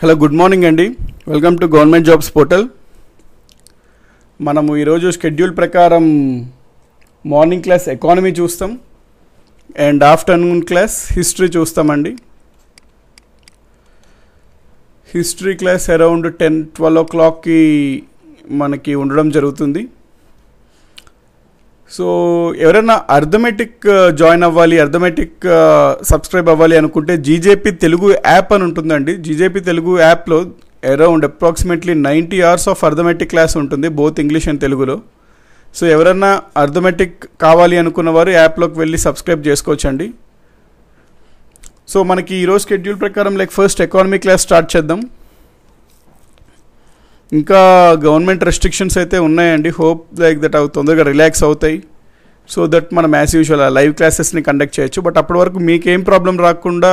hello good morning అండి welcome to government jobs portal మనము ఈరోజు షెడ్యూల్ ప్రకారం మార్నింగ్ క్లాస్ ఎకానమీ చూస్తాం అండ్ ఆఫ్టర్నూన్ క్లాస్ హిస్టరీ చూస్తామండి history class around ten twelve ఓ క్లాక్కి మనకి ఉండడం జరుగుతుంది సో ఎవరైనా అర్థమెటిక్ జాయిన్ అవ్వాలి అర్థమెటిక్ సబ్స్క్రైబ్ అవ్వాలి అనుకుంటే జీజేపీ తెలుగు యాప్ అని ఉంటుందండి జీజేపీ తెలుగు యాప్లో around approximately ninety hours of arithmetic class ఉంటుంది బోత్ ఇంగ్లీష్ అండ్ తెలుగులో సో ఎవరైనా అర్థమెటిక్ కావాలి అనుకున్న వారు యాప్లోకి వెళ్ళి సబ్స్క్రైబ్ చేసుకోవచ్చండి సో మనకి ఈరోజు షెడ్యూల్ ప్రకారం like first economy class start చేద్దాం ఇంకా గవర్నమెంట్ రెస్ట్రిక్షన్స్ అయితే ఉన్నాయండి హోప్ లైక్ దట్ అవి తొందరగా రిలాక్స్ అవుతాయి సో దట్ మనం యాజ్ యూజువల్ లైవ్ క్లాసెస్ని కండక్ట్ చేయొచ్చు బట్ అప్పటి వరకు మీకేం ప్రాబ్లం రాకుండా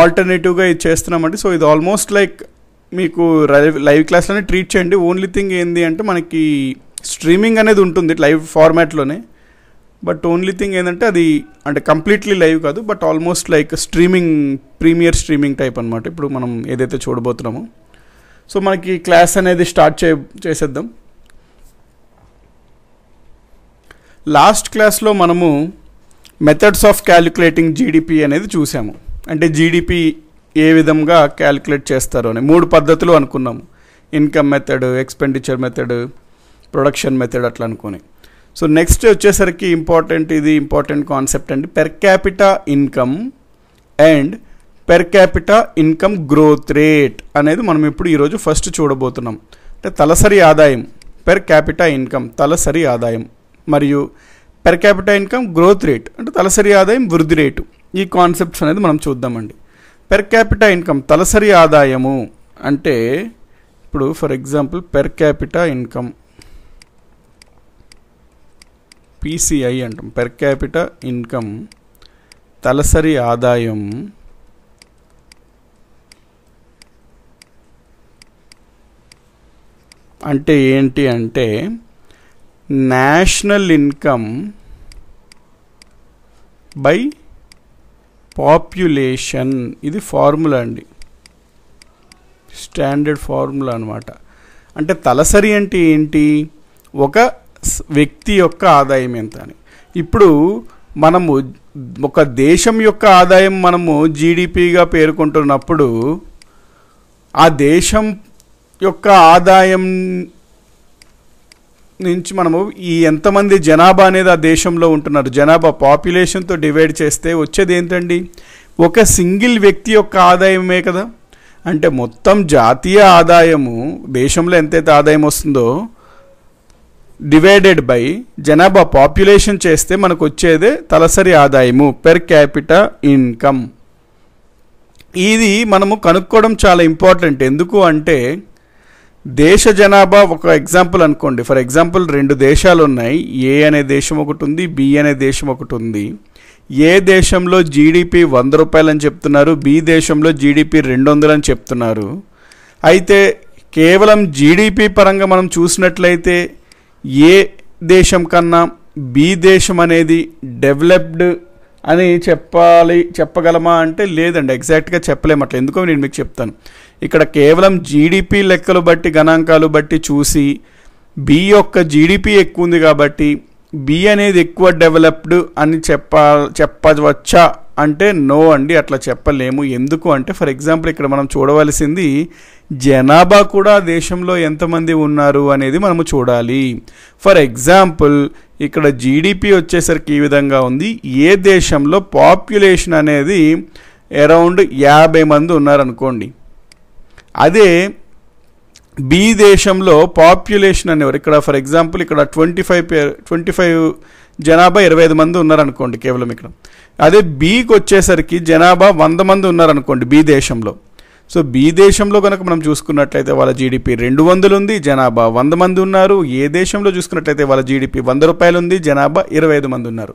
ఆల్టర్నేటివ్గా ఇది చేస్తున్నామండి సో ఇది ఆల్మోస్ట్ లైక్ మీకు లైవ్ లైవ్ క్లాస్లోనే ట్రీట్ చేయండి ఓన్లీ థింగ్ ఏంది అంటే మనకి స్ట్రీమింగ్ అనేది ఉంటుంది లైవ్ ఫార్మాట్లోనే బట్ ఓన్లీ థింగ్ ఏంటంటే అది అంటే కంప్లీట్లీ లైవ్ కాదు but almost like streaming premiere streaming type అనమాట ఇప్పుడు మనం ఏదైతే చూడబోతున్నామో సో మనకి క్లాస్ అనేది స్టార్ట్ చే చేసేద్దాం లాస్ట్ క్లాస్లో మనము మెథడ్స్ ఆఫ్ క్యాలిక్యులేటింగ్ జీడిపి అనేది చూసాము అంటే జీడిపి ఏ విధంగా క్యాలిక్యులేట్ చేస్తారో అని మూడు పద్ధతులు అనుకున్నాము income method expenditure method production method అట్లా అనుకుని సో నెక్స్ట్ వచ్చేసరికి ఇంపార్టెంట్ ఇది ఇంపార్టెంట్ కాన్సెప్ట్ అండి per capita income and per capita income growth rate అనేది మనం ఇప్పుడు ఈరోజు ఫస్ట్ చూడబోతున్నాం అంటే తలసరి ఆదాయం పెర్ క్యాపిటా ఇన్కమ్ తలసరి ఆదాయం మరియు per capita income growth rate అంటే తలసరి ఆదాయం వృద్ధి రేటు ఈ కాన్సెప్ట్స్ అనేది మనం చూద్దామండి పెర్ క్యాపిటా ఇన్కమ్ తలసరి ఆదాయము అంటే ఇప్పుడు for example per capita income PCI అంటాం పెర్ క్యాపిటా ఇన్కమ్ తలసరి ఆదాయం అంటే ఏంటి అంటే నేషనల్ ఇన్కమ్ బై పాప్యులేషన్ ఇది ఫార్ములా అండి స్టాండర్డ్ ఫార్ములా అనమాట అంటే తలసరి అంటే ఏంటి ఒక వ్యక్తి యొక్క ఆదాయం ఎంత అని ఇప్పుడు మనము ఒక దేశం యొక్క ఆదాయం మనము జీడిపిగా పేర్కొంటున్నప్పుడు ఆ దేశం యొక్క ఆదాయం నుంచి మనము ఈ ఎంతమంది జనాభా అనేది ఆ దేశంలో ఉంటున్నారు జనాభా పాపులేషన్తో డివైడ్ చేస్తే వచ్చేది ఏంటండి ఒక సింగిల్ వ్యక్తి యొక్క ఆదాయమే కదా అంటే మొత్తం జాతీయ ఆదాయము దేశంలో ఎంతైతే ఆదాయం వస్తుందో డివైడెడ్ బై జనాభా పాపులేషన్ చేస్తే మనకు వచ్చేదే తలసరి ఆదాయము పెర్ క్యాపిట ఇన్కమ్ ఇది మనము కనుక్కోవడం చాలా ఇంపార్టెంట్ ఎందుకు అంటే దేశ జనాభా ఒక ఎగ్జాంపుల్ అనుకోండి ఫర్ ఎగ్జాంపుల్ రెండు దేశాలు ఉన్నాయి ఏ అనే దేశం ఒకటి ఉంది బి అనే దేశం ఒకటి ఉంది ఏ దేశంలో జీడిపి వంద రూపాయలు అని చెప్తున్నారు బి దేశంలో జీడిపి రెండు వందలు అని చెప్తున్నారు అయితే కేవలం జీడిపి పరంగా మనం చూసినట్లయితే ఏ దేశం కన్నా బి దేశం అనేది డెవలప్డ్ అని చెప్పాలి చెప్పగలమా అంటే లేదండి ఎగ్జాక్ట్గా చెప్పలేము అట్లా ఎందుకో నేను మీకు చెప్తాను ఇక్కడ కేవలం జీడిపి లెక్కలు బట్టి గణాంకాలు బట్టి చూసి బి యొక్క జీడిపి ఎక్కువ ఉంది కాబట్టి బి అనేది ఎక్కువ డెవలప్డ్ అని చెప్ప చెప్పవచ్చా అంటే నో అండి అట్లా చెప్పలేము ఎందుకు అంటే ఫర్ ఎగ్జాంపుల్ ఇక్కడ మనం చూడవలసింది జనాభా కూడా దేశంలో ఎంతమంది ఉన్నారు అనేది మనము చూడాలి ఫర్ ఎగ్జాంపుల్ ఇక్కడ జీడిపి వచ్చేసరికి ఈ విధంగా ఉంది ఏ దేశంలో పాపులేషన్ అనేది అరౌండ్ యాభై మంది ఉన్నారనుకోండి అదే బి దేశంలో పాపులేషన్ అనేవారు ఇక్కడ ఫర్ ఎగ్జాంపుల్ ఇక్కడ ట్వంటీ ఫైవ్ పే ట్వంటీ ఫైవ్ జనాభా ఇరవై ఐదు మంది ఉన్నారనుకోండి కేవలం ఇక్కడ అదే బీకి వచ్చేసరికి జనాభా వంద మంది ఉన్నారనుకోండి బి దేశంలో సో బీ దేశంలో కనుక మనం చూసుకున్నట్లయితే వాళ్ళ జీడిపి రెండు వందలు ఉంది జనాభా వంద మంది ఉన్నారు ఏ దేశంలో చూసుకున్నట్లయితే వాళ్ళ జీడిపి వంద రూపాయలు ఉంది జనాభా ఇరవై ఐదు మంది ఉన్నారు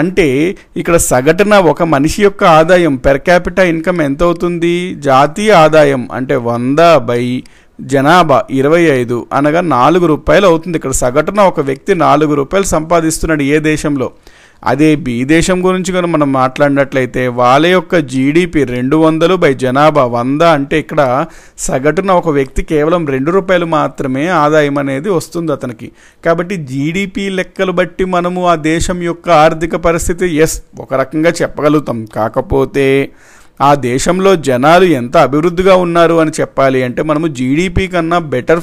అంటే ఇక్కడ సగటున ఒక మనిషి యొక్క ఆదాయం పెర్ క్యాపిటా ఇన్కమ్ ఎంత అవుతుంది జాతీయ ఆదాయం అంటే వంద బై జనాభా ఇరవై ఐదు అనగా నాలుగు రూపాయలు అవుతుంది ఇక్కడ సగటున ఒక వ్యక్తి నాలుగు రూపాయలు సంపాదిస్తున్నాడు ఏ దేశంలో అదే బి దేశం గురించి కనుక మనం మాట్లాడినట్లయితే వాళ్ళ యొక్క జీడిపి రెండు వందలు బై జనాభా వంద అంటే ఇక్కడ సగటున ఒక వ్యక్తి కేవలం రెండు రూపాయలు మాత్రమే ఆదాయం అనేది వస్తుంది అతనికి కాబట్టి జీడిపి లెక్కలు బట్టి మనము ఆ దేశం యొక్క ఆర్థిక పరిస్థితి ఎస్ ఒక రకంగా చెప్పగలుగుతాం కాకపోతే ఆ దేశంలో జనాలు ఎంత అభివృద్ధిగా ఉన్నారు అని చెప్పాలి అంటే మనము జీడిపి కన్నా బెటర్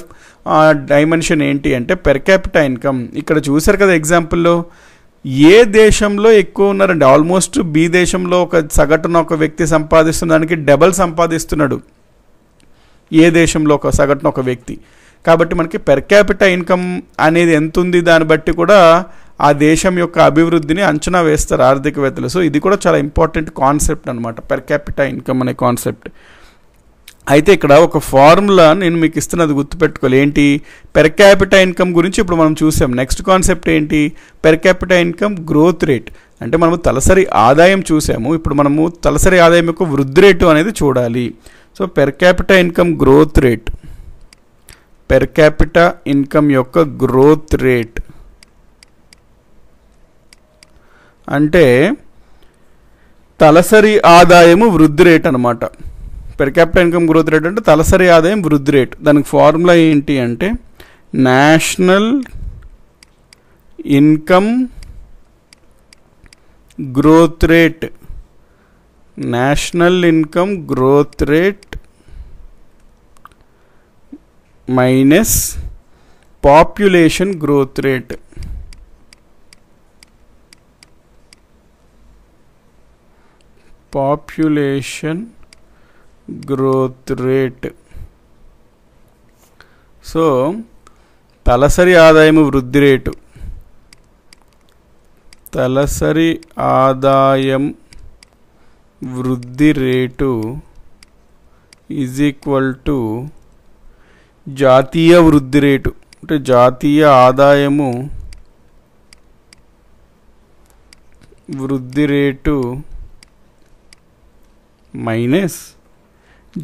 డైమెన్షన్ ఏంటి అంటే పెర్ క్యాపిటా ఇన్కమ్ ఇక్కడ చూశారు కదా ఎగ్జాంపుల్లో ఏ దేశంలో ఎక్కువ ఉన్నారండి ఆల్మోస్ట్ బి దేశంలో ఒక సగటున ఒక వ్యక్తి సంపాదిస్తున్న దానికి డబల్ సంపాదిస్తున్నాడు ఏ దేశంలో ఒక సగటున ఒక వ్యక్తి కాబట్టి మనకి పెర్ క్యాపిటా ఇన్కమ్ అనేది ఎంత ఉంది దాన్ని బట్టి కూడా ఆ దేశం యొక్క అభివృద్ధిని అంచనా వేస్తారు ఆర్థికవేత్తలు సో ఇది కూడా చాలా ఇంపార్టెంట్ కాన్సెప్ట్ అనమాట పెర్ క్యాపిటా ఇన్కమ్ అనే కాన్సెప్ట్ అయితే ఇక్కడ ఒక ఫార్ములా నేను మీకు ఇస్తున్నది గుర్తుపెట్టుకోవాలి ఏంటి పెర్ క్యాపిటా ఇన్కమ్ గురించి ఇప్పుడు మనం చూసాం నెక్స్ట్ కాన్సెప్ట్ ఏంటి per capita income growth rate అంటే మనము తలసరి ఆదాయం చూసాము ఇప్పుడు మనము తలసరి ఆదాయం యొక్క వృద్ధి రేటు అనేది చూడాలి so per capita income growth rate per capita income యొక్క గ్రోత్ రేట్ అంటే తలసరి ఆదాయము వృద్ధి రేట్ అనమాట per capital income growth rate అంటే తలసరి ఆదాయం వృద్ధి రేట్ దానికి ఫార్ములా ఏంటి అంటే national income growth rate national income growth rate minus population growth rate population growth rate so తలసరి ఆదాయము వృద్ధి రేటు తలసరి ఆదాయం వృద్ధి రేటు ఈజ్ ఈక్వల్ టు జాతీయ వృద్ధి రేటు అంటే జాతీయ ఆదాయము వృద్ధి రేటు మైనస్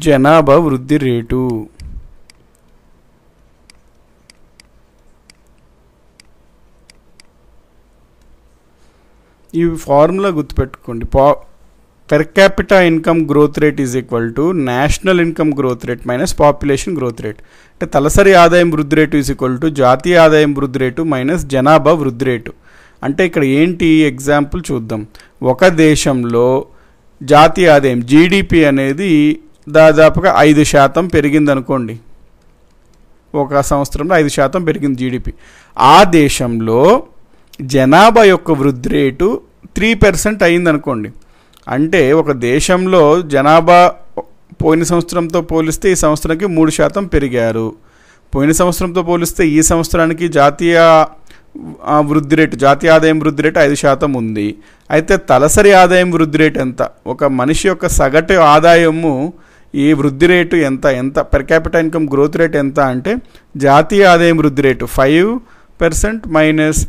జనాభా వృద్ధి రేటు ఈ ఫార్ములా గుర్తుపెట్టుకోండి పా per capita income growth rate is equal to national income growth rate minus population growth rate అంటే తలసరి ఆదాయం వృద్ధి రేటు ఈజ్ ఈక్వల్ టు జాతీయ ఆదాయం వృద్ధి రేటు మైనస్ జనాభా వృద్ధి రేటు అంటే ఇక్కడ ఏంటి ఎగ్జాంపుల్ చూద్దాం ఒక దేశంలో జాతీయ ఆదాయం జీడిపి అనేది దాదాపుగా ఐదు శాతం పెరిగింది అనుకోండి ఒక సంవత్సరంలో ఐదు శాతం పెరిగింది జీడిపి ఆ దేశంలో జనాభా యొక్క వృద్ధి రేటు త్రీ పర్సెంట్ అయిందనుకోండి అంటే ఒక దేశంలో జనాభా పోయిన సంవత్సరంతో పోలిస్తే ఈ సంవత్సరానికి మూడు శాతం పెరిగారు పోయిన సంవత్సరంతో పోలిస్తే ఈ సంవత్సరానికి జాతీయ వృద్ధి రేటు జాతీయ ఆదాయం వృద్ధి రేటు ఐదు శాతం ఉంది అయితే తలసరి ఆదాయం వృద్ధి రేటు ఎంత ఒక మనిషి యొక్క సగటు ఆదాయము ఈ వృద్ధి రేటు ఎంత ఎంత per capital income growth rate ఎంత అంటే జాతీయ ఆదాయం వృద్ధి రేటు five percent minus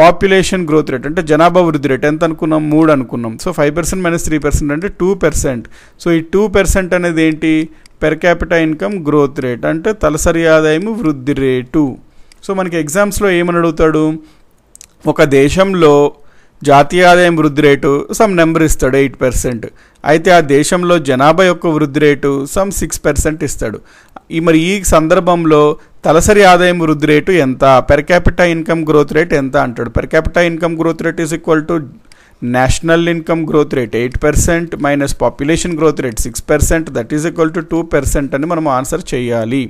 population growth rate అంటే జనాభా వృద్ధి రేట్ ఎంత అనుకున్నాం మూడు అనుకున్నాం so five percent minus three percent అంటే టూ పర్సెంట్ సో ఈ టూ పర్సెంట్ అనేది ఏంటి per capital income growth rate అంటే తలసరి ఆదాయం వృద్ధి రేటు సో మనకి ఎగ్జామ్స్లో ఏమని అడుగుతాడు ఒక దేశంలో జాతీయ ఆదాయం వృద్ధి రేటు సమ్ నెంబర్ ఇస్తాడు ఎయిట్ పర్సెంట్ అయితే ఆ దేశంలో జనాభా యొక్క వృద్ధి రేటు సమ్ సిక్స్ పర్సెంట్ ఇస్తాడు ఈ మరి ఈ సందర్భంలో తలసరి ఆదాయం వృద్ధి రేటు ఎంత per capita income growth rate ఎంత అంటాడు per capita income growth rate is equal to national income growth rate eight percent minus population growth rate six percent that is equal to two percent అని మనం answer చేయాలి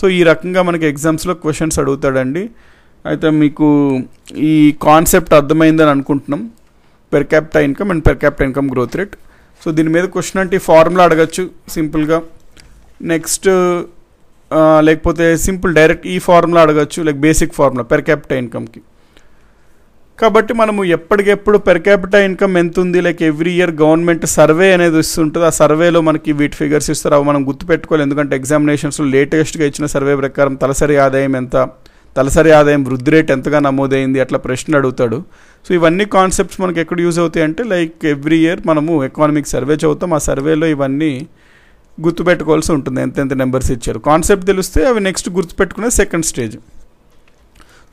so ఈ రకంగా మనకి ఎగ్జామ్స్లో questions అడుగుతాడండి అయితే మీకు ఈ కాన్సెప్ట్ అర్థమైందని అనుకుంటున్నాం per capita income and per capita income growth rate so దీని మీద క్వశ్చన్ అంటే ఫార్ములా అడగచ్చు సింపుల్గా నెక్స్ట్ లేకపోతే సింపుల్ డైరెక్ట్ ఈ ఫార్ములా అడగచ్చు like basic formula per capita ఇన్కమ్కి కాబట్టి మనము ఎప్పటికెప్పుడు పెర్ క్యాపిటా ఇన్కమ్ ఎంత ఉంది like every year government survey అనేది ఇస్తుంటుంది ఆ సర్వేలో మనకి వీటి ఫిగర్స్ ఇస్తారు అవి మనం గుర్తుపెట్టుకోవాలి ఎందుకంటే ఎగ్జామినేషన్స్లో లేటెస్ట్గా ఇచ్చిన సర్వే ప్రకారం తలసరి ఆదాయం ఎంత తలసరి ఆదాయం వృద్ధి రేట్ ఎంతగా నమోదైంది అట్లా ప్రశ్న అడుగుతాడు సో ఇవన్నీ కాన్సెప్ట్స్ మనకి ఎక్కడ యూజ్ అవుతాయి అంటే లైక్ ఎవ్రీ ఇయర్ మనము ఎకానమిక్ సర్వే చదువుతాం ఆ సర్వేలో ఇవన్నీ గుర్తుపెట్టుకోవాల్సి ఉంటుంది ఎంతెంత నెంబర్స్ ఇచ్చారు కాన్సెప్ట్ తెలిస్తే అవి నెక్స్ట్ గుర్తుపెట్టుకునే సెకండ్ స్టేజ్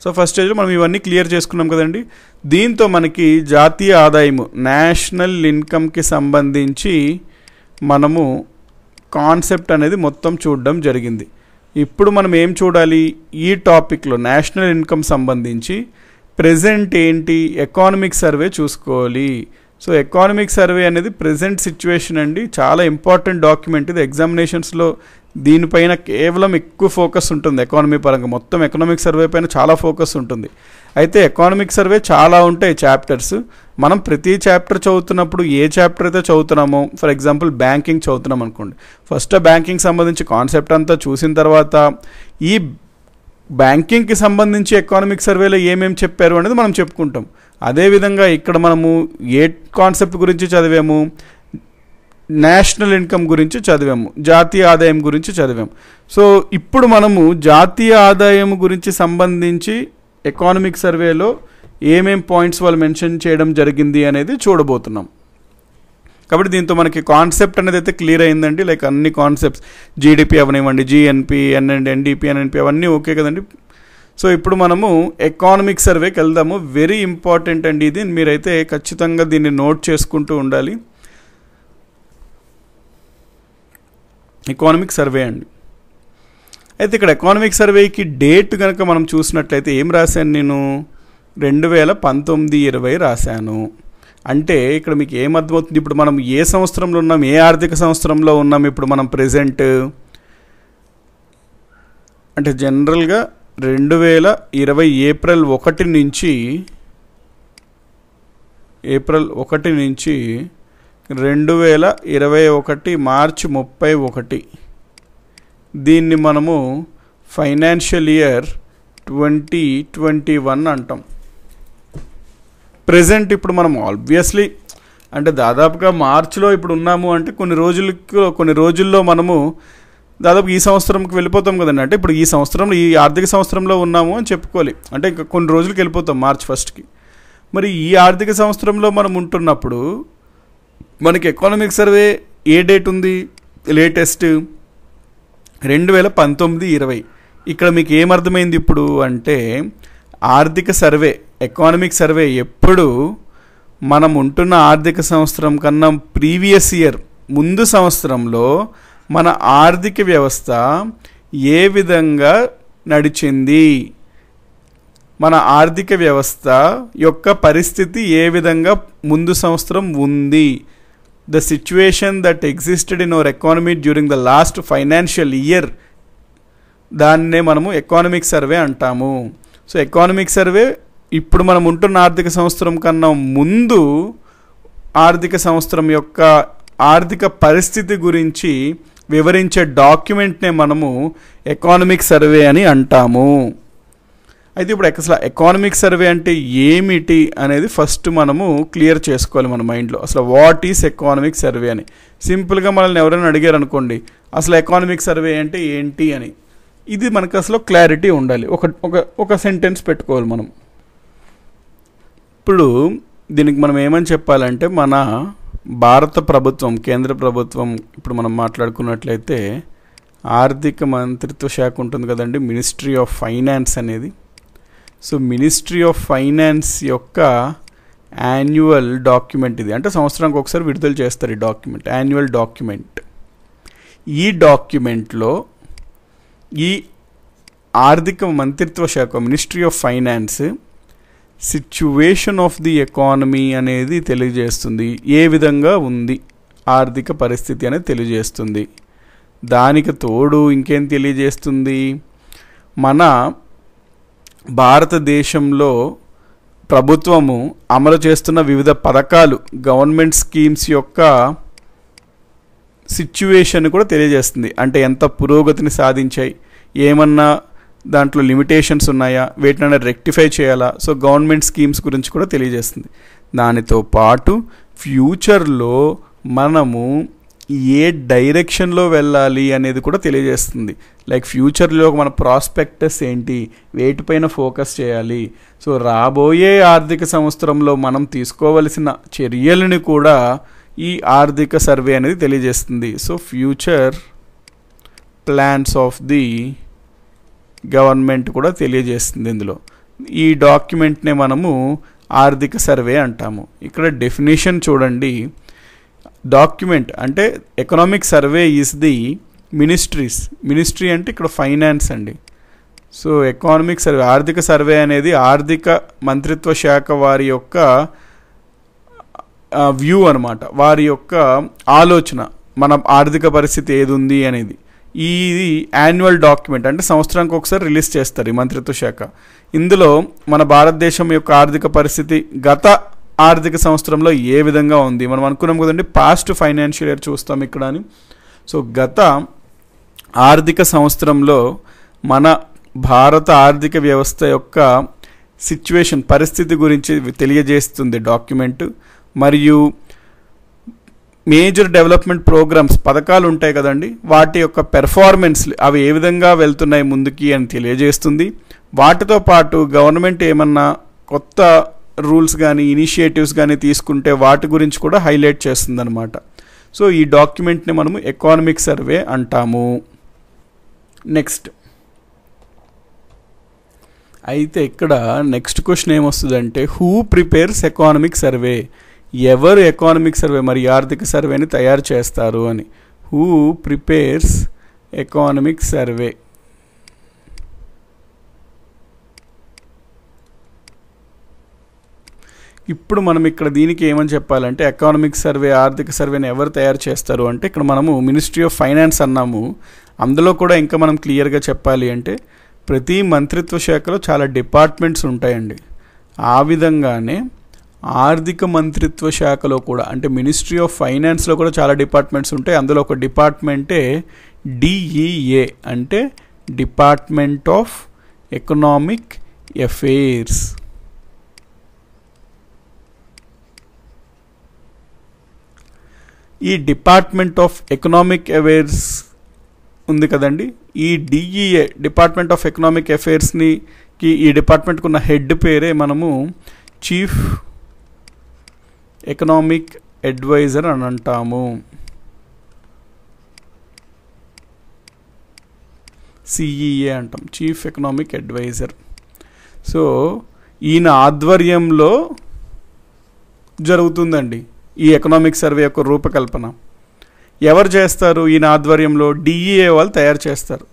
సో ఫస్ట్ స్టేజ్లో మనం ఇవన్నీ క్లియర్ చేసుకున్నాం కదండి దీంతో మనకి జాతీయ ఆదాయము నేషనల్ ఇన్కమ్కి సంబంధించి మనము కాన్సెప్ట్ అనేది మొత్తం చూడడం జరిగింది ఇప్పుడు మనం ఏం చూడాలి ఈ టాపిక్లో నేషనల్ ఇన్కమ్ సంబంధించి ప్రజెంట్ ఏంటి ఎకానమిక్ సర్వే చూసుకోవాలి సో ఎకానమిక్ సర్వే అనేది ప్రజెంట్ సిచ్యువేషన్ అండి చాలా ఇంపార్టెంట్ డాక్యుమెంట్ ఇది ఎగ్జామినేషన్స్లో దీనిపైన కేవలం ఎక్కువ ఫోకస్ ఉంటుంది ఎకానమీ పరంగా మొత్తం ఎకనామిక్ సర్వే పైన చాలా ఫోకస్ ఉంటుంది అయితే ఎకానమిక్ సర్వే చాలా ఉంటాయి చాప్టర్స్ మనం ప్రతి చాప్టర్ చదువుతున్నప్పుడు ఏ చాప్టర్ అయితే చదువుతున్నామో ఫర్ ఎగ్జాంపుల్ బ్యాంకింగ్ చదువుతున్నాం అనుకోండి ఫస్ట్ బ్యాంకింగ్ సంబంధించి కాన్సెప్ట్ అంతా చూసిన తర్వాత ఈ బ్యాంకింగ్కి సంబంధించి ఎకానమిక్ సర్వేలో ఏమేమి చెప్పారు అనేది మనం చెప్పుకుంటాం అదేవిధంగా ఇక్కడ మనము ఏ కాన్సెప్ట్ గురించి చదివాము నేషనల్ ఇన్కమ్ గురించి చదివాము జాతీయ ఆదాయం గురించి చదివాము సో ఇప్పుడు మనము జాతీయ ఆదాయం గురించి సంబంధించి ఎకానమిక్ సర్వేలో ఏమేం పాయింట్స్ వాళ్ళు మెన్షన్ చేయడం జరిగింది అనేది చూడబోతున్నాం కాబట్టి దీంతో మనకి కాన్సెప్ట్ అనేది అయితే క్లియర్ అయిందండి లైక్ అన్ని కాన్సెప్ట్స్ జీడిపి అవనివ్వండి GNP N and NDP NNP అవన్నీ ఓకే కదండి సో ఇప్పుడు మనము ఎకానమిక్ సర్వేకి వెళ్దాము వెరీ ఇంపార్టెంట్ అండి ఇది మీరైతే ఖచ్చితంగా దీన్ని నోట్ చేసుకుంటూ ఉండాలి ఎకానమిక్ సర్వే అండి అయితే ఇక్కడ ఎకానమిక్ సర్వేకి డేట్ కనుక మనం చూసినట్లయితే ఏం రాశాను నేను రెండు వేల పంతొమ్మిది ఇరవై రాశాను అంటే ఇక్కడ మీకు ఏమర్థమవుతుంది ఇప్పుడు మనం ఏ సంవత్సరంలో ఉన్నాం ఏ ఆర్థిక సంవత్సరంలో ఉన్నాం ఇప్పుడు మనం ప్రజెంట్ అంటే జనరల్గా రెండు వేల ఇరవై ఏప్రిల్ ఒకటి నుంచి ఏప్రిల్ ఒకటి నుంచి రెండు వేల ఇరవై ఒకటి మార్చి ముప్పై ఒకటి దీన్ని మనము financial year twenty twenty one అంటాం ప్రజెంట్ ఇప్పుడు మనం ఆబ్వియస్లీ అంటే దాదాపుగా మార్చిలో ఇప్పుడు ఉన్నాము అంటే కొన్ని రోజులకు కొన్ని రోజుల్లో మనము దాదాపు ఈ సంవత్సరంకి వెళ్ళిపోతాం కదండి అంటే ఇప్పుడు ఈ సంవత్సరంలో ఈ ఆర్థిక సంవత్సరంలో ఉన్నాము అని చెప్పుకోవాలి అంటే ఇంకా కొన్ని రోజులకి వెళ్ళిపోతాం మార్చ్ ఫస్ట్కి మరి ఈ ఆర్థిక సంవత్సరంలో మనం ఉంటున్నప్పుడు మనకి ఎకనామిక్ సర్వే ఏ డేట్ ఉంది లేటెస్ట్ రెండు వేల పంతొమ్మిది ఇరవై ఇక్కడ మీకు ఏమర్థమైంది ఇప్పుడు అంటే ఆర్థిక సర్వే ఎకానమిక్ సర్వే ఎప్పుడు మనం ఉంటున్న ఆర్థిక సంవత్సరం కన్నా ప్రీవియస్ ఇయర్ ముందు సంవత్సరంలో మన ఆర్థిక వ్యవస్థ ఏ విధంగా నడిచింది మన ఆర్థిక వ్యవస్థ యొక్క పరిస్థితి ఏ విధంగా ముందు సంవత్సరం ఉంది the situation that existed in our economy during the last financial year దాన్నే మనము ఎకానమిక్ సర్వే అంటాము సో ఎకానమిక్ సర్వే ఇప్పుడు మనం ఉంటున్న ఆర్థిక సంవత్సరం కన్నా ముందు ఆర్థిక సంవత్సరం యొక్క ఆర్థిక పరిస్థితి గురించి వివరించే డాక్యుమెంట్నే మనము ఎకానమిక్ సర్వే అని అంటాము అయితే ఇప్పుడు అసలు ఎకానమిక్ సర్వే అంటే ఏమిటి అనేది ఫస్ట్ మనము క్లియర్ చేసుకోవాలి మన మైండ్లో అసలు వాట్ ఈస్ ఎకానమిక్ సర్వే అని సింపుల్గా మనల్ని ఎవరైనా అడిగారు అనుకోండి అసలు ఎకానమిక్ సర్వే అంటే ఏంటి అని ఇది మనకు అసలు క్లారిటీ ఉండాలి ఒక ఒక ఒక సెంటెన్స్ పెట్టుకోవాలి మనం ఇప్పుడు దీనికి మనం ఏమని చెప్పాలంటే మన భారత ప్రభుత్వం కేంద్ర ప్రభుత్వం ఇప్పుడు మనం మాట్లాడుకున్నట్లయితే ఆర్థిక మంత్రిత్వ శాఖ ఉంటుంది కదండి మినిస్ట్రీ ఆఫ్ ఫైనాన్స్ అనేది సో మినిస్ట్రీ ఆఫ్ ఫైనాన్స్ యొక్క యాన్యువల్ డాక్యుమెంట్ ఇది అంటే సంవత్సరానికి ఒకసారి విడుదల చేస్తారు ఈ డాక్యుమెంట్ యాన్యువల్ డాక్యుమెంట్ ఈ డాక్యుమెంట్లో ఈ ఆర్థిక మంత్రిత్వ శాఖ ministry of finance situation of the economy అనేది తెలియజేస్తుంది ఏ విధంగా ఉంది ఆర్థిక పరిస్థితి అనేది తెలియజేస్తుంది దానికి తోడు ఇంకేం తెలియజేస్తుంది మన భారతదేశంలో ప్రభుత్వము అమలు చేస్తున్న వివిధ పథకాలు గవర్నమెంట్ స్కీమ్స్ యొక్క సిచ్యువేషన్ కూడా తెలియజేస్తుంది అంటే ఎంత పురోగతిని సాధించాయి ఏమన్నా దాంట్లో లిమిటేషన్స్ ఉన్నాయా వీటిని రెక్టిఫై చేయాలా సో గవర్నమెంట్ స్కీమ్స్ గురించి కూడా తెలియజేస్తుంది దానితో పాటు ఫ్యూచర్లో మనము ఏ డైరెక్షన్లో వెళ్ళాలి అనేది కూడా తెలియజేస్తుంది లైక్ ఫ్యూచర్లో మన ప్రాస్పెక్టస్ ఏంటి వేటిపైన ఫోకస్ చేయాలి సో రాబోయే ఆర్థిక సంవత్సరంలో మనం తీసుకోవలసిన చర్యలను కూడా ఈ ఆర్థిక సర్వే అనేది తెలియజేస్తుంది so future plans of the government కూడా తెలియజేస్తుంది ఇందులో ఈ డాక్యుమెంట్నే మనము ఆర్థిక సర్వే అంటాము ఇక్కడ డెఫినేషన్ చూడండి డాక్యుమెంట్ అంటే economic survey is the ministries ministry అంటే ఇక్కడ ఫైనాన్స్ అండి సో ఎకనామిక్ సర్వే ఆర్థిక సర్వే అనేది ఆర్థిక మంత్రిత్వ శాఖ వారి యొక్క వ్యూ అనమాట వారి యొక్క ఆలోచన మన ఆర్థిక పరిస్థితి ఏది ఉంది అనేది ఈ యాన్యువల్ డాక్యుమెంట్ అంటే సంవత్సరానికి ఒకసారి రిలీజ్ చేస్తారు ఈ మంత్రిత్వ శాఖ ఇందులో మన భారతదేశం యొక్క ఆర్థిక పరిస్థితి గత ఆర్థిక సంవత్సరంలో ఏ విధంగా ఉంది మనం అనుకున్నాం కదండి పాస్ట్ ఫైనాన్షియల్ ఇయర్ చూస్తాం ఇక్కడ అని సో గత ఆర్థిక సంవత్సరంలో మన భారత ఆర్థిక వ్యవస్థ యొక్క సిచ్యువేషన్ పరిస్థితి గురించి తెలియజేస్తుంది డాక్యుమెంట్ మరియు మేజర్ డెవలప్మెంట్ ప్రోగ్రామ్స్ పథకాలు ఉంటాయి కదండి వాటి యొక్క పెర్ఫార్మెన్స్లు అవి ఏ విధంగా వెళ్తున్నాయి ముందుకి అని తెలియజేస్తుంది వాటితో పాటు గవర్నమెంట్ ఏమన్నా కొత్త రూల్స్ కానీ ఇనిషియేటివ్స్ కానీ తీసుకుంటే వాటి గురించి కూడా హైలైట్ చేస్తుందనమాట సో ఈ డాక్యుమెంట్ని మనము ఎకానమిక్ సర్వే అంటాము నెక్స్ట్ అయితే ఇక్కడ నెక్స్ట్ క్వశ్చన్ ఏమొస్తుందంటే హూ ప్రిపేర్స్ ఎకానమిక్ సర్వే ఎవరు ఎకానమిక్ సర్వే మరి ఆర్థిక సర్వేని తయారు చేస్తారు అని హూ ప్రిపేర్స్ ఎకానమిక్ సర్వే ఇప్పుడు మనం ఇక్కడ దీనికి ఏమని చెప్పాలంటే ఎకానమిక్ సర్వే ఆర్థిక సర్వేని ఎవరు తయారు చేస్తారు అంటే ఇక్కడ మనము మినిస్ట్రీ ఆఫ్ ఫైనాన్స్ అన్నాము అందులో కూడా ఇంకా మనం క్లియర్గా చెప్పాలి అంటే ప్రతి మంత్రిత్వ శాఖలో చాలా డిపార్ట్మెంట్స్ ఉంటాయండి ఆ విధంగానే ఆర్థిక మంత్రిత్వ శాఖలో కూడా అంటే మినిస్ట్రీ ఆఫ్ ఫైనాన్స్లో కూడా చాలా డిపార్ట్మెంట్స్ ఉంటాయి అందులో ఒక డిపార్ట్మెంటే డిఈఏ e అంటే డిపార్ట్మెంట్ ఆఫ్ ఎకనామిక్ ఎఫైర్స్ ఈ డిపార్ట్మెంట్ ఆఫ్ ఎకనామిక్ అఫైర్స్ ఉంది కదండి ఈ డిఈఏ డిపార్ట్మెంట్ ఆఫ్ ఎకనామిక్ అఫైర్స్ని ఈ డిపార్ట్మెంట్కి ఉన్న హెడ్ పేరే మనము చీఫ్ ఎకనామిక్ అడ్వైజర్ అని అంటాము సిఈఏ e అంటాం చీఫ్ ఎకనామిక్ అడ్వైజర్ సో ఈయన ఆధ్వర్యంలో జరుగుతుందండి ఈ ఎకనామిక్ సర్వే యొక్క రూపకల్పన ఎవరు చేస్తారు ఈయన ఆధ్వర్యంలో డిఈఏ e వాళ్ళు తయారు చేస్తారు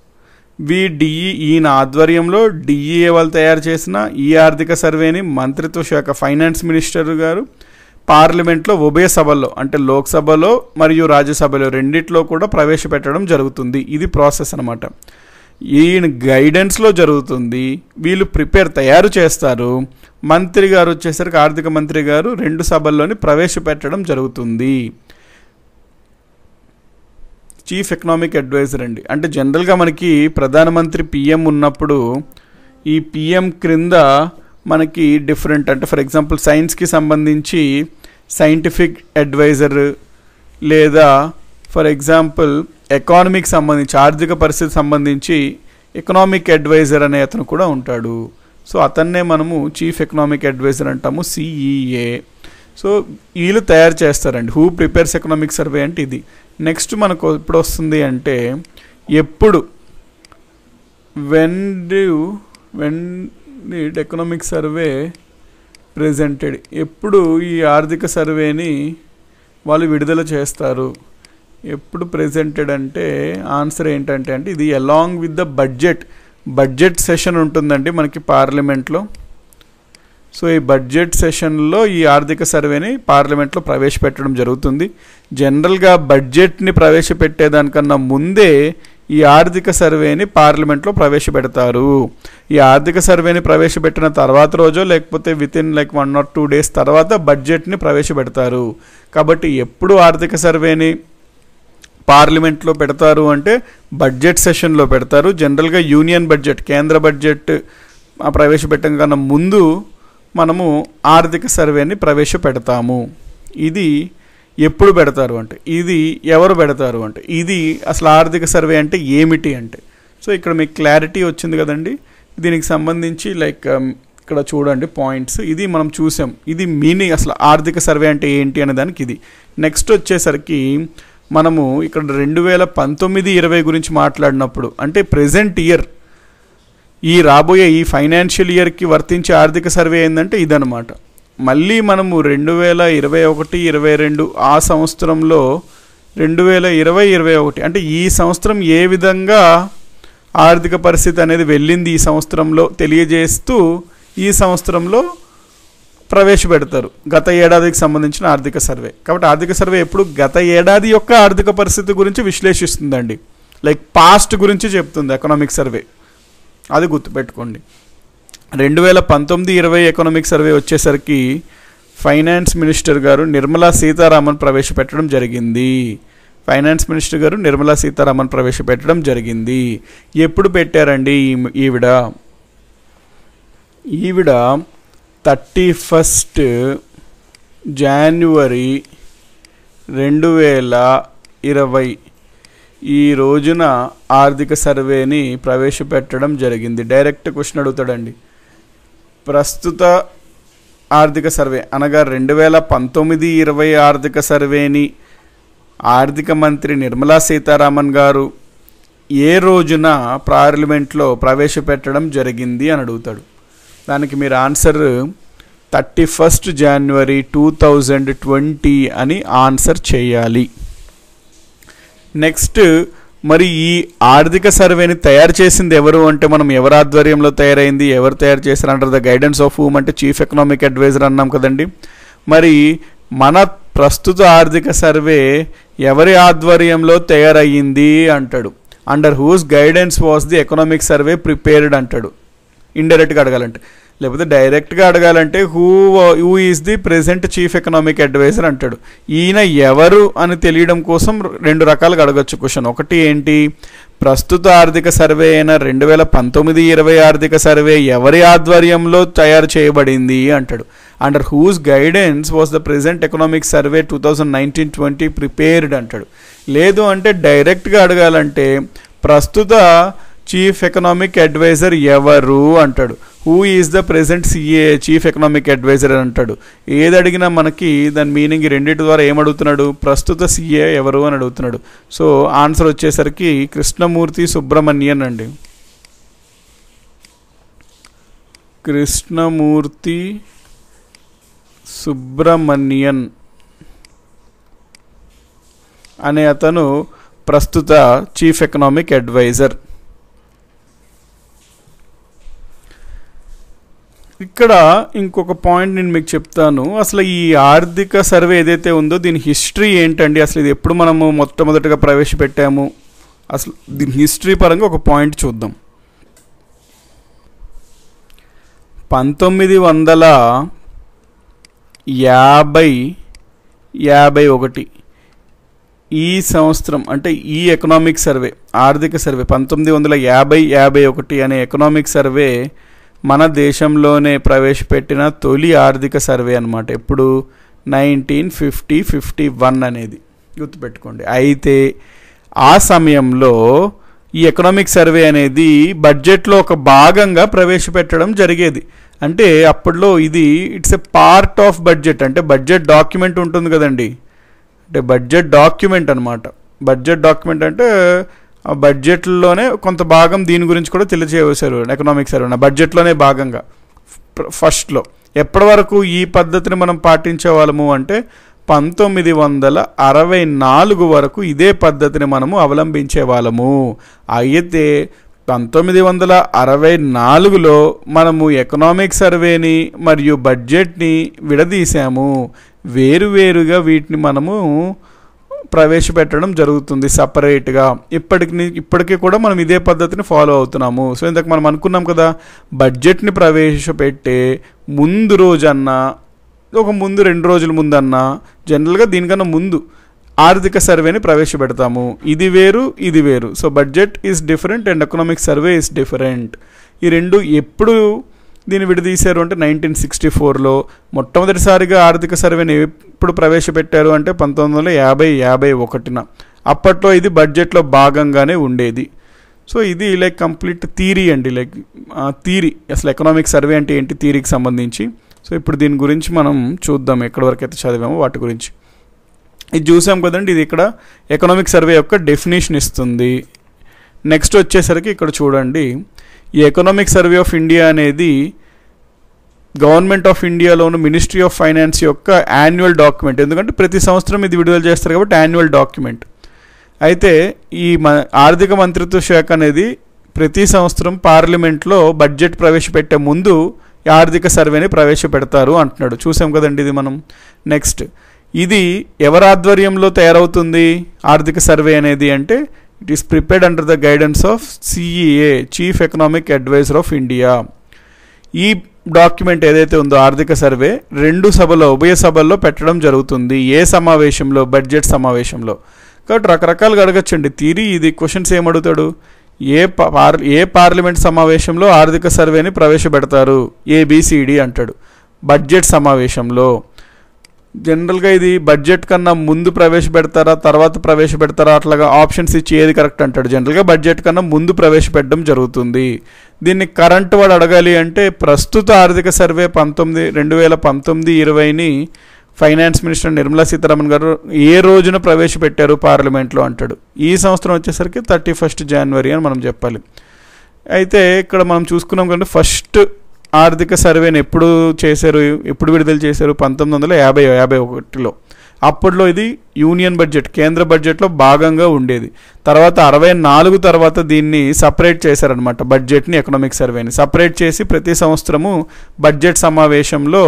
వీ డిఈ ఈయన ఆధ్వర్యంలో డిఈఏ e వాళ్ళు తయారు చేసిన ఈ ఆర్థిక సర్వేని మంత్రిత్వ శాఖ ఫైనాన్స్ మినిస్టర్ గారు పార్లమెంట్లో ఉభయ సభల్లో అంటే లోక్సభలో మరియు రాజ్యసభలో రెండిట్లో కూడా ప్రవేశపెట్టడం జరుగుతుంది ఇది ప్రాసెస్ అనమాట ఈయన గైడెన్స్లో జరుగుతుంది వీళ్ళు ప్రిపేర్ తయారు చేస్తారు మంత్రి గారు వచ్చేసరికి ఆర్థిక మంత్రి గారు రెండు సభల్లోని ప్రవేశపెట్టడం జరుగుతుంది చీఫ్ ఎకనామిక్ అడ్వైజర్ అండి అంటే జనరల్గా మనకి ప్రధానమంత్రి పిఎం ఉన్నప్పుడు ఈ పిఎం క్రింద మనకి డిఫరెంట్ అంటే ఫర్ ఎగ్జాంపుల్ సైన్స్కి సంబంధించి సైంటిఫిక్ అడ్వైజర్ లేదా ఫర్ ఎగ్జాంపుల్ ఎకానమీకి సంబంధించి ఆర్థిక పరిస్థితి సంబంధించి ఎకనామిక్ అడ్వైజర్ అనే అతను కూడా ఉంటాడు సో అతన్నే మనము చీఫ్ ఎకనామిక్ అడ్వైజర్ అంటాము సిఈఏ e సో వీళ్ళు తయారు చేస్తారండి హూ ప్రిపేర్స్ ఎకనామిక్ సర్వే అంటే ఇది నెక్స్ట్ మనకు ఎప్పుడు వస్తుంది అంటే ఎప్పుడు when do when neat economic survey presented ఎప్పుడు ఈ ఆర్థిక సర్వేని వాళ్ళు విడుదల చేస్తారు ఎప్పుడు ప్రెజెంటెడ్ అంటే ఆన్సర్ ఏంటంటే అంటే ఇది along with the budget budget session ఉంటుందండి మనకి పార్లమెంట్లో సో ఈ బడ్జెట్ సెషన్లో ఈ ఆర్థిక సర్వేని పార్లమెంట్లో ప్రవేశపెట్టడం జరుగుతుంది జనరల్గా బడ్జెట్ని ప్రవేశపెట్టేదానికన్నా ముందే ఈ ఆర్థిక సర్వేని పార్లమెంట్లో ప్రవేశపెడతారు ఈ ఆర్థిక సర్వేని ప్రవేశపెట్టిన తర్వాత రోజో లేకపోతే within like one or two days తర్వాత బడ్జెట్ని ప్రవేశపెడతారు కాబట్టి ఎప్పుడు ఆర్థిక సర్వేని పార్లమెంట్లో పెడతారు అంటే బడ్జెట్ సెషన్లో పెడతారు జనరల్గా యూనియన్ బడ్జెట్ కేంద్ర బడ్జెట్ ప్రవేశపెట్టడం కన్నా ముందు మనము ఆర్థిక సర్వేని ప్రవేశపెడతాము ఇది ఎప్పుడు పెడతారు అంటే ఇది ఎవరు పెడతారు అంటే ఇది అసలు ఆర్థిక సర్వే అంటే ఏమిటి అంటే సో ఇక్కడ మీకు క్లారిటీ వచ్చింది కదండి దీనికి సంబంధించి లైక్ ఇక్కడ చూడండి పాయింట్స్ ఇది మనం చూసాం ఇది మీనింగ్ అసలు ఆర్థిక సర్వే అంటే ఏంటి అనే దానికి ఇది నెక్స్ట్ వచ్చేసరికి మనము ఇక్కడ రెండు వేల పంతొమ్మిది ఇరవై గురించి మాట్లాడినప్పుడు అంటే ప్రజెంట్ ఇయర్ ఈ రాబోయే ఈ ఫైనాన్షియల్ ఇయర్కి వర్తించే ఆర్థిక సర్వే ఏంటంటే ఇదనమాట మళ్ళీ మనము రెండు వేల ఇరవై ఒకటి ఇరవై రెండు ఆ సంవత్సరంలో రెండు వేల ఇరవై ఇరవై ఒకటి అంటే ఈ సంవత్సరం ఏ విధంగా ఆర్థిక పరిస్థితి అనేది వెళ్ళింది ఈ సంవత్సరంలో తెలియజేస్తూ ఈ సంవత్సరంలో ప్రవేశపెడతారు గత ఏడాదికి సంబంధించిన ఆర్థిక సర్వే కాబట్టి ఆర్థిక సర్వే ఎప్పుడు గత ఏడాది యొక్క ఆర్థిక పరిస్థితి గురించి విశ్లేషిస్తుందండి లైక్ పాస్ట్ గురించి చెప్తుంది ఎకనామిక్ సర్వే అది గుర్తుపెట్టుకోండి రెండు వేల పంతొమ్మిది ఇరవై ఎకనామిక్ సర్వే వచ్చేసరికి ఫైనాన్స్ మినిస్టర్ గారు నిర్మలా సీతారామన్ ప్రవేశపెట్టడం జరిగింది ఫైనాన్స్ మినిస్టర్ గారు నిర్మలా సీతారామన్ ప్రవేశపెట్టడం జరిగింది ఎప్పుడు పెట్టారండి ఈవిడ ఈవిడ థర్టీ ఫస్ట్ జాన్వరి రెండు వేల ఇరవై ఈ రోజున ఆర్థిక సర్వేని ప్రవేశపెట్టడం జరిగింది డైరెక్ట్ క్వశ్చన్ అడుగుతాడండి ప్రస్తుత ఆర్థిక సర్వే అనగా రెండు వేల పంతొమ్మిది ఇరవై ఆర్థిక సర్వేని ఆర్థిక మంత్రి నిర్మలా సీతారామన్ గారు ఏ రోజున పార్లమెంట్లో ప్రవేశపెట్టడం జరిగింది అని అడుగుతాడు దానికి మీరు answer thirty first January two thousand twenty అని ఆన్సర్ చేయాలి నెక్స్ట్ మరి ఈ ఆర్థిక సర్వేని తయారు చేసింది ఎవరు అంటే మనం ఎవరి ఆధ్వర్యంలో తయారైంది ఎవరు తయారు చేశారు అంటారు ద గైడెన్స్ ఆఫ్ హూమ్ అంటే చీఫ్ ఎకనామిక్ అడ్వైజర్ అన్నాం కదండి మరి మన ప్రస్తుత ఆర్థిక సర్వే ఎవరి ఆధ్వర్యంలో తయారయ్యింది అంటాడు under whose guidance was the economic survey prepared అంటాడు ఇండైరెక్ట్గా అడగాలంటే లేకపోతే డైరెక్ట్గా అడగాలంటే who who is the present chief economic adviser అంటాడు ఈయన ఎవరు అని తెలియడం కోసం రెండు రకాలుగా అడగచ్చు క్వశ్చన్ ఒకటి ఏంటి ప్రస్తుత ఆర్థిక సర్వే అయిన రెండు వేల పంతొమ్మిది ఇరవై ఆర్థిక సర్వే ఎవరి ఆధ్వర్యంలో తయారు చేయబడింది అంటాడు under whose guidance was the present economic survey two thousand nineteen twenty prepared అంటాడు లేదు అంటే డైరెక్ట్గా అడగాలంటే ప్రస్తుత చీఫ్ ఎకనామిక్ అడ్వైజర్ ఎవరు అంటాడు who is the present CA chief economic adviser అని అంటాడు ఏది అడిగినా మనకి దాని మీనింగ్ రెండింటి ద్వారా ఏమడుగుతున్నాడు ప్రస్తుత సిఏ ఎవరు అని అడుగుతున్నాడు సో ఆన్సర్ వచ్చేసరికి కృష్ణమూర్తి సుబ్రహ్మణ్యన్ అండి కృష్ణమూర్తి సుబ్రహ్మణ్యన్ అనే అతను ప్రస్తుత చీఫ్ ఎకనామిక్ అడ్వైజర్ ఇక్కడ ఇంకొక పాయింట్ నేను మీకు చెప్తాను అసలు ఈ ఆర్థిక సర్వే ఏదైతే ఉందో దీని హిస్టరీ ఏంటండి అసలు ఇది ఎప్పుడు మనము మొట్టమొదటిగా ప్రవేశపెట్టాము అసలు దీని హిస్టరీ పరంగా ఒక పాయింట్ చూద్దాం పంతొమ్మిది వందల యాభై యాభై ఒకటి ఈ సంవత్సరం అంటే ఈ ఎకనామిక్ సర్వే ఆర్థిక సర్వే పంతొమ్మిది వందల యాభై యాభై ఒకటి అనే ఎకనామిక్ సర్వే మన దేశంలోనే ప్రవేశపెట్టిన తొలి ఆర్థిక సర్వే అనమాట ఎప్పుడు నైన్టీన్ ఫిఫ్టీ ఫిఫ్టీ వన్ అనేది గుర్తుపెట్టుకోండి అయితే ఆ సమయంలో ఈ ఎకనామిక్ సర్వే అనేది బడ్జెట్లో ఒక భాగంగా ప్రవేశపెట్టడం జరిగేది అంటే అప్పట్లో ఇది it's a part of budget అంటే బడ్జెట్ డాక్యుమెంట్ ఉంటుంది కదండి అంటే బడ్జెట్ డాక్యుమెంట్ అనమాట బడ్జెట్ డాక్యుమెంట్ అంటే బడ్జెట్లోనే కొంత భాగం దీని గురించి కూడా తెలియజేశారు ఎకనామిక్ సర్వే బడ్జెట్లోనే భాగంగా ఫస్ట్లో ఎప్పటి వరకు ఈ పద్ధతిని మనం పాటించే వాళ్ళము అంటే పంతొమ్మిది వందల అరవై నాలుగు వరకు ఇదే పద్ధతిని మనము అవలంబించే వాళ్ళము అయితే పంతొమ్మిది వందల అరవై నాలుగులో మనము ఎకనామిక్ సర్వేని మరియు బడ్జెట్ని విడదీశాము వేరువేరుగా వీటిని మనము ప్రవేశపెట్టడం జరుగుతుంది సపరేట్గా ఇప్పటికి ఇప్పటికీ కూడా మనం ఇదే పద్ధతిని ఫాలో అవుతున్నాము సో ఇంతకు మనం అనుకున్నాం కదా బడ్జెట్ని ప్రవేశపెట్టే ముందు రోజన్నా ఒక ముందు రెండు రోజుల ముందన్నా జనరల్గా దీనికన్నా ముందు ఆర్థిక సర్వేని ప్రవేశపెడతాము ఇది వేరు ఇది వేరు so budget is different and economic survey is different ఈ రెండు ఎప్పుడు దీన్ని విడదీశారు అంటే నైన్టీన్ సిక్స్టీ ఫోర్లో మొట్టమొదటిసారిగా ఆర్థిక సర్వేని ఎప్పుడు ప్రవేశపెట్టారు అంటే పంతొమ్మిది వందల యాభై యాభై ఒకటిన అప్పట్లో ఇది బడ్జెట్లో భాగంగానే ఉండేది సో ఇది లైక్ కంప్లీట్ థీరీ అండి లైక్ థీరీ అసలు ఎకనామిక్ సర్వే అంటే ఏంటి థీరీకి సంబంధించి సో ఇప్పుడు దీని గురించి మనం చూద్దాం ఎక్కడి వరకు అయితే చదివామో వాటి గురించి ఇది చూసాం కదండి ఇది ఇక్కడ ఎకనామిక్ సర్వే యొక్క డెఫినేషన్ ఇస్తుంది నెక్స్ట్ వచ్చేసరికి ఇక్కడ చూడండి ఈ ఎకనామిక్ సర్వే ఆఫ్ ఇండియా అనేది గవర్నమెంట్ ఆఫ్ ఉన్న మినిస్ట్రీ ఆఫ్ ఫైనాన్స్ యొక్క యాన్యువల్ డాక్యుమెంట్ ఎందుకంటే ప్రతి సంవత్సరం ఇది విడుదల చేస్తారు కాబట్టి యాన్యువల్ డాక్యుమెంట్ అయితే ఈ ఆర్థిక మంత్రిత్వ శాఖ అనేది ప్రతి సంవత్సరం పార్లమెంట్లో బడ్జెట్ ప్రవేశపెట్టే ముందు ఆర్థిక సర్వేని ప్రవేశపెడతారు అంటున్నాడు చూసాం కదండి ఇది మనం నెక్స్ట్ ఇది ఎవరి ఆధ్వర్యంలో తయారవుతుంది ఆర్థిక సర్వే అనేది అంటే it is prepared under the guidance of CEA chief economic adviser of India ఈ డాక్యుమెంట్ ఏదైతే ఉందో ఆర్థిక సర్వే రెండు సభలో ఉభయ సభల్లో పెట్టడం జరుగుతుంది ఏ సమావేశంలో బడ్జెట్ సమావేశంలో కాబట్టి రకరకాలుగా అడగచ్చండి తీరి ఇది క్వశ్చన్స్ ఏమడుగుతాడు ఏ పార్ ఏ పార్లమెంట్ సమావేశంలో ఆర్థిక సర్వేని ప్రవేశపెడతారు ఏబిసిడి అంటాడు బడ్జెట్ సమావేశంలో జనరల్గా ఇది బడ్జెట్ కన్నా ముందు ప్రవేశపెడతారా తర్వాత ప్రవేశపెడతారా అట్లాగా ఆప్షన్స్ ఇచ్చి ఏది కరెక్ట్ అంటాడు జనరల్గా బడ్జెట్ కన్నా ముందు ప్రవేశపెట్టడం జరుగుతుంది దీన్ని కరెంట్ వాడు అడగాలి అంటే ప్రస్తుత ఆర్థిక సర్వే పంతొమ్మిది రెండు వేల పంతొమ్మిది ఇరవైని ఫైనాన్స్ మినిస్టర్ నిర్మలా సీతారామన్ గారు ఏ రోజున ప్రవేశపెట్టారు పార్లమెంట్లో అంటాడు ఈ సంవత్సరం వచ్చేసరికి థర్టీ ఫస్ట్ జనవరి అని మనం చెప్పాలి అయితే ఇక్కడ మనం చూసుకున్నాం కంటే ఫస్ట్ ఆర్థిక సర్వేని ఎప్పుడు చేశారు ఎప్పుడు విడుదల చేశారు పంతొమ్మిది వందల యాభై యాభై ఒకటిలో అప్పట్లో ఇది యూనియన్ బడ్జెట్ కేంద్ర బడ్జెట్లో భాగంగా ఉండేది తర్వాత అరవై నాలుగు తర్వాత దీన్ని సపరేట్ చేశారనమాట బడ్జెట్ని ఎకనామిక్ సర్వేని సపరేట్ చేసి ప్రతి సంవత్సరము బడ్జెట్ సమావేశంలో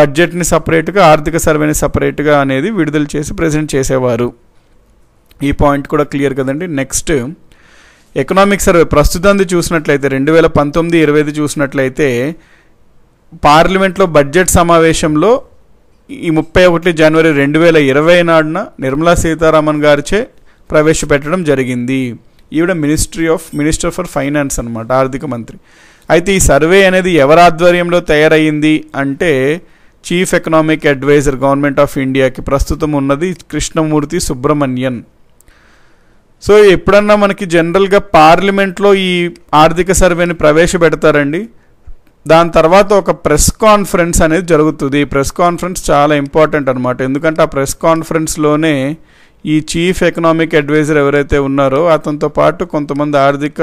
బడ్జెట్ని సపరేట్గా ఆర్థిక సర్వేని సపరేట్గా అనేది విడుదల చేసి ప్రజెంట్ చేసేవారు ఈ పాయింట్ కూడా క్లియర్ కదండి నెక్స్ట్ ఎకనామిక్ సర్వే ప్రస్తుతాన్ని చూసినట్లయితే రెండు వేల పంతొమ్మిది ఇరవైది చూసినట్లయితే పార్లమెంట్లో బడ్జెట్ సమావేశంలో ఈ ముప్పై ఒకటి జనవరి రెండు వేల ఇరవై నాడున నిర్మలా సీతారామన్ గారిచే ప్రవేశపెట్టడం జరిగింది ఈవిడ ministry of minister for finance అనమాట ఆర్థిక మంత్రి అయితే ఈ సర్వే అనేది ఎవరి ఆధ్వర్యంలో తయారయ్యింది అంటే chief economic adviser government of ఇండియాకి ప్రస్తుతం ఉన్నది కృష్ణమూర్తి సుబ్రహ్మణ్యన్ సో ఎప్పుడన్నా మనకి జనరల్గా పార్లమెంట్లో ఈ ఆర్థిక సర్వేని ప్రవేశపెడతారండి దాని తర్వాత ఒక ప్రెస్ కాన్ఫరెన్స్ అనేది జరుగుతుంది ఈ ప్రెస్ కాన్ఫరెన్స్ చాలా ఇంపార్టెంట్ అనమాట ఎందుకంటే ఆ ప్రెస్ కాన్ఫరెన్స్లోనే ఈ చీఫ్ ఎకనామిక్ అడ్వైజర్ ఎవరైతే ఉన్నారో అతనితో పాటు కొంతమంది ఆర్థిక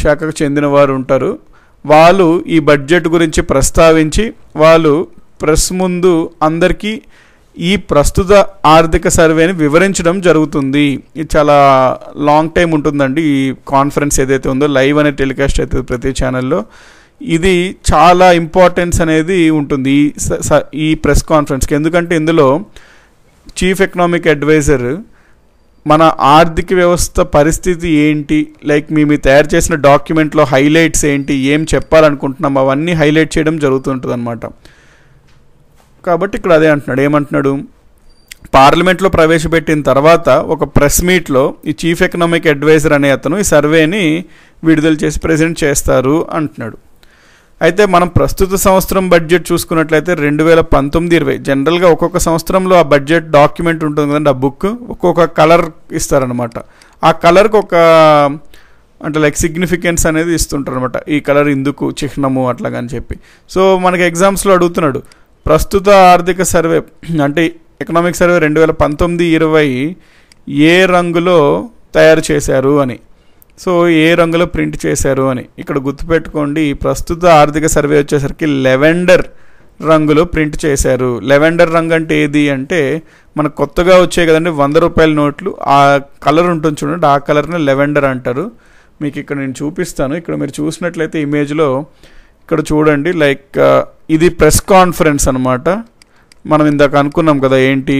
శాఖకు చెందిన వారు ఉంటారు వాళ్ళు ఈ బడ్జెట్ గురించి ప్రస్తావించి వాళ్ళు ప్రెస్ ముందు అందరికీ ఈ ప్రస్తుత ఆర్థిక సర్వేని వివరించడం జరుగుతుంది ఇది చాలా లాంగ్ టైం ఉంటుందండి ఈ కాన్ఫరెన్స్ ఏదైతే ఉందో లైవ్ అనే టెలికాస్ట్ అవుతుంది ప్రతి ఛానల్లో ఇది చాలా ఇంపార్టెన్స్ అనేది ఉంటుంది ఈ ప్రెస్ కాన్ఫరెన్స్కి ఎందుకంటే ఇందులో చీఫ్ ఎకనామిక్ అడ్వైజర్ మన ఆర్థిక వ్యవస్థ పరిస్థితి ఏంటి లైక్ మేము తయారు చేసిన డాక్యుమెంట్లో హైలైట్స్ ఏంటి ఏం చెప్పాలనుకుంటున్నాం అవన్నీ హైలైట్ చేయడం జరుగుతుంటుంది కాబట్టి ఇక్కడ అదే అంటున్నాడు ఏమంటున్నాడు పార్లమెంట్లో ప్రవేశపెట్టిన తర్వాత ఒక ప్రెస్ మీట్లో ఈ చీఫ్ ఎకనామిక్ అడ్వైజర్ అనే అతను ఈ సర్వేని విడుదల చేసి ప్రజెంట్ చేస్తారు అంటున్నాడు అయితే మనం ప్రస్తుత సంవత్సరం బడ్జెట్ చూసుకున్నట్లయితే రెండు వేల పంతొమ్మిది ఇరవై జనరల్గా ఒక్కొక్క సంవత్సరంలో ఆ బడ్జెట్ డాక్యుమెంట్ ఉంటుంది కదండి ఆ బుక్ ఒక్కొక్క కలర్ ఇస్తారనమాట ఆ కలర్కి ఒక అంటే లైక్ సిగ్నిఫికెన్స్ అనేది ఇస్తుంటారు అనమాట ఈ కలర్ ఎందుకు చిహ్నము అట్లాగని చెప్పి సో మనకి ఎగ్జామ్స్లో అడుగుతున్నాడు ప్రస్తుత ఆర్థిక సర్వే అంటే ఎకనామిక్ సర్వే రెండు వేల పంతొమ్మిది ఇరవై ఏ రంగులో తయారు చేశారు అని సో ఏ రంగులో ప్రింట్ చేశారు అని ఇక్కడ గుర్తుపెట్టుకోండి ప్రస్తుత ఆర్థిక సర్వే వచ్చేసరికి లెవెండర్ రంగులో ప్రింట్ చేశారు లెవెండర్ రంగు అంటే ఏది అంటే మనకు కొత్తగా వచ్చే కదండి వంద రూపాయల నోట్లు ఆ కలర్ ఉంటుంది చూడండి ఆ కలర్ని లెవెండర్ అంటారు మీకు ఇక్కడ నేను చూపిస్తాను ఇక్కడ మీరు చూసినట్లయితే ఇమేజ్లో ఇక్కడ చూడండి లైక్ uh, ఇది ప్రెస్ కాన్ఫరెన్స్ అనమాట మనం ఇందాక అనుకున్నాం కదా ఏంటి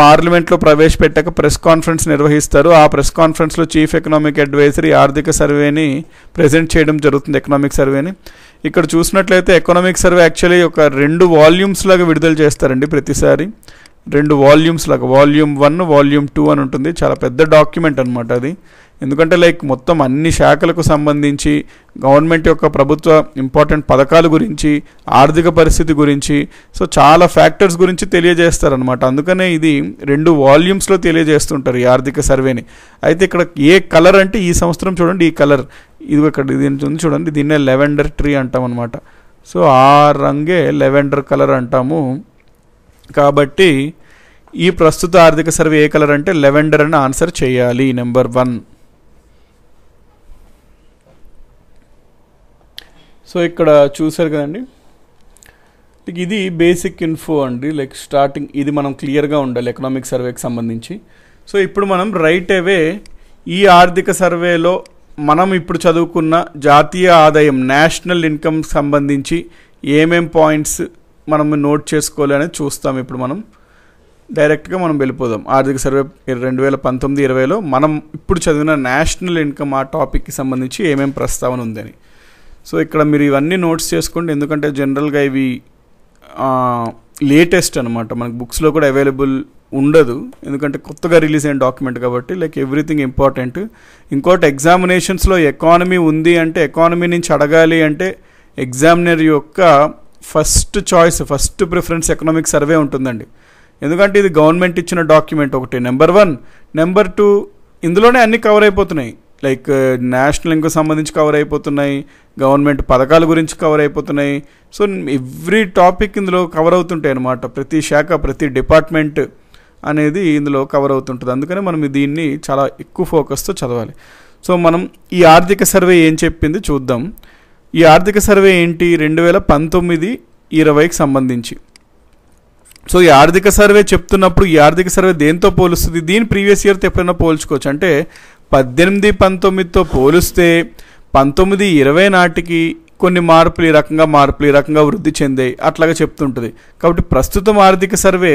పార్లమెంట్లో ప్రవేశపెట్టాక ప్రెస్ కాన్ఫరెన్స్ నిర్వహిస్తారు ఆ ప్రెస్ కాన్ఫరెన్స్లో చీఫ్ ఎకనామిక్ అడ్వైజరీ ఆర్థిక సర్వేని ప్రజెంట్ చేయడం జరుగుతుంది ఎకనామిక్ సర్వేని ఇక్కడ చూసినట్లయితే ఎకనామిక్ సర్వే యాక్చువల్లీ ఒక రెండు వాల్యూమ్స్ లాగా విడుదల చేస్తారండి ప్రతిసారి రెండు వాల్యూమ్స్ లాగా వాల్యూమ్ వన్ వాల్యూమ్ టూ అని ఉంటుంది చాలా పెద్ద డాక్యుమెంట్ అనమాట అది ఎందుకంటే లైక్ మొత్తం అన్ని శాఖలకు సంబంధించి గవర్నమెంట్ యొక్క ప్రభుత్వ ఇంపార్టెంట్ పథకాల గురించి ఆర్థిక పరిస్థితి గురించి సో చాలా ఫ్యాక్టర్స్ గురించి తెలియజేస్తారనమాట అందుకనే ఇది రెండు వాల్యూమ్స్లో తెలియజేస్తుంటారు ఈ ఆర్థిక సర్వేని అయితే ఇక్కడ ఏ కలర్ అంటే ఈ సంవత్సరం చూడండి ఈ కలర్ ఇది ఇక్కడ ఇది చూడండి దీన్నే లెవెండర్ ట్రీ అంటాం అనమాట సో ఆ రంగే లెవెండర్ కలర్ అంటాము కాబట్టి ఈ ప్రస్తుత ఆర్థిక సర్వే ఏ కలర్ అంటే లెవెండర్ అని ఆన్సర్ చేయాలి నెంబర్ వన్ సో ఇక్కడ చూసారు కదండి ఇది బేసిక్ ఇన్ఫో అండి లైక్ స్టార్టింగ్ ఇది మనం క్లియర్గా ఉండాలి ఎకనామిక్ సర్వేకి సంబంధించి సో ఇప్పుడు మనం రైట్ అవే ఈ ఆర్థిక సర్వేలో మనం ఇప్పుడు చదువుకున్న జాతీయ ఆదాయం నేషనల్ ఇన్కమ్ సంబంధించి ఏమేం పాయింట్స్ మనం నోట్ చేసుకోవాలి అనేది చూస్తాం ఇప్పుడు మనం డైరెక్ట్గా మనం వెళ్ళిపోదాం ఆర్థిక సర్వే రెండు వేల పంతొమ్మిది ఇరవైలో మనం ఇప్పుడు చదివిన నేషనల్ ఇన్కమ్ ఆ టాపిక్కి సంబంధించి ఏమేమి ప్రస్తావన ఉందని సో ఇక్కడ మీరు ఇవన్నీ నోట్స్ చేసుకోండి ఎందుకంటే జనరల్గా ఇవి లేటెస్ట్ అనమాట మనకు బుక్స్లో కూడా అవైలబుల్ ఉండదు ఎందుకంటే కొత్తగా రిలీజ్ అయిన డాక్యుమెంట్ కాబట్టి లైక్ ఎవ్రీథింగ్ ఇంపార్టెంట్ ఇంకోటి ఎగ్జామినేషన్స్లో ఎకానమీ ఉంది అంటే ఎకానమీ నుంచి అడగాలి అంటే ఎగ్జామినర్ యొక్క first choice first preference economic survey ఉంటుందండి ఎందుకంటే ఇది గవర్నమెంట్ ఇచ్చిన డాక్యుమెంట్ ఒకటి నెంబర్ వన్ నెంబర్ టూ ఇందులోనే అన్నీ కవర్ అయిపోతున్నాయి లైక్ నేషనల్ uh, ఇంకు సంబంధించి కవర్ అయిపోతున్నాయి గవర్నమెంట్ పథకాల గురించి కవర్ అయిపోతున్నాయి సో ఎవ్రీ టాపిక్ ఇందులో కవర్ అవుతుంటాయి అనమాట ప్రతి శాఖ ప్రతి డిపార్ట్మెంట్ అనేది ఇందులో కవర్ అవుతుంటుంది అందుకనే మనం దీన్ని చాలా ఎక్కువ ఫోకస్తో చదవాలి సో మనం ఈ ఆర్థిక సర్వే ఏం చెప్పింది చూద్దాం ఈ ఆర్థిక సర్వే ఏంటి రెండు వేల పంతొమ్మిది ఇరవైకి సంబంధించి సో ఈ ఆర్థిక సర్వే చెప్తున్నప్పుడు ఈ ఆర్థిక సర్వే దేంతో పోలుస్తుంది దీని ప్రీవియస్ ఇయర్తో ఎప్పుడైనా పోల్చుకోవచ్చు అంటే పద్దెనిమిది పంతొమ్మిదితో పోలిస్తే పంతొమ్మిది ఇరవై నాటికి కొన్ని మార్పులు ఈ రకంగా మార్పులు ఈ రకంగా వృద్ధి చెందాయి అట్లాగా చెప్తుంటుంది కాబట్టి ప్రస్తుతం ఆర్థిక సర్వే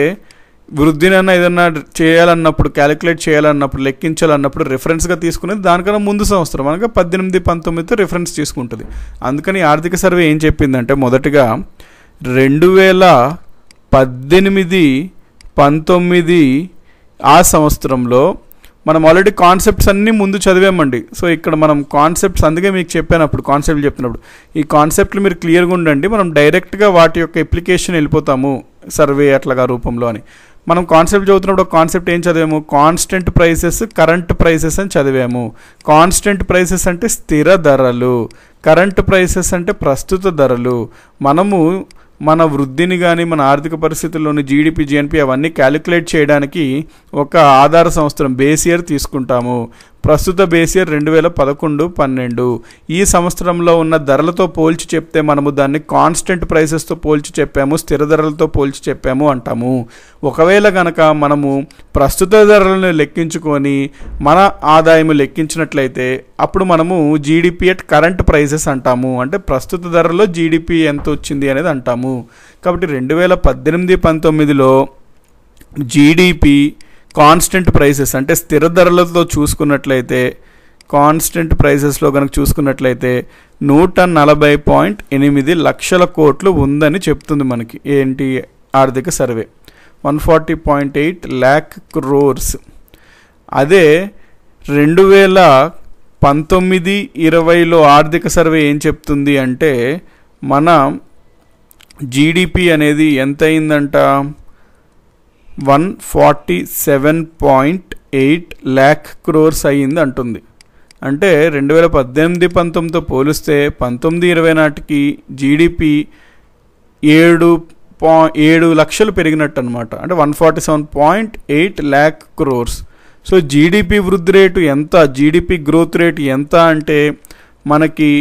వృద్ధినన్నా ఏదన్నా చేయాలన్నప్పుడు క్యాలిక్యులేట్ చేయాలన్నప్పుడు లెక్కించాలన్నప్పుడు రిఫరెన్స్గా తీసుకునేది దానికన్నా ముందు సంవత్సరం అనగా పద్దెనిమిది పంతొమ్మిదితో రిఫరెన్స్ తీసుకుంటుంది అందుకని ఆర్థిక సర్వే ఏం చెప్పిందంటే మొదటగా రెండు వేల పద్దెనిమిది పంతొమ్మిది ఆ సంవత్సరంలో మనం ఆల్రెడీ కాన్సెప్ట్స్ అన్నీ ముందు చదివామండి సో ఇక్కడ మనం కాన్సెప్ట్స్ అందుకే మీకు చెప్పాను అప్పుడు కాన్సెప్ట్లు చెప్పినప్పుడు ఈ కాన్సెప్ట్లు మీరు క్లియర్గా ఉండండి మనం డైరెక్ట్గా వాటి యొక్క అప్లికేషన్ వెళ్ళిపోతాము సర్వే అట్లాగా రూపంలో అని మనం కాన్సెప్ట్ చదువుతున్నప్పుడు కాన్సెప్ట్ ఏం చదివాము కాన్స్టెంట్ ప్రైసెస్ కరెంట్ ప్రైసెస్ అని చదివాము కాన్స్టెంట్ ప్రైసెస్ అంటే స్థిర ధరలు కరెంట్ ప్రైసెస్ అంటే ప్రస్తుత ధరలు మనము మన వృద్ధిని కానీ మన ఆర్థిక పరిస్థితుల్లోని జీడిపి జిఎన్పి అవన్నీ క్యాలిక్యులేట్ చేయడానికి ఒక ఆధార సంవత్సరం బేస్ ఇయర్ తీసుకుంటాము ప్రస్తుత బేస్ ఇయర్ రెండు వేల పదకొండు పన్నెండు ఈ సంవత్సరంలో ఉన్న ధరలతో పోల్చి చెప్తే మనము దాన్ని కాన్స్టెంట్ ప్రైసెస్తో పోల్చి చెప్పాము స్థిర ధరలతో పోల్చి చెప్పాము అంటాము ఒకవేళ కనుక మనము ప్రస్తుత ధరలను లెక్కించుకొని మన ఆదాయం లెక్కించినట్లయితే అప్పుడు మనము జీడిపి అట్ కరెంట్ ప్రైసెస్ అంటాము అంటే ప్రస్తుత ధరలో జీడిపి ఎంత వచ్చింది అనేది అంటాము కాబట్టి రెండు వేల పద్దెనిమిది పంతొమ్మిదిలో జీడిపి కాన్స్టెంట్ ప్రైసెస్ అంటే స్థిర ధరలతో చూసుకున్నట్లయితే కాన్స్టెంట్ ప్రైసెస్లో కనుక చూసుకున్నట్లయితే నూట నలభై పాయింట్ ఎనిమిది లక్షల కోట్లు ఉందని చెప్తుంది మనకి ఏంటి ఆర్థిక సర్వే one forty point eight lakh crores అదే రెండు వేల పంతొమ్మిది ఇరవైలో ఆర్థిక సర్వే ఏం చెప్తుంది అంటే మన జీడిపి అనేది ఎంత అయిందంట one forty seven point eight lakh crores అయ్యింది అంటుంది అంటే రెండు వేల పద్దెనిమిది పంతొమ్మిదితో పోలిస్తే పంతొమ్మిది ఇరవై నాటికి జీడిపి ఏడు పా ఏడు లక్షలు పెరిగినట్టు అనమాట అంటే one forty seven point eight lakh crores so GDP వృద్ధి రేటు ఎంత జీడిపి గ్రోత్ రేట్ ఎంత అంటే మనకి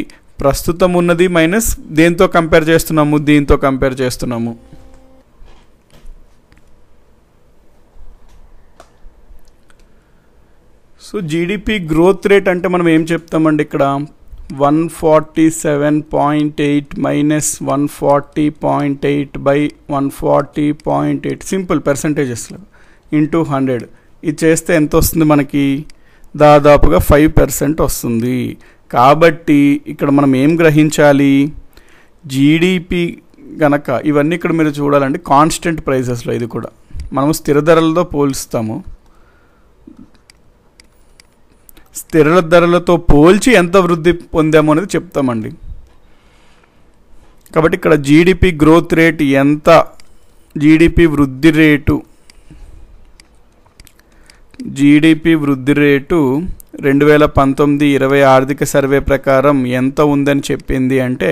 ప్రస్తుతం ఉన్నది మైనస్ దేంతో కంపేర్ చేస్తున్నాము దీంతో కంపేర్ చేస్తున్నాము సో జీడిపి గ్రోత్ రేట్ అంటే మనం ఏం చెప్తామండి ఇక్కడ one forty seven point eight minus one forty point eight by one forty point eight simple పర్సంటేజెస్లో ఇంటూ హండ్రెడ్ ఇది చేస్తే ఎంత వస్తుంది మనకి దాదాపుగా ఫైవ్ పర్సెంట్ వస్తుంది కాబట్టి ఇక్కడ మనం ఏం గ్రహించాలి జీడిపి గనక ఇవన్నీ ఇక్కడ మీరు చూడాలండి కాన్స్టెంట్ ప్రైజెస్లో ఇది కూడా మనము స్థిర ధరలతో పోలుస్తాము స్థిర ధరలతో పోల్చి ఎంత వృద్ధి పొందామో అనేది చెప్తామండి కాబట్టి ఇక్కడ జీడిపి గ్రోత్ రేట్ ఎంత జీడిపి వృద్ధి రేటు జీడిపి వృద్ధి రేటు రెండు వేల పంతొమ్మిది ఇరవై ఆర్థిక సర్వే ప్రకారం ఎంత ఉందని చెప్పింది అంటే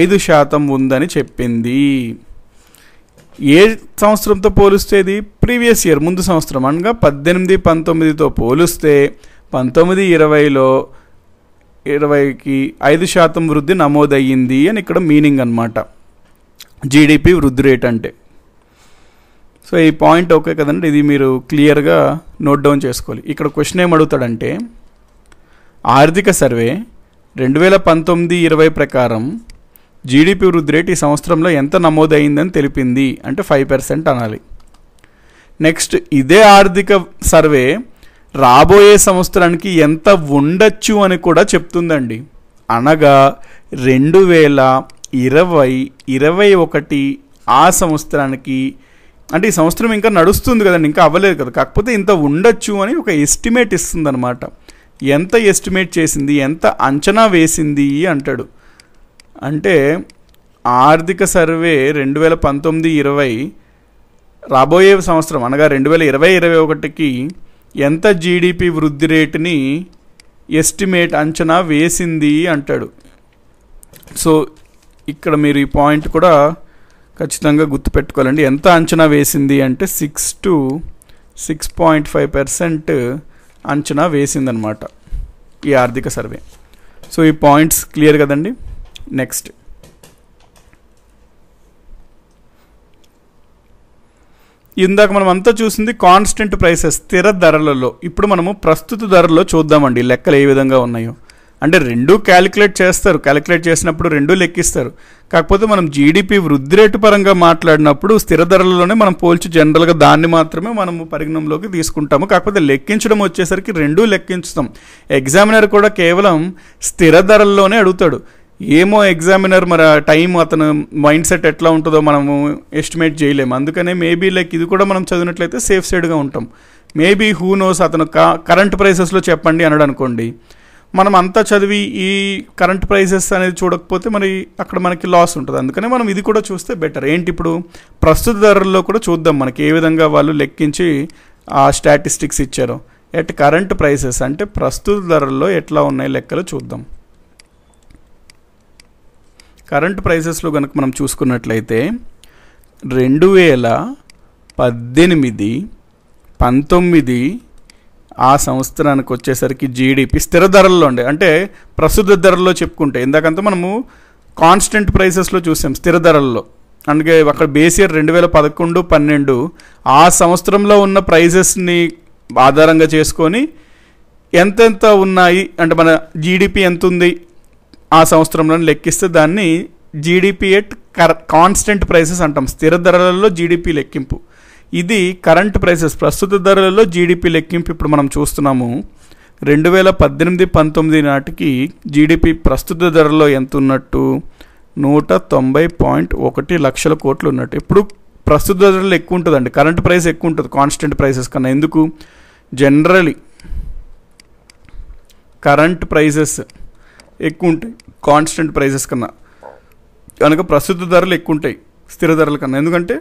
ఐదు శాతం ఉందని చెప్పింది ఏ సంవత్సరంతో పోలిస్తే ఇది ప్రీవియస్ ఇయర్ ముందు సంవత్సరం అనగా పద్దెనిమిది పంతొమ్మిదితో పోలిస్తే పంతొమ్మిది ఇరవైలో ఇరవైకి ఐదు శాతం వృద్ధి నమోదయ్యింది అని ఇక్కడ మీనింగ్ అనమాట జీడిపి వృద్ధి రేట్ అంటే సో ఈ పాయింట్ ఓకే కదండి ఇది మీరు క్లియర్గా నోట్ డౌన్ చేసుకోవాలి ఇక్కడ క్వశ్చన్ ఏమడుగుతాడంటే ఆర్థిక సర్వే రెండు వేల పంతొమ్మిది ఇరవై ప్రకారం జీడిపి వృద్ధి రేట్ ఈ సంవత్సరంలో ఎంత నమోదైందని తెలిపింది అంటే ఫైవ్ పర్సెంట్ అనాలి నెక్స్ట్ ఇదే ఆర్థిక సర్వే రాబోయే సంవత్సరానికి ఎంత ఉండొచ్చు అని కూడా చెప్తుందండి అనగా రెండు వేల ఇరవై ఇరవై ఒకటి ఆ సంవత్సరానికి అంటే ఈ సంవత్సరం ఇంకా నడుస్తుంది కదండి ఇంకా అవ్వలేదు కదా కాకపోతే ఇంత ఉండొచ్చు అని ఒక ఎస్టిమేట్ ఇస్తుంది అనమాట ఎంత ఎస్టిమేట్ చేసింది ఎంత అంచనా వేసింది అంటాడు అంటే ఆర్థిక సర్వే రెండు వేల పంతొమ్మిది ఇరవై రాబోయే సంవత్సరం అనగా రెండు వేల ఇరవై ఇరవై ఒకటికి ఎంత జీడిపి వృద్ధి రేటుని ఎస్టిమేట్ అంచనా వేసింది అంటాడు సో ఇక్కడ మీరు ఈ పాయింట్ కూడా ఖచ్చితంగా గుర్తుపెట్టుకోవాలండి ఎంత అంచనా వేసింది అంటే six to six point five percent అంచనా వేసిందనమాట ఈ ఆర్థిక సర్వే సో ఈ పాయింట్స్ క్లియర్ కదండి నెక్స్ట్ ఇందాక మనం అంతా చూసింది కాన్స్టెంట్ ప్రైసెస్ స్థిర ధరలలో ఇప్పుడు మనము ప్రస్తుత ధరలో చూద్దామండి లెక్కలు ఏ విధంగా ఉన్నాయో అంటే రెండూ క్యాలిక్యులేట్ చేస్తారు క్యాలిక్యులేట్ చేసినప్పుడు రెండూ లెక్కిస్తారు కాకపోతే మనం జీడిపి వృద్ధి రేటు పరంగా మాట్లాడినప్పుడు స్థిర ధరలలోనే మనం పోల్చి జనరల్గా దాన్ని మాత్రమే మనము పరిగణంలోకి తీసుకుంటాము కాకపోతే లెక్కించడం వచ్చేసరికి రెండూ లెక్కించుతాం ఎగ్జామినర్ కూడా కేవలం స్థిర ధరల్లోనే అడుగుతాడు ఏమో ఎగ్జామినర్ మరి టైం అతను మైండ్ సెట్ ఎట్లా ఉంటుందో మనము ఎస్టిమేట్ చేయలేము అందుకనే మేబీ లైక్ ఇది కూడా మనం చదివినట్లయితే సేఫ్ సైడ్గా ఉంటాం మేబీ హూ నోస్ అతను కా కరెంట్ ప్రైసెస్లో చెప్పండి అనడం అనుకోండి మనం అంతా చదివి ఈ కరెంట్ ప్రైసెస్ అనేది చూడకపోతే మరి అక్కడ మనకి లాస్ ఉంటుంది అందుకనే మనం ఇది కూడా చూస్తే బెటర్ ఏంటి ఇప్పుడు ప్రస్తుత ధరల్లో కూడా చూద్దాం మనకి ఏ విధంగా వాళ్ళు లెక్కించి ఆ స్టాటిస్టిక్స్ ఇచ్చారో ఎట్ కరెంట్ ప్రైసెస్ అంటే ప్రస్తుత ధరల్లో ఎట్లా ఉన్నాయి లెక్కలు చూద్దాం కరెంట్ ప్రైసెస్లో కనుక మనం చూసుకున్నట్లయితే రెండు వేల పద్దెనిమిది పంతొమ్మిది ఆ సంవత్సరానికి వచ్చేసరికి జీడిపి స్థిర ధరల్లో ఉండే అంటే ప్రస్తుత ధరల్లో చెప్పుకుంటే ఇందాకంతా మనము కాన్స్టెంట్ ప్రైసెస్లో చూసాం స్థిర ధరల్లో అందుకే అక్కడ బేసియర్ రెండు వేల పదకొండు పన్నెండు ఆ సంవత్సరంలో ఉన్న ప్రైజెస్ని ఆధారంగా చేసుకొని ఎంతెంత ఉన్నాయి అంటే మన జీడిపి ఎంత ఉంది ఆ సంవత్సరంలో లెక్కిస్తే దాన్ని జీడిపి ఎట్ కర కాన్స్టెంట్ ప్రైసెస్ అంటాం స్థిర ధరలలో జీడిపి లెక్కింపు ఇది కరెంట్ ప్రైసెస్ ప్రస్తుత ధరలలో జీడిపి లెక్కింపు ఇప్పుడు మనం చూస్తున్నాము రెండు వేల పద్దెనిమిది పంతొమ్మిది నాటికి జీడిపి ప్రస్తుత ధరలో ఎంత ఉన్నట్టు నూట తొంభై పాయింట్ ఒకటి లక్షల కోట్లు ఉన్నట్టు ఇప్పుడు ప్రస్తుత ధరలు ఎక్కువ ఉంటుందండి కరెంట్ ప్రైస్ ఎక్కువ ఉంటుంది కాన్స్టెంట్ ప్రైసెస్ కన్నా ఎందుకు జనరలీ కరెంట్ ప్రైసెస్ ఎక్కువ ఉంటాయి కాన్స్టెంట్ ప్రైజెస్ కన్నా కనుక ప్రస్తుత ధరలు ఎక్కువ ఉంటాయి స్థిర ధరల కన్నా ఎందుకంటే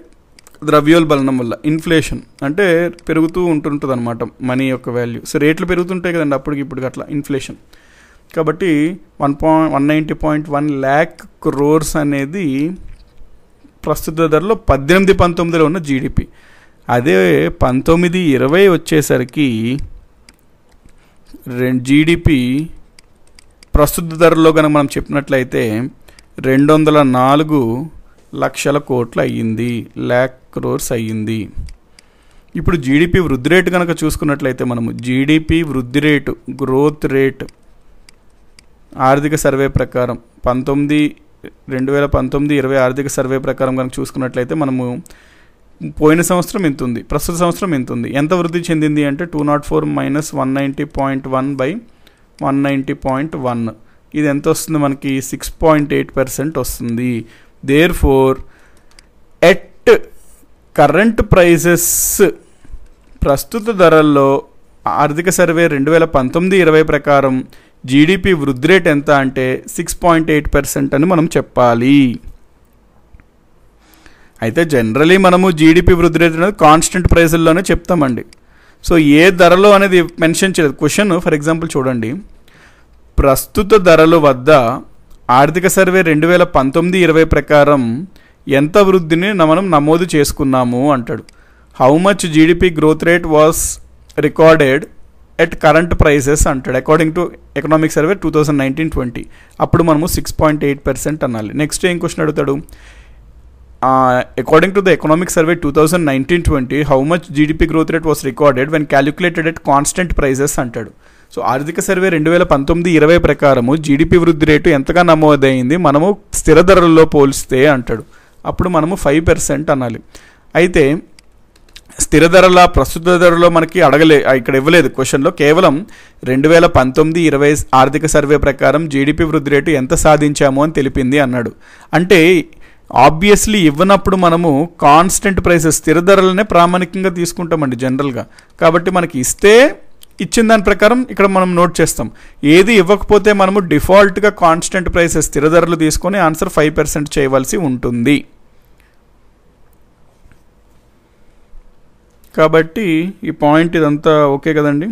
ద్రవ్యోల్బలనం వల్ల ఇన్ఫ్లేషన్ అంటే పెరుగుతూ ఉంటుంటుంది అనమాట మనీ యొక్క వాల్యూ సో రేట్లు పెరుగుతుంటాయి కదండి అప్పటికి ఇప్పుడు అట్లా ఇన్ఫ్లేషన్ కాబట్టి one point one ninety point one lakh crores అనేది ప్రస్తుత ధరలో పద్దెనిమిది పంతొమ్మిదిలో ఉన్న జీడిపి అదే పంతొమ్మిది ఇరవై వచ్చేసరికి రెండు జీడిపి ప్రస్తుత ధరలో కనుక మనం చెప్పినట్లయితే రెండు వందల నాలుగు లక్షల కోట్లు అయ్యింది ల్యాక్ క్రోర్స్ అయ్యింది ఇప్పుడు జీడిపి వృద్ధి రేటు కనుక చూసుకున్నట్లయితే మనము జీడిపి వృద్ధి రేటు గ్రోత్ రేట్ ఆర్థిక సర్వే ప్రకారం పంతొమ్మిది రెండు వేల పంతొమ్మిది ఇరవై ఆర్థిక సర్వే ప్రకారం కనుక చూసుకున్నట్లయితే మనము పోయిన సంవత్సరం ఎంత ఉంది ప్రస్తుత సంవత్సరం ఎంత ఉంది ఎంత వృద్ధి చెందింది అంటే two nought four minus one ninety point one by one ninety point one ఇది ఎంత వస్తుంది మనకి సిక్స్ పాయింట్ ఎయిట్ పర్సెంట్ వస్తుంది therefore at current prices ప్రస్తుత ధరల్లో ఆర్థిక సర్వే రెండు వేల పంతొమ్మిది ఇరవై ప్రకారం జీడిపి వృద్ధి రేట్ ఎంత అంటే సిక్స్ పాయింట్ ఎయిట్ పర్సెంట్ అని మనం చెప్పాలి అయితే జనరలీ మనము జీడిపి వృద్ధి రేట్ అనేది కాన్స్టెంట్ ప్రైజుల్లోనే చెప్తామండి సో ఏ ధరలో అనేది మెన్షన్ చేయలేదు క్వశ్చన్ ఫర్ ఎగ్జాంపుల్ చూడండి ప్రస్తుత ధరలు వద్ద ఆర్థిక సర్వే రెండు వేల పంతొమ్మిది ఇరవై ప్రకారం ఎంత వృద్ధిని మనం నమోదు చేసుకున్నాము అంటాడు how much GDP growth rate was recorded at current prices అంటాడు according to economic survey two thousand nineteen twenty అప్పుడు మనము సిక్స్ పాయింట్ ఎయిట్ పర్సెంట్ అనాలి నెక్స్ట్ ఏం క్వశ్చన్ అడుగుతాడు to the economic survey two thousand nineteen twenty how much GDP growth rate was recorded when calculated at constant prices అంటాడు so ఆర్థిక సర్వే రెండు వేల పంతొమ్మిది ఇరవై ప్రకారము జీడిపి వృద్ధి రేటు ఎంతగా నమోదైంది మనము స్థిర ధరల్లో పోలిస్తే అంటాడు అప్పుడు మనము ఫైవ్ పర్సెంట్ అనాలి అయితే స్థిర ధరల ప్రస్తుత ధరలో మనకి అడగలే ఇక్కడ ఇవ్వలేదు క్వశ్చన్లో కేవలం రెండు వేల పంతొమ్మిది ఇరవై ఆర్థిక సర్వే ప్రకారం జీడిపి వృద్ధి రేటు ఎంత సాధించాము అని తెలిపింది అన్నాడు అంటే ఆబ్వియస్లీ ఇవ్వనప్పుడు మనము కాన్స్టెంట్ ప్రైసెస్ స్థిర ధరలనే ప్రామాణికంగా తీసుకుంటామండి జనరల్గా కాబట్టి మనకి ఇస్తే ఇచ్చిన దాని ప్రకారం ఇక్కడ మనం నోట్ చేస్తాం ఏది ఇవ్వకపోతే మనము డిఫాల్ట్గా కాన్స్టెంట్ ప్రైసెస్ స్థిర ధరలు తీసుకొని ఆన్సర్ ఫైవ్ పర్సెంట్ చేయవలసి ఉంటుంది కాబట్టి ఈ పాయింట్ ఇదంతా ఓకే కదండి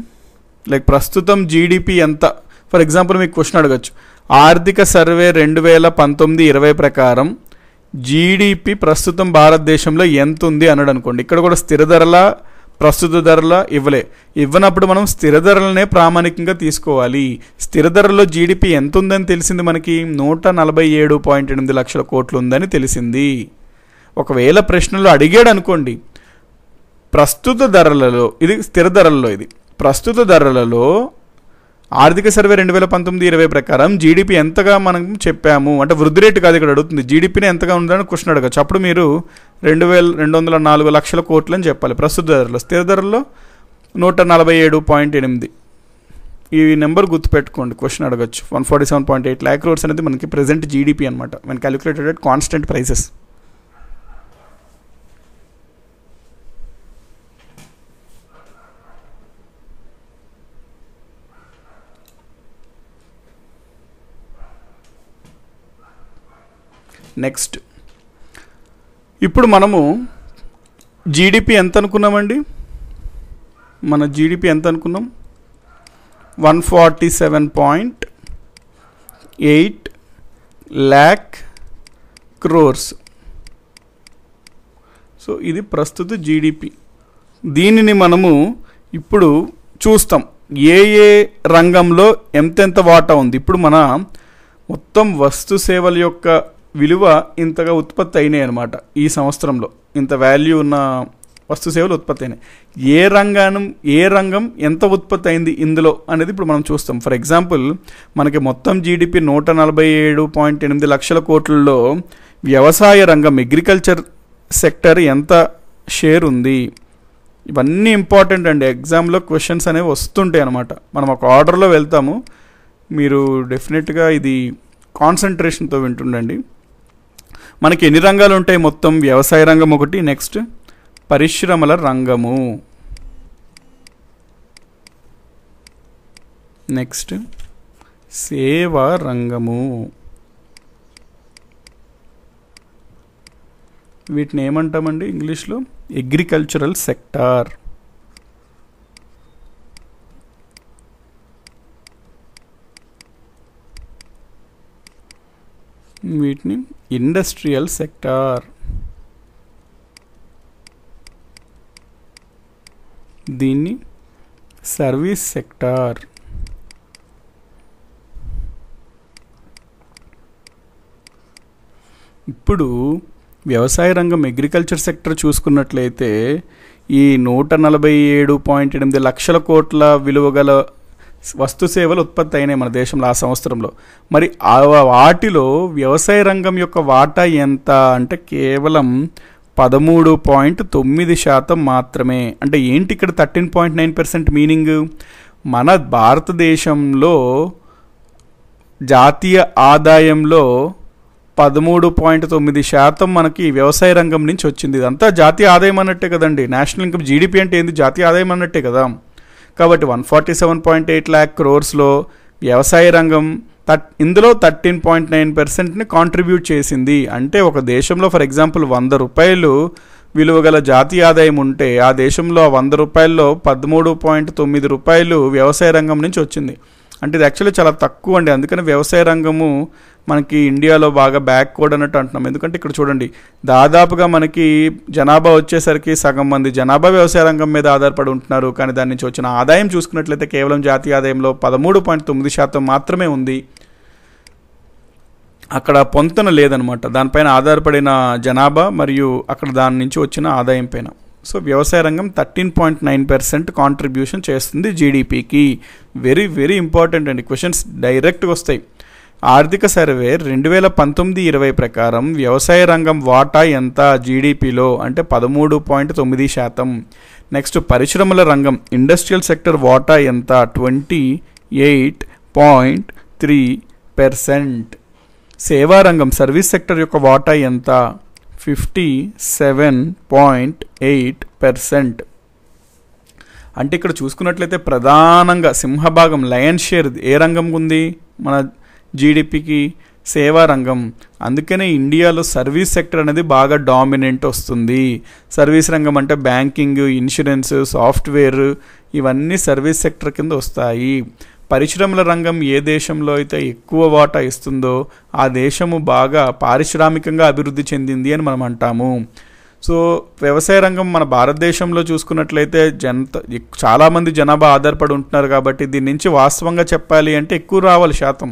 లైక్ ప్రస్తుతం జీడిపి ఎంత ఫర్ ఎగ్జాంపుల్ మీకు క్వశ్చన్ అడగచ్చు ఆర్థిక సర్వే రెండు వేల పంతొమ్మిది ఇరవై ప్రకారం జీడిపి ప్రస్తుతం భారతదేశంలో ఎంత ఉంది అన్నాడు అనుకోండి ఇక్కడ కూడా స్థిర ధరల ప్రస్తుత ధరల ఇవ్వలే ఇవ్వనప్పుడు మనం స్థిర ధరలనే ప్రామాణికంగా తీసుకోవాలి స్థిర ధరలో జీడిపి ఎంత ఉందని తెలిసింది మనకి నూట నలభై ఏడు పాయింట్ ఎనిమిది లక్షల కోట్లు ఉందని తెలిసింది ఒకవేళ ప్రశ్నలు అడిగాడు అనుకోండి ప్రస్తుత ధరలలో ఇది స్థిర ధరల్లో ఇది ప్రస్తుత ధరలలో ఆర్థిక సర్వే రెండు వేల పంతొమ్మిది ఇరవై ప్రకారం జీడిపి ఎంతగా మనం చెప్పాము అంటే వృద్ధి రేటు కాదు ఇక్కడ అడుగుతుంది జీడిపిని ఎంతగా ఉందని క్వశ్చన్ అడగచ్చు అప్పుడు మీరు రెండు వేల రెండు వందల నాలుగు లక్షల కోట్లు అని చెప్పాలి ప్రస్తుత ధరలు స్థిర ధరల్లో నూట నలభై ఏడు పాయింట్ ఎనిమిది ఈ నెంబర్ గుర్తుపెట్టుకోండి క్వశ్చన్ అడగచ్చు one forty seven point eight lakh రోడ్స్ అనేది మనకి ప్రజెంట్ జీడిపి అనమాట మన క్యాలిక్యులేటెడ్ కాన్స్టెంట్ ప్రైసెస్ నెక్స్ట్ ఇప్పుడు మనము జీడిపి ఎంత అనుకున్నామండి మన జీడిపి ఎంత అనుకున్నాం one forty seven point eight lakh crores so ఇది ప్రస్తుత జీడిపి దీనిని మనము ఇప్పుడు చూస్తాం ఏ ఏ రంగంలో ఎంతెంత వాటా ఉంది ఇప్పుడు మన మొత్తం వస్తు సేవల యొక్క విలువ ఇంతగా ఉత్పత్తి అయినాయి అనమాట ఈ సంవత్సరంలో ఇంత వాల్యూ ఉన్న వస్తు సేవలు ఉత్పత్తి అయినాయి ఏ రంగాను ఏ రంగం ఎంత ఉత్పత్తి అయింది ఇందులో అనేది ఇప్పుడు మనం చూస్తాం ఫర్ ఎగ్జాంపుల్ మనకి మొత్తం జీడిపి నూట నలభై ఏడు పాయింట్ ఎనిమిది లక్షల కోట్లలో వ్యవసాయ రంగం అగ్రికల్చర్ సెక్టర్ ఎంత షేర్ ఉంది ఇవన్నీ ఇంపార్టెంట్ అండి ఎగ్జామ్లో క్వశ్చన్స్ అనేవి వస్తుంటాయి అనమాట మనం ఒక ఆర్డర్లో వెళ్తాము మీరు డెఫినెట్గా ఇది కాన్సన్ట్రేషన్తో వింటుండండి మనకి ఎన్ని రంగాలు ఉంటాయి మొత్తం వ్యవసాయ రంగం ఒకటి నెక్స్ట్ పరిశ్రమల రంగము నెక్స్ట్ సేవా రంగము వీటిని ఏమంటామండి ఇంగ్లీష్లో అగ్రికల్చరల్ సెక్టార్ వీటిని ఇండస్ట్రియల్ సెక్టార్ దీన్ని సర్వీస్ సెక్టార్ ఇప్పుడు వ్యవసాయ రంగం అగ్రికల్చర్ సెక్టర్ చూసుకున్నట్లయితే ఈ నూట నలభై ఏడు పాయింట్ ఎనిమిది లక్షల కోట్ల విలువ గల వస్తు సేవలు ఉత్పత్తి అయినాయి మన దేశంలో ఆ సంవత్సరంలో మరి ఆ వాటిలో వ్యవసాయ రంగం యొక్క వాటా ఎంత అంటే కేవలం పదమూడు పాయింట్ తొమ్మిది శాతం మాత్రమే అంటే ఏంటి ఇక్కడ thirteen point nine percent meaning మన భారతదేశంలో జాతీయ ఆదాయంలో పదమూడు పాయింట్ తొమ్మిది శాతం మనకి వ్యవసాయ రంగం నుంచి వచ్చింది ఇదంతా జాతీయ ఆదాయం అన్నట్టే కదండి నేషనల్ ఇన్కమ్ జీడిపి అంటే ఏంది జాతీయ ఆదాయం అన్నట్టే కదా కాబట్టి one forty seven point eight lakh క్రోర్స్లో వ్యవసాయ రంగం థర్ట్ ఇందులో థర్టీన్ పాయింట్ నైన్ పర్సెంట్ని కాంట్రిబ్యూట్ చేసింది అంటే ఒక దేశంలో ఫర్ ఎగ్జాంపుల్ వంద రూపాయలు విలువ గల జాతీయ ఆదాయం ఉంటే ఆ దేశంలో వంద రూపాయల్లో పదమూడు పాయింట్ తొమ్మిది రూపాయలు వ్యవసాయ రంగం నుంచి వచ్చింది అంటే ఇది యాక్చువల్లీ చాలా తక్కువ అండి అందుకని వ్యవసాయ రంగము మనకి ఇండియాలో బాగా బ్యాక్ కోడ్ అన్నట్టు అంటున్నాం ఎందుకంటే ఇక్కడ చూడండి దాదాపుగా మనకి జనాభా వచ్చేసరికి సగం మంది జనాభా వ్యవసాయ రంగం మీద ఆధారపడి ఉంటున్నారు కానీ దాని నుంచి వచ్చిన ఆదాయం చూసుకున్నట్లయితే కేవలం జాతీయ ఆదాయంలో పదమూడు పాయింట్ తొమ్మిది శాతం మాత్రమే ఉంది అక్కడ పొంతన లేదనమాట దానిపైన ఆధారపడిన జనాభా మరియు అక్కడ దాని నుంచి వచ్చిన ఆదాయం పైన సో వ్యవసాయ రంగం thirteen point nine percent contribution చేస్తుంది జీడిపికి వెరీ వెరీ ఇంపార్టెంట్ అండి క్వశ్చన్స్ డైరెక్ట్గా వస్తాయి ఆర్థిక సర్వే రెండు వేల పంతొమ్మిది ఇరవై ప్రకారం వ్యవసాయ రంగం వాటా ఎంత జీడిపిలో అంటే పదమూడు పాయింట్ తొమ్మిది శాతం నెక్స్ట్ పరిశ్రమల రంగం ఇండస్ట్రియల్ సెక్టర్ వాటా ఎంత ట్వంటీ ఎయిట్ పాయింట్ త్రీ సేవా సేవారంగం సర్వీస్ సెక్టర్ యొక్క వాటా ఎంత ఎయిట్ పర్సెంట్ అంటే ఇక్కడ చూసుకున్నట్లయితే ప్రధానంగా సింహభాగం లయన్ షేర్ ఏ రంగం ఉంది మన జీడిపికి సేవా రంగం అందుకనే ఇండియాలో సర్వీస్ సెక్టర్ అనేది బాగా డామినెంట్ వస్తుంది సర్వీస్ రంగం అంటే బ్యాంకింగ్ ఇన్సూరెన్స్ సాఫ్ట్వేర్ ఇవన్నీ సర్వీస్ సెక్టర్ కింద వస్తాయి పరిశ్రమల రంగం ఏ దేశంలో అయితే ఎక్కువ వాటా ఇస్తుందో ఆ దేశము బాగా పారిశ్రామికంగా అభివృద్ధి చెందింది అని మనం అంటాము సో వ్యవసాయ రంగం మన భారతదేశంలో చూసుకున్నట్లయితే జనత చాలామంది జనాభా ఆధారపడి ఉంటున్నారు కాబట్టి దీని నుంచి వాస్తవంగా చెప్పాలి అంటే ఎక్కువ రావాలి శాతం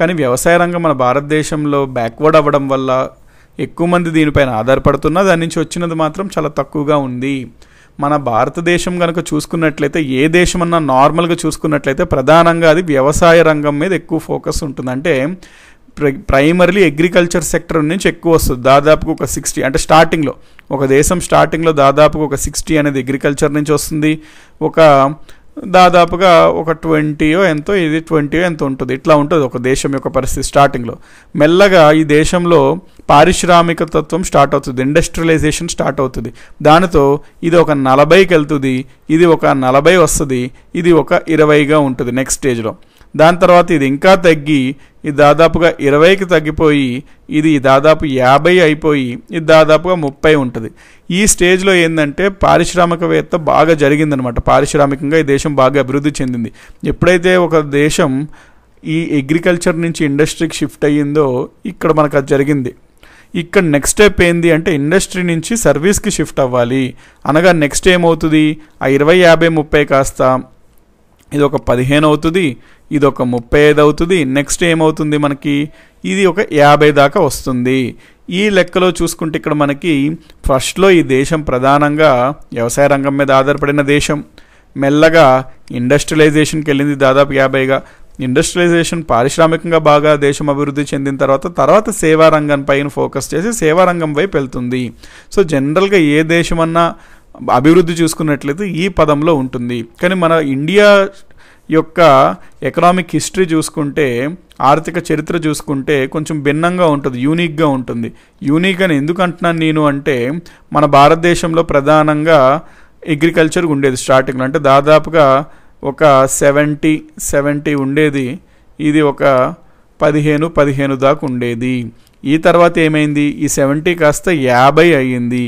కానీ వ్యవసాయ రంగం మన భారతదేశంలో బ్యాక్వర్డ్ అవ్వడం వల్ల ఎక్కువ మంది దీనిపైన ఆధారపడుతున్నా దాని నుంచి వచ్చినది మాత్రం చాలా తక్కువగా ఉంది మన భారతదేశం కనుక చూసుకున్నట్లయితే ఏ దేశమన్నా నార్మల్గా చూసుకున్నట్లయితే ప్రధానంగా అది వ్యవసాయ రంగం మీద ఎక్కువ ఫోకస్ ఉంటుంది అంటే ప్రైమర్లీ అగ్రికల్చర్ సెక్టర్ నుంచి ఎక్కువ వస్తుంది దాదాపు ఒక సిక్స్టీ అంటే స్టార్టింగ్లో ఒక దేశం స్టార్టింగ్లో దాదాపు ఒక సిక్స్టీ అనేది అగ్రికల్చర్ నుంచి వస్తుంది ఒక దాదాపుగా ఒక ట్వంటీయో ఎంతో ఇది ట్వంటీయో ఎంతో ఉంటుంది ఇట్లా ఉంటుంది ఒక దేశం యొక్క పరిస్థితి స్టార్టింగ్లో మెల్లగా ఈ దేశంలో పారిశ్రామిక తత్వం స్టార్ట్ అవుతుంది ఇండస్ట్రియలైజేషన్ స్టార్ట్ అవుతుంది దానితో ఇది ఒక నలభైకి వెళ్తుంది ఇది ఒక నలభై వస్తుంది ఇది ఒక ఇరవైగా ఉంటుంది నెక్స్ట్ స్టేజ్లో దాని తర్వాత ఇది ఇంకా తగ్గి ఇది దాదాపుగా ఇరవైకి తగ్గిపోయి ఇది దాదాపు యాభై అయిపోయి ఇది దాదాపుగా ముప్పై ఉంటుంది ఈ స్టేజ్లో ఏంటంటే పారిశ్రామికవేత్త బాగా జరిగిందనమాట పారిశ్రామికంగా ఈ దేశం బాగా అభివృద్ధి చెందింది ఎప్పుడైతే ఒక దేశం ఈ అగ్రికల్చర్ నుంచి ఇండస్ట్రీకి షిఫ్ట్ అయ్యిందో ఇక్కడ మనకు అది జరిగింది ఇక్కడ నెక్స్ట్ స్టెప్ ఏంది అంటే ఇండస్ట్రీ నుంచి సర్వీస్కి షిఫ్ట్ అవ్వాలి అనగా నెక్స్ట్ ఏమవుతుంది ఆ ఇరవై యాభై ముప్పై కాస్త ఇది ఒక పదిహేను అవుతుంది ఇది ఒక ముప్పై ఐదు అవుతుంది నెక్స్ట్ ఏమవుతుంది మనకి ఇది ఒక యాభై దాకా వస్తుంది ఈ లెక్కలో చూసుకుంటే ఇక్కడ మనకి ఫస్ట్లో ఈ దేశం ప్రధానంగా వ్యవసాయ రంగం మీద ఆధారపడిన దేశం మెల్లగా ఇండస్ట్రియలైజేషన్కి వెళ్ళింది దాదాపు యాభైగా ఇండస్ట్రియలైజేషన్ పారిశ్రామికంగా బాగా దేశం అభివృద్ధి చెందిన తర్వాత తర్వాత సేవారంగం పైన ఫోకస్ చేసి సేవారంగం వైపు వెళ్తుంది సో జనరల్గా ఏ దేశమన్నా అభివృద్ధి చూసుకున్నట్లయితే ఈ పదంలో ఉంటుంది కానీ మన ఇండియా యొక్క ఎకనామిక్ హిస్టరీ చూసుకుంటే ఆర్థిక చరిత్ర చూసుకుంటే కొంచెం భిన్నంగా ఉంటుంది యూనిక్గా ఉంటుంది యూనిక్ అని ఎందుకు అంటున్నాను నేను అంటే మన భారతదేశంలో ప్రధానంగా అగ్రికల్చర్ ఉండేది స్టార్టింగ్లో అంటే దాదాపుగా ఒక సెవెంటీ సెవెంటీ ఉండేది ఇది ఒక పదిహేను పదిహేను దాకా ఉండేది ఈ తర్వాత ఏమైంది ఈ సెవెంటీ కాస్త యాభై అయ్యింది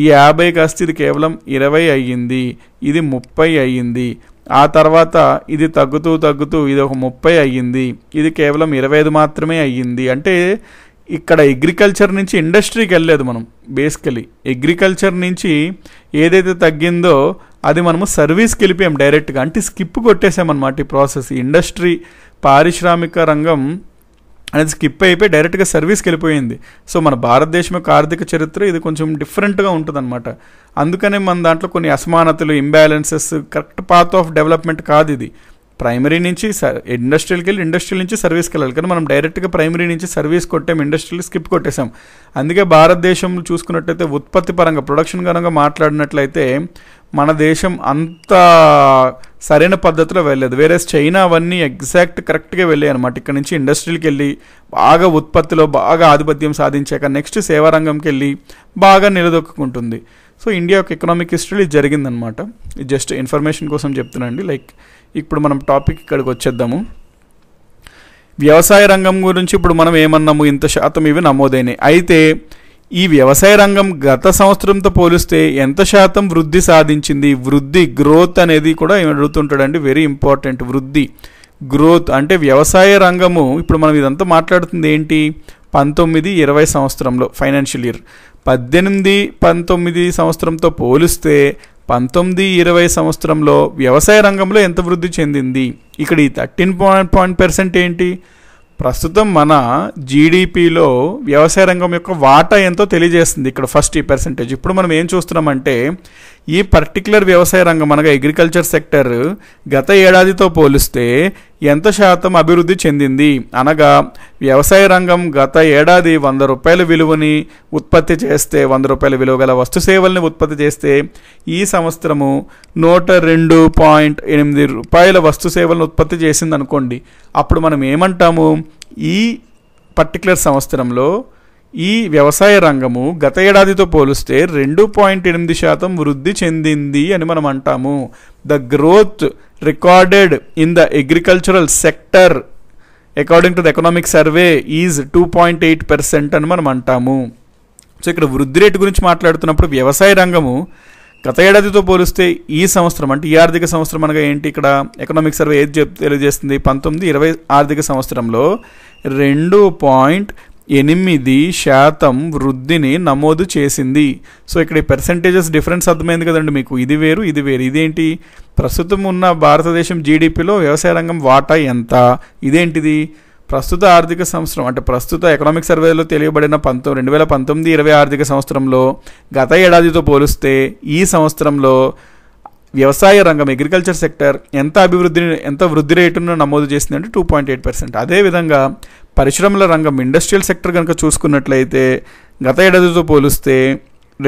ఈ యాభై కాస్త ఇది కేవలం ఇరవై అయ్యింది ఇది ముప్పై అయ్యింది ఆ తర్వాత ఇది తగ్గుతూ తగ్గుతూ ఇది ఒక ముప్పై అయ్యింది ఇది కేవలం ఇరవై ఐదు మాత్రమే అయ్యింది అంటే ఇక్కడ అగ్రికల్చర్ నుంచి ఇండస్ట్రీకి వెళ్ళలేదు మనం బేసికలీ అగ్రికల్చర్ నుంచి ఏదైతే తగ్గిందో అది మనము సర్వీస్కి వెళ్ళిపోయాం డైరెక్ట్గా అంటే స్కిప్ కొట్టేసామన్నమాట ఈ ప్రాసెస్ ఇండస్ట్రీ పారిశ్రామిక రంగం అనేది స్కిప్ అయిపోయి డైరెక్ట్గా సర్వీస్కి వెళ్ళిపోయింది సో మన భారతదేశం యొక్క ఆర్థిక చరిత్ర ఇది కొంచెం డిఫరెంట్గా అనమాట అందుకనే మన దాంట్లో కొన్ని అసమానతలు imbalances correct path of development కాదు ఇది ప్రైమరీ నుంచి ఇండస్ట్రియల్కి వెళ్ళి ఇండస్ట్రియల్ నుంచి సర్వీస్కి వెళ్ళాలి కానీ మనం డైరెక్ట్గా ప్రైమరీ నుంచి సర్వీస్ కొట్టాం ఇండస్ట్రియల్ స్కిప్ కొట్టేసాం అందుకే భారతదేశంలో చూసుకున్నట్లయితే ఉత్పత్తి పరంగా ప్రొడక్షన్ పరంగా మాట్లాడినట్లయితే మన దేశం అంత సరైన పద్ధతిలో వెళ్ళలేదు వేరే చైనా అవన్నీ ఎగ్జాక్ట్ కరెక్ట్గా వెళ్ళాయి అనమాట ఇక్కడ నుంచి ఇండస్ట్రీకి వెళ్ళి బాగా ఉత్పత్తిలో బాగా ఆధిపత్యం సాధించాక నెక్స్ట్ సేవారంగంకి వెళ్ళి బాగా నిలదొక్కుంటుంది సో ఇండియా యొక్క ఎకనామిక్ హిస్టరీ జరిగిందనమాట జస్ట్ ఇన్ఫర్మేషన్ కోసం చెప్తున్నానండి లైక్ ఇప్పుడు మనం టాపిక్ ఇక్కడికి వచ్చేద్దాము వ్యవసాయ రంగం గురించి ఇప్పుడు మనం ఏమన్నాము ఇంత శాతం ఇవి నమోదైనాయి అయితే ఈ వ్యవసాయ రంగం గత సంవత్సరంతో పోలిస్తే ఎంత శాతం వృద్ధి సాధించింది వృద్ధి గ్రోత్ అనేది కూడా అడుగుతుంటాడండి వెరీ ఇంపార్టెంట్ వృద్ధి గ్రోత్ అంటే వ్యవసాయ రంగము ఇప్పుడు మనం ఇదంతా మాట్లాడుతుంది ఏంటి పంతొమ్మిది ఇరవై సంవత్సరంలో ఫైనాన్షియల్ ఇయర్ పద్దెనిమిది పంతొమ్మిది సంవత్సరంతో పోలిస్తే పంతొమ్మిది ఇరవై సంవత్సరంలో వ్యవసాయ రంగంలో ఎంత వృద్ధి చెందింది ఇక్కడ ఈ థర్టీన్ పాయింట్ పాయింట్ పర్సెంట్ ఏంటి ప్రస్తుతం మన జీడిపిలో వ్యవసాయ రంగం యొక్క వాటా ఎంతో తెలియజేస్తుంది ఇక్కడ ఫస్ట్ ఈ పర్సంటేజ్ ఇప్పుడు మనం ఏం చూస్తున్నామంటే ఈ పర్టికులర్ వ్యవసాయ రంగం అనగా అగ్రికల్చర్ సెక్టర్ గత ఏడాదితో పోలిస్తే ఎంత శాతం అభివృద్ధి చెందింది అనగా వ్యవసాయ రంగం గత ఏడాది వంద రూపాయల విలువని ఉత్పత్తి చేస్తే వంద రూపాయల విలువ గల వస్తు సేవల్ని ఉత్పత్తి చేస్తే ఈ సంవత్సరము నూట రెండు పాయింట్ ఎనిమిది రూపాయల వస్తు సేవలను ఉత్పత్తి చేసింది అనుకోండి అప్పుడు మనం ఏమంటాము ఈ పర్టికులర్ సంవత్సరంలో ఈ వ్యవసాయ రంగము గత ఏడాదితో పోలిస్తే రెండు పాయింట్ ఎనిమిది శాతం వృద్ధి చెందింది అని మనం అంటాము the growth recorded in the agricultural sector according to the economic survey is two point eight percent అని మనం అంటాము సో ఇక్కడ వృద్ధి రేటు గురించి మాట్లాడుతున్నప్పుడు వ్యవసాయ రంగము గత ఏడాదితో పోలిస్తే ఈ సంవత్సరం అంటే ఈ ఆర్థిక సంవత్సరం అనగా ఏంటి ఇక్కడ ఎకనామిక్ సర్వే ఏది తెలియజేస్తుంది పంతొమ్మిది ఇరవై ఆర్థిక సంవత్సరంలో రెండు పాయింట్ ఎనిమిది శాతం వృద్ధిని నమోదు చేసింది సో ఇక్కడ పర్సంటేజెస్ డిఫరెన్స్ అర్థమైంది కదండి మీకు ఇది వేరు ఇది వేరు ఇదేంటి ప్రస్తుతం ఉన్న భారతదేశం జీడిపిలో వ్యవసాయ రంగం వాటా ఎంత ఇదేంటిది ప్రస్తుత ఆర్థిక సంవత్సరం అంటే ప్రస్తుత ఎకనామిక్ సర్వేలో తెలియబడిన పంతొమ్మిది రెండు వేల పంతొమ్మిది ఇరవై ఆర్థిక సంవత్సరంలో గత ఏడాదితో పోలిస్తే ఈ సంవత్సరంలో వ్యవసాయ రంగం అగ్రికల్చర్ సెక్టర్ ఎంత అభివృద్ధిని ఎంత వృద్ధి రేటును నమోదు చేసింది అంటే టూ పాయింట్ ఎయిట్ పర్సెంట్ అదేవిధంగా పరిశ్రమల రంగం ఇండస్ట్రియల్ సెక్టర్ కనుక చూసుకున్నట్లయితే గత ఏడాదితో పోలిస్తే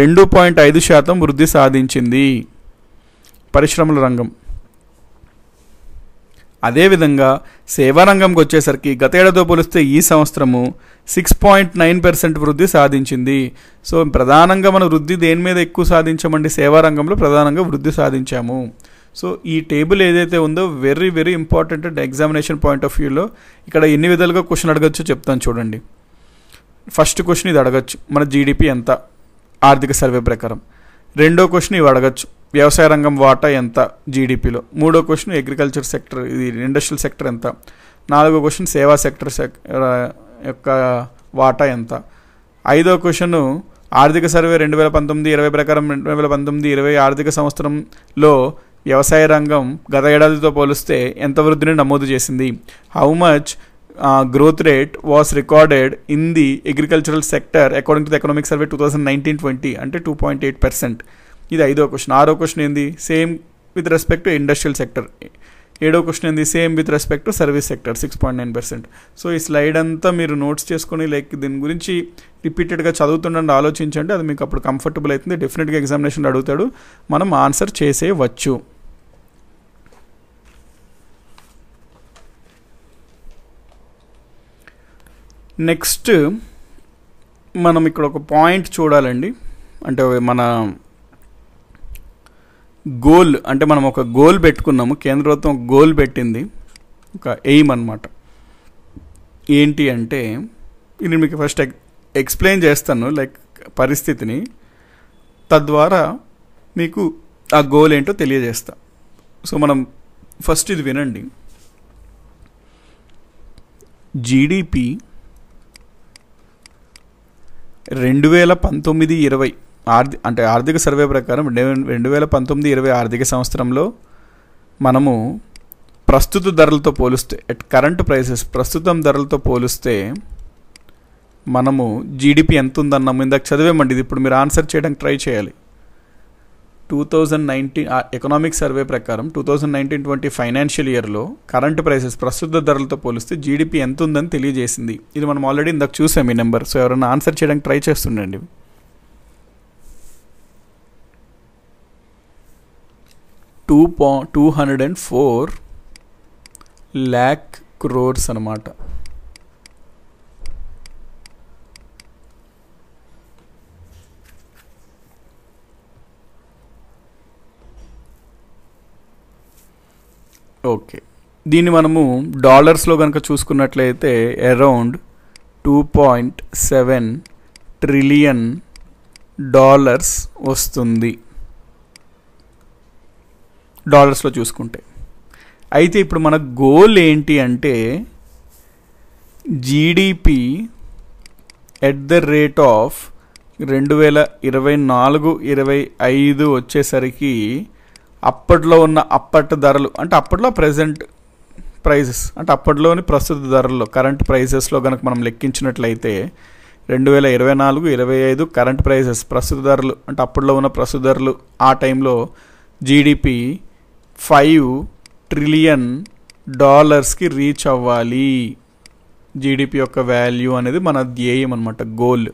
రెండు పాయింట్ ఐదు శాతం వృద్ధి సాధించింది పరిశ్రమల రంగం అదేవిధంగా సేవారంగంకి వచ్చేసరికి గత ఏడాదితో పోలిస్తే ఈ సంవత్సరము సిక్స్ పాయింట్ నైన్ పర్సెంట్ వృద్ధి సాధించింది సో ప్రధానంగా మన వృద్ధి దేని మీద ఎక్కువ సాధించామండి సేవారంగంలో ప్రధానంగా వృద్ధి సాధించాము సో ఈ టేబుల్ ఏదైతే ఉందో very very important and examination point of వ్యూలో ఇక్కడ ఎన్ని విధాలుగా క్వశ్చన్ అడగచ్చో చెప్తాను చూడండి ఫస్ట్ క్వశ్చన్ ఇది అడగచ్చు మన జీడిపి ఎంత ఆర్థిక సర్వే ప్రకారం రెండో క్వశ్చన్ ఇవి అడగచ్చు వ్యవసాయ రంగం వాటా ఎంత జీడిపిలో మూడో క్వశ్చన్ అగ్రికల్చర్ సెక్టర్ ఇది ఇండస్ట్రియల్ సెక్టర్ ఎంత నాలుగో క్వశ్చన్ సేవా సెక్టర్ యొక్క వాటా ఎంత ఐదో క్వశ్చను ఆర్థిక సర్వే రెండు వేల పంతొమ్మిది ఇరవై ప్రకారం రెండు వేల పంతొమ్మిది ఇరవై ఆర్థిక సంవత్సరంలో వ్యవసాయ రంగం గత ఏడాదితో పోలిస్తే ఎంత వృద్ధిని నమోదు చేసింది how much growth rate was recorded in the agricultural sector according to the economic survey two thousand nineteen twenty అంటే టూ పాయింట్ ఎయిట్ పర్సెంట్ ఇది ఐదో క్వశ్చన్ ఆరో క్వశ్చన్ ఏంది same with respect to industrial sector ఏడో question ఏంది same with respect to service sector six point nine percent so ఈ slide అంతా మీరు నోట్స్ చేసుకొని లైక్ దీని గురించి రిపీటెడ్గా చదువుతుండండి ఆలోచించండి అది మీకు అప్పుడు కంఫర్టబుల్ అవుతుంది డెఫినెట్గా ఎగ్జామినేషన్లో అడుగుతాడు మనం ఆన్సర్ చేసేవచ్చు నెక్స్ట్ మనం ఇక్కడ ఒక పాయింట్ చూడాలండి అంటే మన గోల్ అంటే మనం ఒక గోల్ పెట్టుకున్నాము కేంద్ర ప్రభుత్వం ఒక గోల్ పెట్టింది ఒక ఎయిమ్ అనమాట ఏంటి అంటే ఇది మీకు ఫస్ట్ ఎక్స్ప్లెయిన్ చేస్తాను లైక్ పరిస్థితిని తద్వారా మీకు ఆ గోల్ ఏంటో తెలియజేస్తా సో మనం ఫస్ట్ ఇది వినండి జీడిపి రెండు వేల పంతొమ్మిది ఇరవై ఆర్థి అంటే ఆర్థిక సర్వే ప్రకారం రెండు వేల పంతొమ్మిది ఇరవై ఆర్థిక సంవత్సరంలో మనము ప్రస్తుత ధరలతో పోలిస్తే ఎట్ కరెంట్ ప్రైసెస్ ప్రస్తుతం ధరలతో పోలిస్తే మనము జీడిపి ఎంత ఉందన్నాము ఇందాక చదివేమండి ఇది ఇప్పుడు మీరు ఆన్సర్ చేయడానికి ట్రై చేయాలి two thousand nineteen economic survey ప్రకారం two thousand nineteen twenty financial ఇయర్లో కరెంట్ ప్రైసెస్ ప్రస్తుత ధరలతో పోలిస్తే జీడిపి ఎంత ఉందని తెలియజేసింది ఇది మనం ఆల్రెడీ ఇందాక చూసాం ఈ నెంబర్ సో ఎవరైనా ఆన్సర్ చేయడానికి ట్రై చేస్తుండండి టూ పా two hundred and four lakh crores అనమాట ఓకే దీన్ని మనము డాలర్స్లో కనుక చూసుకున్నట్లయితే around two point seven trillion dollars వస్తుంది డాలర్స్లో చూసుకుంటే అయితే ఇప్పుడు మన గోల్ ఏంటి అంటే GDP at the rate of రెండు వేల ఇరవై నాలుగు ఇరవై ఐదు వచ్చేసరికి అప్పట్లో ఉన్న అప్పటి ధరలు అంటే అప్పట్లో ప్రజెంట్ ప్రైజెస్ అంటే అప్పట్లోని ప్రస్తుత ధరల్లో కరెంట్ ప్రైజెస్లో కనుక మనం లెక్కించినట్లయితే రెండు వేల ఇరవై నాలుగు ఇరవై ఐదు కరెంట్ ప్రైజెస్ ప్రస్తుత ధరలు అంటే అప్పట్లో ఉన్న ప్రస్తుత ధరలు ఆ టైంలో జీడిపి ఫైవ్ ట్రిలియన్ డాలర్స్కి రీచ్ అవ్వాలి జీడిపి యొక్క వాల్యూ అనేది మన ధ్యేయం అనమాట గోల్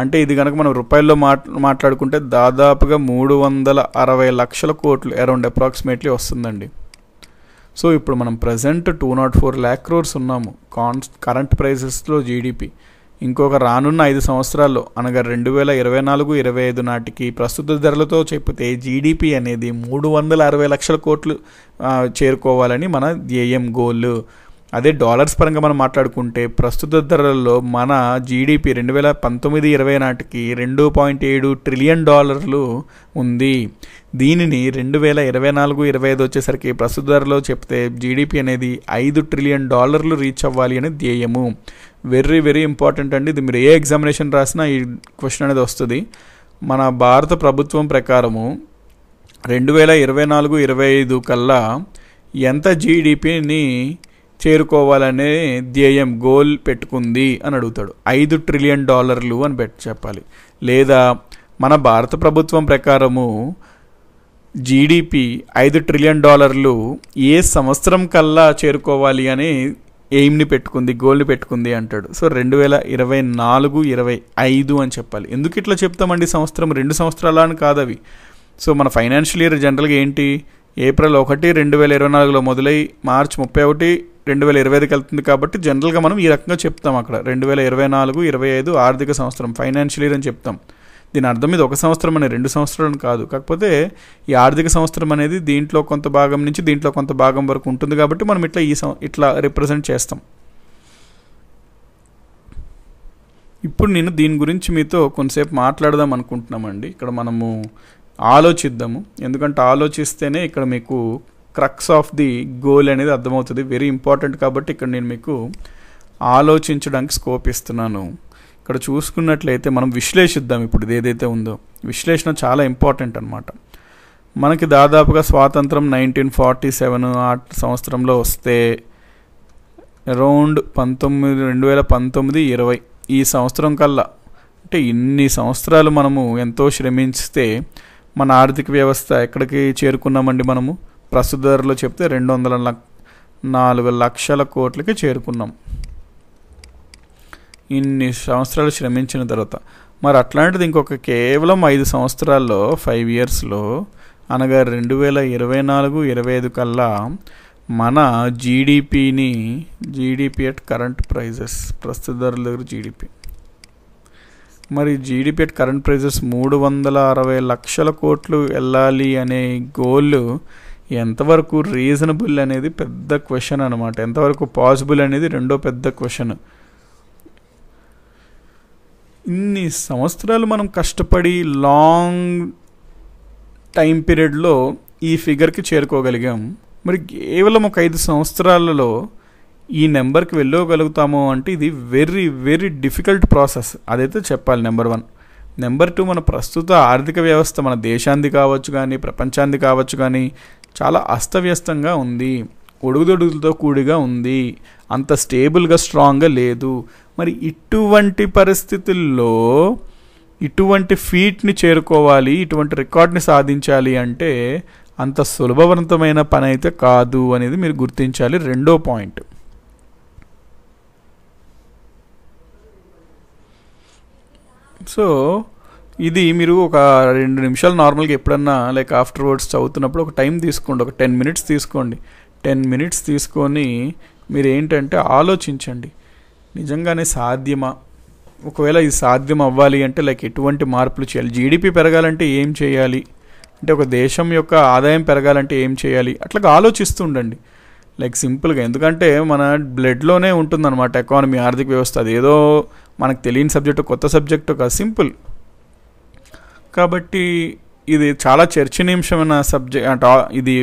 అంటే ఇది కనుక మనం రూపాయల్లో మాట్ మాట్లాడుకుంటే దాదాపుగా మూడు వందల అరవై లక్షల కోట్లు అరౌండ్ అప్రాక్సిమేట్లీ వస్తుందండి సో ఇప్పుడు మనం present two nought four lakh crores ఉన్నాము కాన్స్ కరెంట్ ప్రైసెస్లో జీడిపి ఇంకొక రానున్న ఐదు సంవత్సరాల్లో అనగా రెండు వేల ఇరవై నాలుగు ఇరవై ఐదు నాటికి ప్రస్తుత ధరలతో చెప్తే జీడిపి అనేది మూడు వందల అరవై లక్షల కోట్లు చేరుకోవాలని మన ధ్యేయం గోల్ అదే డాలర్స్ పరంగా మనం మాట్లాడుకుంటే ప్రస్తుత ధరల్లో మన జీడిపి రెండు వేల పంతొమ్మిది ఇరవై నాటికి రెండు పాయింట్ ఏడు ట్రిలియన్ డాలర్లు ఉంది దీనిని రెండు వేల ఇరవై నాలుగు ఇరవై ఐదు వచ్చేసరికి ప్రస్తుత ధరలో చెప్తే జీడిపి అనేది ఐదు ట్రిలియన్ డాలర్లు రీచ్ అవ్వాలి అనే ధ్యేయము వెరీ వెరీ ఇంపార్టెంట్ అండి ఇది మీరు ఏ ఎగ్జామినేషన్ రాసినా ఈ క్వశ్చన్ అనేది వస్తుంది మన భారత ప్రభుత్వం ప్రకారము రెండు వేల ఇరవై నాలుగు ఇరవై ఐదు కల్లా ఎంత జీడిపిని చేరుకోవాలనే ధ్యేయం గోల్ పెట్టుకుంది అని అడుగుతాడు ఐదు ట్రిలియన్ డాలర్లు అని పెట్టి చెప్పాలి లేదా మన భారత ప్రభుత్వం ప్రకారము జీడిపి ఐదు ట్రిలియన్ డాలర్లు ఏ సంవత్సరం కల్లా చేరుకోవాలి అని ఎయిమ్ని పెట్టుకుంది గోల్ని పెట్టుకుంది అంటాడు సో రెండు వేల ఇరవై నాలుగు ఇరవై ఐదు అని చెప్పాలి ఎందుకు ఇట్లా చెప్తామండి సంవత్సరం రెండు సంవత్సరాల అని కాదు అవి సో మన ఫైనాన్షియల్ ఇయర్ జనరల్గా ఏంటి ఏప్రిల్ ఒకటి రెండు వేల ఇరవై నాలుగులో మొదలై మార్చ్ ముప్పై ఒకటి రెండు వేల ఇరవై ఐదుకి వెళ్తుంది కాబట్టి జనరల్గా మనం ఈ రకంగా చెప్తాం అక్కడ రెండు వేల ఇరవై నాలుగు ఇరవై ఐదు ఆర్థిక సంవత్సరం ఫైనాన్షియల్ ఇయర్ అని చెప్తాం దీని అర్థం ఇది ఒక సంవత్సరం అనే రెండు సంవత్సరాలు కాదు కాకపోతే ఈ ఆర్థిక సంవత్సరం అనేది దీంట్లో కొంత భాగం నుంచి దీంట్లో కొంత భాగం వరకు ఉంటుంది కాబట్టి మనం ఇట్లా ఈ ఇట్లా రిప్రజెంట్ చేస్తాం ఇప్పుడు నేను దీని గురించి మీతో కొంతసేపు మాట్లాడదాం అనుకుంటున్నామండి ఇక్కడ మనము ఆలోచిద్దాము ఎందుకంటే ఆలోచిస్తేనే ఇక్కడ మీకు క్రక్స్ ఆఫ్ ది గోల్ అనేది అర్థమవుతుంది వెరీ ఇంపార్టెంట్ కాబట్టి ఇక్కడ నేను మీకు ఆలోచించడానికి స్కోప్ ఇస్తున్నాను ఇక్కడ చూసుకున్నట్లయితే మనం విశ్లేషిద్దాం ఇప్పుడు ఏదైతే ఉందో విశ్లేషణ చాలా ఇంపార్టెంట్ అనమాట మనకి దాదాపుగా స్వాతంత్రం నైన్టీన్ ఫార్టీ సెవెన్ ఆ సంవత్సరంలో వస్తే అరౌండ్ పంతొమ్మిది రెండు వేల పంతొమ్మిది ఇరవై ఈ సంవత్సరం కల్లా అంటే ఇన్ని సంవత్సరాలు మనము ఎంతో శ్రమించితే మన ఆర్థిక వ్యవస్థ ఎక్కడికి చేరుకున్నామండి మనము ప్రస్తుత ధరలో చెప్తే రెండు వందల నాలుగు లక్షల కోట్లకి చేరుకున్నాం ఇన్ని సంవత్సరాలు శ్రమించిన తర్వాత మరి అట్లాంటిది ఇంకొక కేవలం ఐదు సంవత్సరాల్లో ఫైవ్ ఇయర్స్లో అనగా రెండు వేల ఇరవై నాలుగు ఇరవై ఐదు కల్లా మన జీడిపిని జీడిపి అట్ కరెంట్ ప్రైజెస్ ప్రస్తుత ధరల దగ్గర జీడిపి మరి జీడిపి అట్ కరెంట్ ప్రైజెస్ మూడు వందల అరవై లక్షల కోట్లు వెళ్ళాలి అనే గోల్ ఎంతవరకు రీజనబుల్ అనేది పెద్ద క్వశ్చన్ అనమాట ఎంతవరకు పాసిబుల్ అనేది రెండో పెద్ద క్వశ్చన్ ఇన్ని సంవత్సరాలు మనం కష్టపడి లాంగ్ టైం పీరియడ్లో ఈ ఫిగర్కి చేరుకోగలిగాం మరి కేవలం ఒక ఐదు సంవత్సరాలలో ఈ నెంబర్కి వెళ్ళగలుగుతాము అంటే ఇది వెరీ వెరీ డిఫికల్ట్ ప్రాసెస్ అదైతే చెప్పాలి నెంబర్ వన్ నెంబర్ టూ మన ప్రస్తుత ఆర్థిక వ్యవస్థ మన దేశాన్ని కావచ్చు కానీ ప్రపంచాన్ని కావచ్చు కానీ చాలా అస్తవ్యస్తంగా ఉంది ఒడుగుదొడుగులతో కూడిగా ఉంది అంత స్టేబుల్గా స్ట్రాంగ్గా లేదు మరి ఇటువంటి పరిస్థితుల్లో ఇటువంటి ఫీట్ని చేరుకోవాలి ఇటువంటి రికార్డ్ని సాధించాలి అంటే అంత సులభవంతమైన పని అయితే కాదు అనేది మీరు గుర్తించాలి రెండో పాయింట్ సో ఇది మీరు ఒక రెండు నిమిషాలు నార్మల్గా ఎప్పుడన్నా లైక్ ఆఫ్టర్ వర్డ్స్ చదువుతున్నప్పుడు ఒక టైం తీసుకోండి ఒక టెన్ మినిట్స్ తీసుకోండి టెన్ మినిట్స్ తీసుకొని మీరు ఏంటంటే ఆలోచించండి నిజంగానే సాధ్యమా ఒకవేళ ఇది సాధ్యం అవ్వాలి అంటే లైక్ ఎటువంటి మార్పులు చేయాలి జీడిపి పెరగాలంటే ఏం చేయాలి అంటే ఒక దేశం యొక్క ఆదాయం పెరగాలంటే ఏం చేయాలి అట్లా ఆలోచిస్తూ ఉండండి లైక్ సింపుల్గా ఎందుకంటే మన బ్లడ్లోనే ఉంటుందన్నమాట ఎకానమీ ఆర్థిక వ్యవస్థ అదేదో మనకు తెలియని సబ్జెక్టు కొత్త సబ్జెక్టు కాదు సింపుల్ కాబట్టి ఇది చాలా చర్చనీయాంశమైన సబ్జెక్ట్ టా ఇది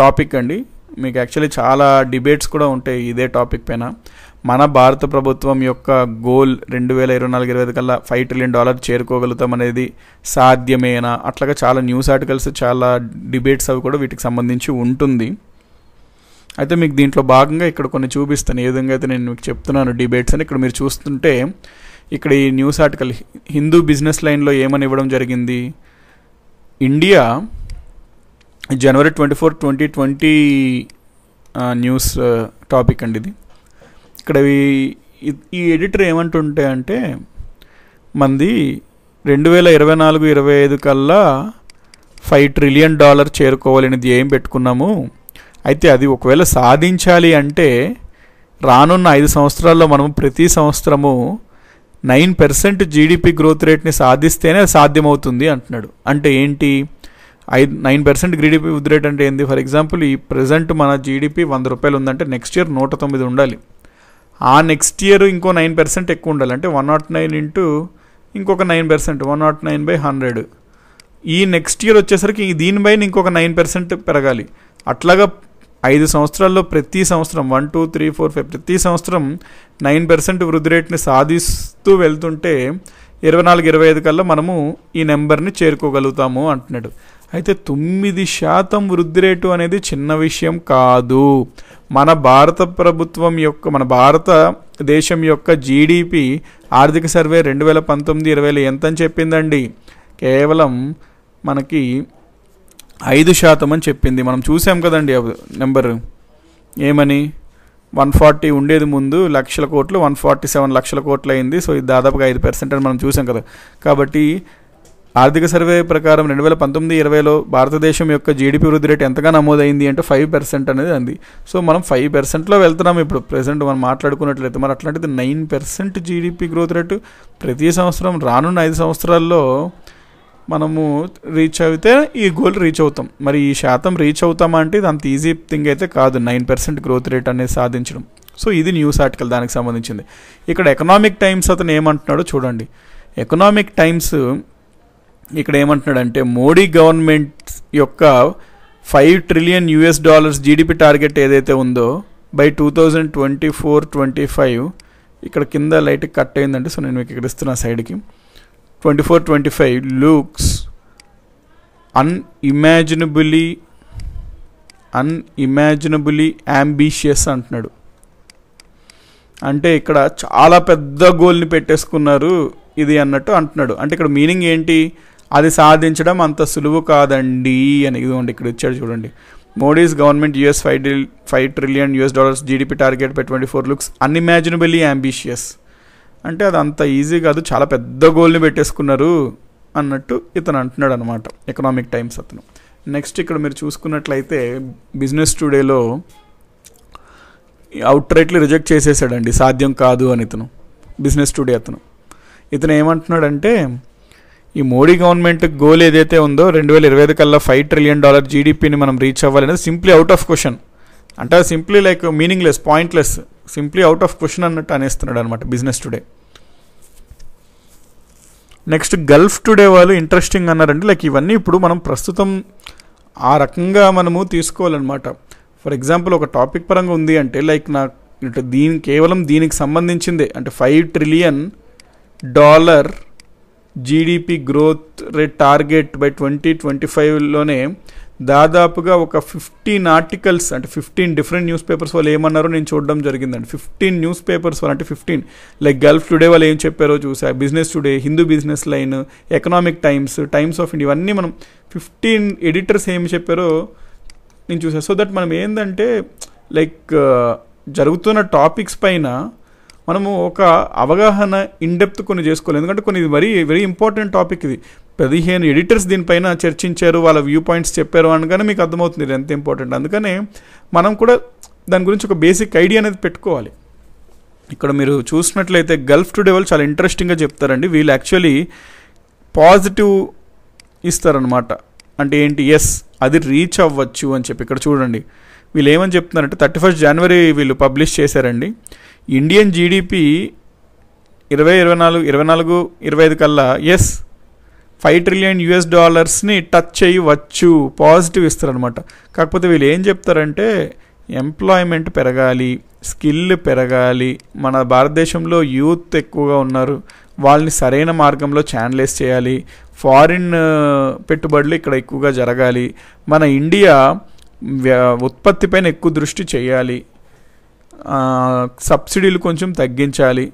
టాపిక్ అండి మీకు యాక్చువల్లీ చాలా డిబేట్స్ కూడా ఉంటాయి ఇదే టాపిక్ పైన మన భారత ప్రభుత్వం యొక్క గోల్ రెండు వేల ఇరవై నాలుగు ఇరవై ఐదు కల్లా ఫైవ్ ట్రిలియన్ డాలర్ చేరుకోగలుగుతాం అనేది సాధ్యమేనా అట్లాగా చాలా న్యూస్ ఆర్టికల్స్ చాలా డిబేట్స్ అవి కూడా వీటికి సంబంధించి ఉంటుంది అయితే మీకు దీంట్లో భాగంగా ఇక్కడ కొన్ని చూపిస్తాను ఏ విధంగా అయితే నేను మీకు చెప్తున్నాను డిబేట్స్ అని ఇక్కడ మీరు చూస్తుంటే ఇక్కడ ఈ న్యూస్ ఆర్టికల్ హిందూ బిజినెస్ లైన్లో ఏమని ఇవ్వడం జరిగింది India January twenty four twenty twenty news topic అండి ఇది ఇక్కడ ఈ ఎడిటర్ ఏమంటుంటే అంటే మంది రెండు వేల ఇరవై నాలుగు ఇరవై ఐదు కల్లా ఫైవ్ ట్రిలియన్ డాలర్ చేరుకోవాలని ఏం పెట్టుకున్నాము అయితే అది ఒకవేళ సాధించాలి అంటే రానున్న ఐదు సంవత్సరాల్లో మనము ప్రతి సంవత్సరము నైన్ పర్సెంట్ జీడిపి గ్రోత్ రేట్ని సాధిస్తేనే సాధ్యమవుతుంది అంటున్నాడు అంటే ఏంటి ఐదు నైన్ పర్సెంట్ జీడిపి వృద్ధి రేట్ అంటే ఏంది ఫర్ ఎగ్జాంపుల్ ఈ ప్రజెంట్ మన జీడిపి వంద రూపాయలు ఉందంటే నెక్స్ట్ ఇయర్ నూట తొమ్మిది ఉండాలి ఆ నెక్స్ట్ ఇయర్ ఇంకో నైన్ పర్సెంట్ ఎక్కువ ఉండాలి అంటే వన్ నాట్ నైన్ ఇంటూ ఇంకొక nine percent one nought nine by hundred ఈ నెక్స్ట్ ఇయర్ వచ్చేసరికి దీనిపైన ఇంకొక నైన్ పర్సెంట్ పెరగాలి అట్లాగా ఐదు సంవత్సరాల్లో ప్రతి సంవత్సరం one two three four five ప్రతి సంవత్సరం నైన్ పర్సెంట్ వృద్ధి రేట్ని సాధిస్ చెప్తూ వెళ్తుంటే ఇరవై నాలుగు ఇరవై ఐదు కల్లా మనము ఈ నెంబర్ని చేరుకోగలుగుతాము అంటున్నాడు అయితే తొమ్మిది శాతం వృద్ధి రేటు అనేది చిన్న విషయం కాదు మన భారత ప్రభుత్వం యొక్క మన భారత దేశం యొక్క జీడిపి ఆర్థిక సర్వే రెండు వేల పంతొమ్మిది ఇరవైలో ఎంత అని చెప్పిందండి కేవలం మనకి ఐదు శాతం అని చెప్పింది మనం చూసాం కదండి నెంబరు ఏమని వన్ ఫార్టీ ఉండేది ముందు లక్షల కోట్లు వన్ ఫార్టీ సెవెన్ లక్షల కోట్లు అయింది సో ఇది దాదాపుగా ఐదు పర్సెంట్ అని మనం చూసాం కదా కాబట్టి ఆర్థిక సర్వే ప్రకారం రెండు వేల పంతొమ్మిది ఇరవైలో భారతదేశం యొక్క జీడిపి వృద్ధి రేటు ఎంతగా నమోదైంది అంటే ఫైవ్ పర్సెంట్ అనేది అంది సో మనం ఫైవ్ పర్సెంట్లో వెళ్తున్నాం ఇప్పుడు ప్రజెంట్ మనం మాట్లాడుకున్నట్లయితే మరి అట్లాంటిది nine percent GDP growth rate ప్రతి సంవత్సరం రానున్న ఐదు సంవత్సరాల్లో మనము రీచ్ అయితే ఈ గోల్ రీచ్ అవుతాం మరి ఈ శాతం రీచ్ అవుతామా అంటే ఇది అంత ఈజీ థింగ్ అయితే కాదు నైన్ పర్సెంట్ గ్రోత్ రేట్ అనేది సాధించడం సో ఇది న్యూస్ ఆర్టికల్ దానికి సంబంధించింది ఇక్కడ ఎకనామిక్ టైమ్స్ అతను ఏమంటున్నాడో చూడండి ఎకనామిక్ టైమ్స్ ఇక్కడ ఏమంటున్నాడంటే మోడీ గవర్నమెంట్ యొక్క five trillion US dollars GDP target ఏదైతే ఉందో by two thousand twenty four twenty five ఇక్కడ కింద లైట్ కట్ అయిందంటే సో నేను మీకు ఇక్కడ ఇస్తున్నా సైడ్కి twenty four twenty five looks unimaginably unimaginably ambitious అంటున్నాడు అంటే ఇక్కడ చాలా పెద్ద గోల్ని పెట్టేసుకున్నారు ఇది అన్నట్టు అంటున్నాడు అంటే ఇక్కడ మీనింగ్ ఏంటి అది సాధించడం అంత సులువు కాదండి అని ఇదిగోండి ఇక్కడ ఇచ్చాడు చూడండి Modi's government US five five trillion US dollars GDP target పై twenty four looks unimaginably ambitious అంటే అది అంత ఈజీ కాదు చాలా పెద్ద గోల్ని పెట్టేసుకున్నారు అన్నట్టు ఇతను అంటున్నాడు అనమాట ఎకనామిక్ టైమ్స్ అతను నెక్స్ట్ ఇక్కడ మీరు చూసుకున్నట్లయితే బిజినెస్ టుడేలో అవుట్ రైట్లు రిజెక్ట్ చేసేసాడండి సాధ్యం కాదు అని ఇతను బిజినెస్ టుడే అతను ఇతను ఏమంటున్నాడంటే ఈ మోడీ గవర్నమెంట్ గోల్ ఏదైతే ఉందో రెండు వేల ఇరవై ఐదు కల్లా ఫైవ్ ట్రిలియన్ డాలర్ జీడిపిని మనం రీచ్ అనేది సింప్లీ అవుట్ ఆఫ్ క్వశ్చన్ అంటే simply like meaningless pointless simply out of question అన్నట్టు అనేస్తున్నాడు అనమాట Business Today next Gulf Today వాళ్ళు ఇంట్రెస్టింగ్ అన్నారండి లైక్ ఇవన్నీ ఇప్పుడు మనం ప్రస్తుతం ఆ రకంగా మనము తీసుకోవాలన్నమాట ఫర్ ఎగ్జాంపుల్ ఒక టాపిక్ పరంగా ఉంది అంటే లైక్ నా ఇటు దీని కేవలం దీనికి సంబంధించిందే అంటే five trillion dollar GDP growth rate target by twenty twenty ఫైవ్లోనే దాదాపుగా ఒక ఫిఫ్టీన్ ఆర్టికల్స్ అంటే ఫిఫ్టీన్ డిఫరెంట్ న్యూస్ పేపర్స్ వాళ్ళు ఏమన్నారో నేను చూడడం జరిగిందండి ఫిఫ్టీన్ న్యూస్ పేపర్స్ వాళ్ళు అంటే ఫిఫ్టీన్ లైక్ గల్ఫ్ టుడే వాళ్ళు ఏం చెప్పారో చూసా Business Today Hindu Business Line Economic Times Times of India ఇవన్నీ మనం ఫిఫ్టీన్ ఎడిటర్స్ ఏమి చెప్పారో నేను చూసా సో దట్ మనం ఏంటంటే లైక్ జరుగుతున్న టాపిక్స్ పైన మనము ఒక అవగాహన ఇన్డెప్త్ కొన్ని చేసుకోవాలి ఎందుకంటే కొన్ని వెరీ వెరీ ఇంపార్టెంట్ టాపిక్ ఇది పదిహేను ఎడిటర్స్ దీనిపైన చర్చించారు వాళ్ళ వ్యూ పాయింట్స్ చెప్పారు అనగానే మీకు అర్థమవుతుంది ఎంత ఇంపార్టెంట్ అందుకనే మనం కూడా దాని గురించి ఒక బేసిక్ ఐడియా అనేది పెట్టుకోవాలి ఇక్కడ మీరు చూసినట్లయితే గల్ఫ్ టుడే వాళ్ళు చాలా ఇంట్రెస్టింగ్గా చెప్తారండి వీళ్ళు యాక్చువల్లీ పాజిటివ్ ఇస్తారనమాట అంటే ఏంటి ఎస్ అది రీచ్ అవ్వచ్చు అని చెప్పి ఇక్కడ చూడండి వీళ్ళు ఏమని చెప్తున్నారంటే థర్టీ ఫస్ట్ జనవరి వీళ్ళు పబ్లిష్ చేశారండి ఇండియన్ జీడిపి ఇరవై ఇరవై నాలుగు ఇరవై నాలుగు ఇరవై ఐదు కల్లా ఎస్ ఫైవ్ ట్రిలియన్ యుఎస్ డాలర్స్ని టచ్ చేయవచ్చు పాజిటివ్ ఇస్తారనమాట కాకపోతే వీళ్ళు ఏం చెప్తారంటే ఎంప్లాయ్మెంట్ పెరగాలి స్కిల్ పెరగాలి మన భారతదేశంలో యూత్ ఎక్కువగా ఉన్నారు వాళ్ళని సరైన మార్గంలో ఛానలైజ్ చేయాలి ఫారిన్ పెట్టుబడులు ఇక్కడ ఎక్కువగా జరగాలి మన ఇండియా ఉత్పత్తిపైన ఎక్కువ దృష్టి చేయాలి సబ్సిడీలు కొంచెం తగ్గించాలి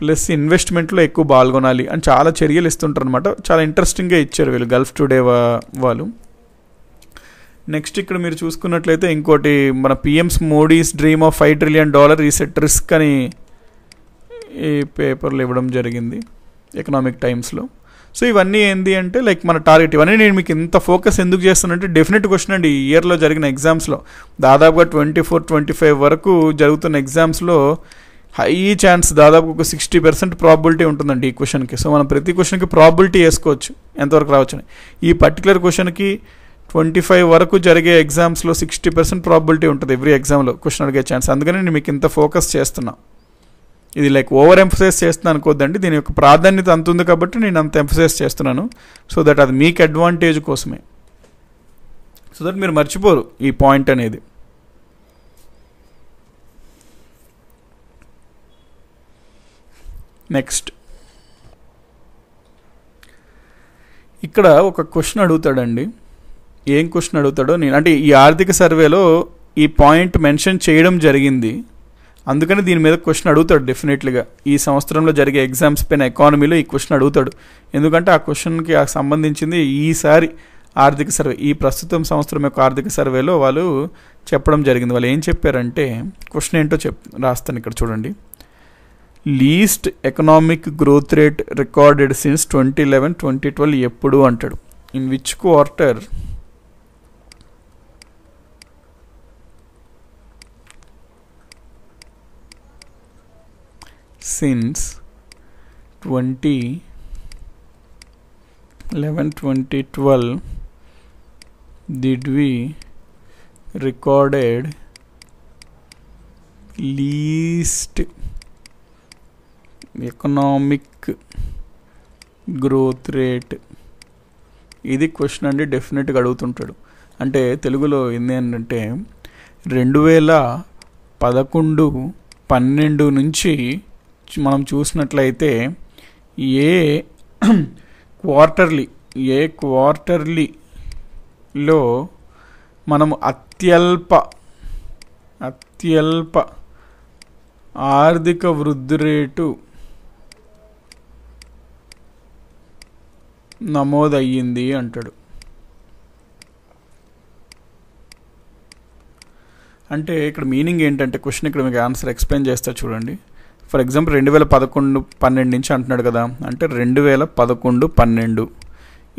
ప్లస్ ఇన్వెస్ట్మెంట్లో ఎక్కువ పాల్గొనాలి అని చాలా చర్యలు ఇస్తుంటారు అనమాట చాలా ఇంట్రెస్టింగ్గా ఇచ్చారు వీళ్ళు గల్ఫ్ టుడే వాళ్ళు నెక్స్ట్ ఇక్కడ మీరు చూసుకున్నట్లయితే ఇంకోటి మన PM's Modi's dream of five trillion dollar reset risk అని ఈ పేపర్లు ఇవ్వడం జరిగింది ఎకనామిక్ టైమ్స్లో సో ఇవన్నీ ఏంటి అంటే లైక్ మన టార్గెట్ ఇవన్నీ నేను మీకు ఇంత ఫోకస్ ఎందుకు చేస్తానంటే డెఫినెట్ క్వశ్చన్ అండి ఈ ఇయర్లో జరిగిన ఎగ్జామ్స్లో దాదాపుగా ట్వంటీ ఫోర్ ట్వంటీ ఫైవ్ వరకు జరుగుతున్న ఎగ్జామ్స్లో హై ఛాన్స్ దాదాపు ఒక సిక్స్టీ పర్సెంట్ ప్రాబిలిటీ ఉంటుందండి ఈ క్వశ్చన్కి సో మనం ప్రతి క్వశ్చన్కి ప్రాబిలిటీ వేసుకోవచ్చు ఎంతవరకు రావచ్చు ఈ పర్టికులర్ క్వశ్చన్కి ట్వంటీ ఫైవ్ వరకు జరిగే ఎగ్జామ్స్లో సిక్స్టీ పర్సెంట్ ప్రాబిలిటీ ఉంటుంది ఎవ్రీ ఎగ్జామ్లో క్వశ్చన్ అడిగే ఛాన్స్ అందుకని నేను మీకు ఇంత ఫోకస్ చేస్తున్నా ఇది లైక్ ఓవర్ ఎంఫసైజ్ చేస్తున్నాను అనుకోద్దండి దీని యొక్క ప్రాధాన్యత అంత ఉంది కాబట్టి నేను అంత ఎంఫసైజ్ చేస్తున్నాను సో దట్ అది మీకు అడ్వాంటేజ్ కోసమే సో దట్ మీరు మర్చిపోరు ఈ పాయింట్ అనేది నెక్స్ట్ ఇక్కడ ఒక క్వశ్చన్ అడుగుతాడండి ఏం క్వశ్చన్ అడుగుతాడో నేను అంటే ఈ ఆర్థిక సర్వేలో ఈ పాయింట్ మెన్షన్ చేయడం జరిగింది అందుకని దీని మీద క్వశ్చన్ అడుగుతాడు డెఫినెట్లీగా ఈ సంవత్సరంలో జరిగే ఎగ్జామ్స్ పైన ఎకానమీలో ఈ క్వశ్చన్ అడుగుతాడు ఎందుకంటే ఆ క్వశ్చన్కి సంబంధించింది ఈసారి ఆర్థిక సర్వే ఈ ప్రస్తుతం సంవత్సరం యొక్క ఆర్థిక సర్వేలో వాళ్ళు చెప్పడం జరిగింది వాళ్ళు ఏం చెప్పారంటే క్వశ్చన్ ఏంటో చెప్ రాస్తాను ఇక్కడ చూడండి least economic growth rate recorded since twenty eleven twenty twelve ఎప్పుడు అంటాడు in which quarter since twenty eleven twenty twelve did we recorded least economic growth rate ఇది క్వశ్చన్ అండి డెఫినెట్గా అడుగుతుంటాడు అంటే తెలుగులో ఏంది అంటే రెండు వేల పదకొండు పన్నెండు నుంచి మనం చూసినట్లయితే ఏ క్వార్టర్లీ ఏ క్వార్టర్లీలో మనము అత్యల్ప అత్యల్ప ఆర్థిక వృద్ధి రేటు నమోదయ్యింది అంటాడు అంటే ఇక్కడ మీనింగ్ ఏంటంటే క్వశ్చన్ ఇక్కడ మీకు ఆన్సర్ ఎక్స్ప్లెయిన్ చేస్తా చూడండి ఫర్ ఎగ్జాంపుల్ రెండు వేల పదకొండు పన్నెండు నుంచి అంటున్నాడు కదా అంటే రెండు వేల పదకొండు పన్నెండు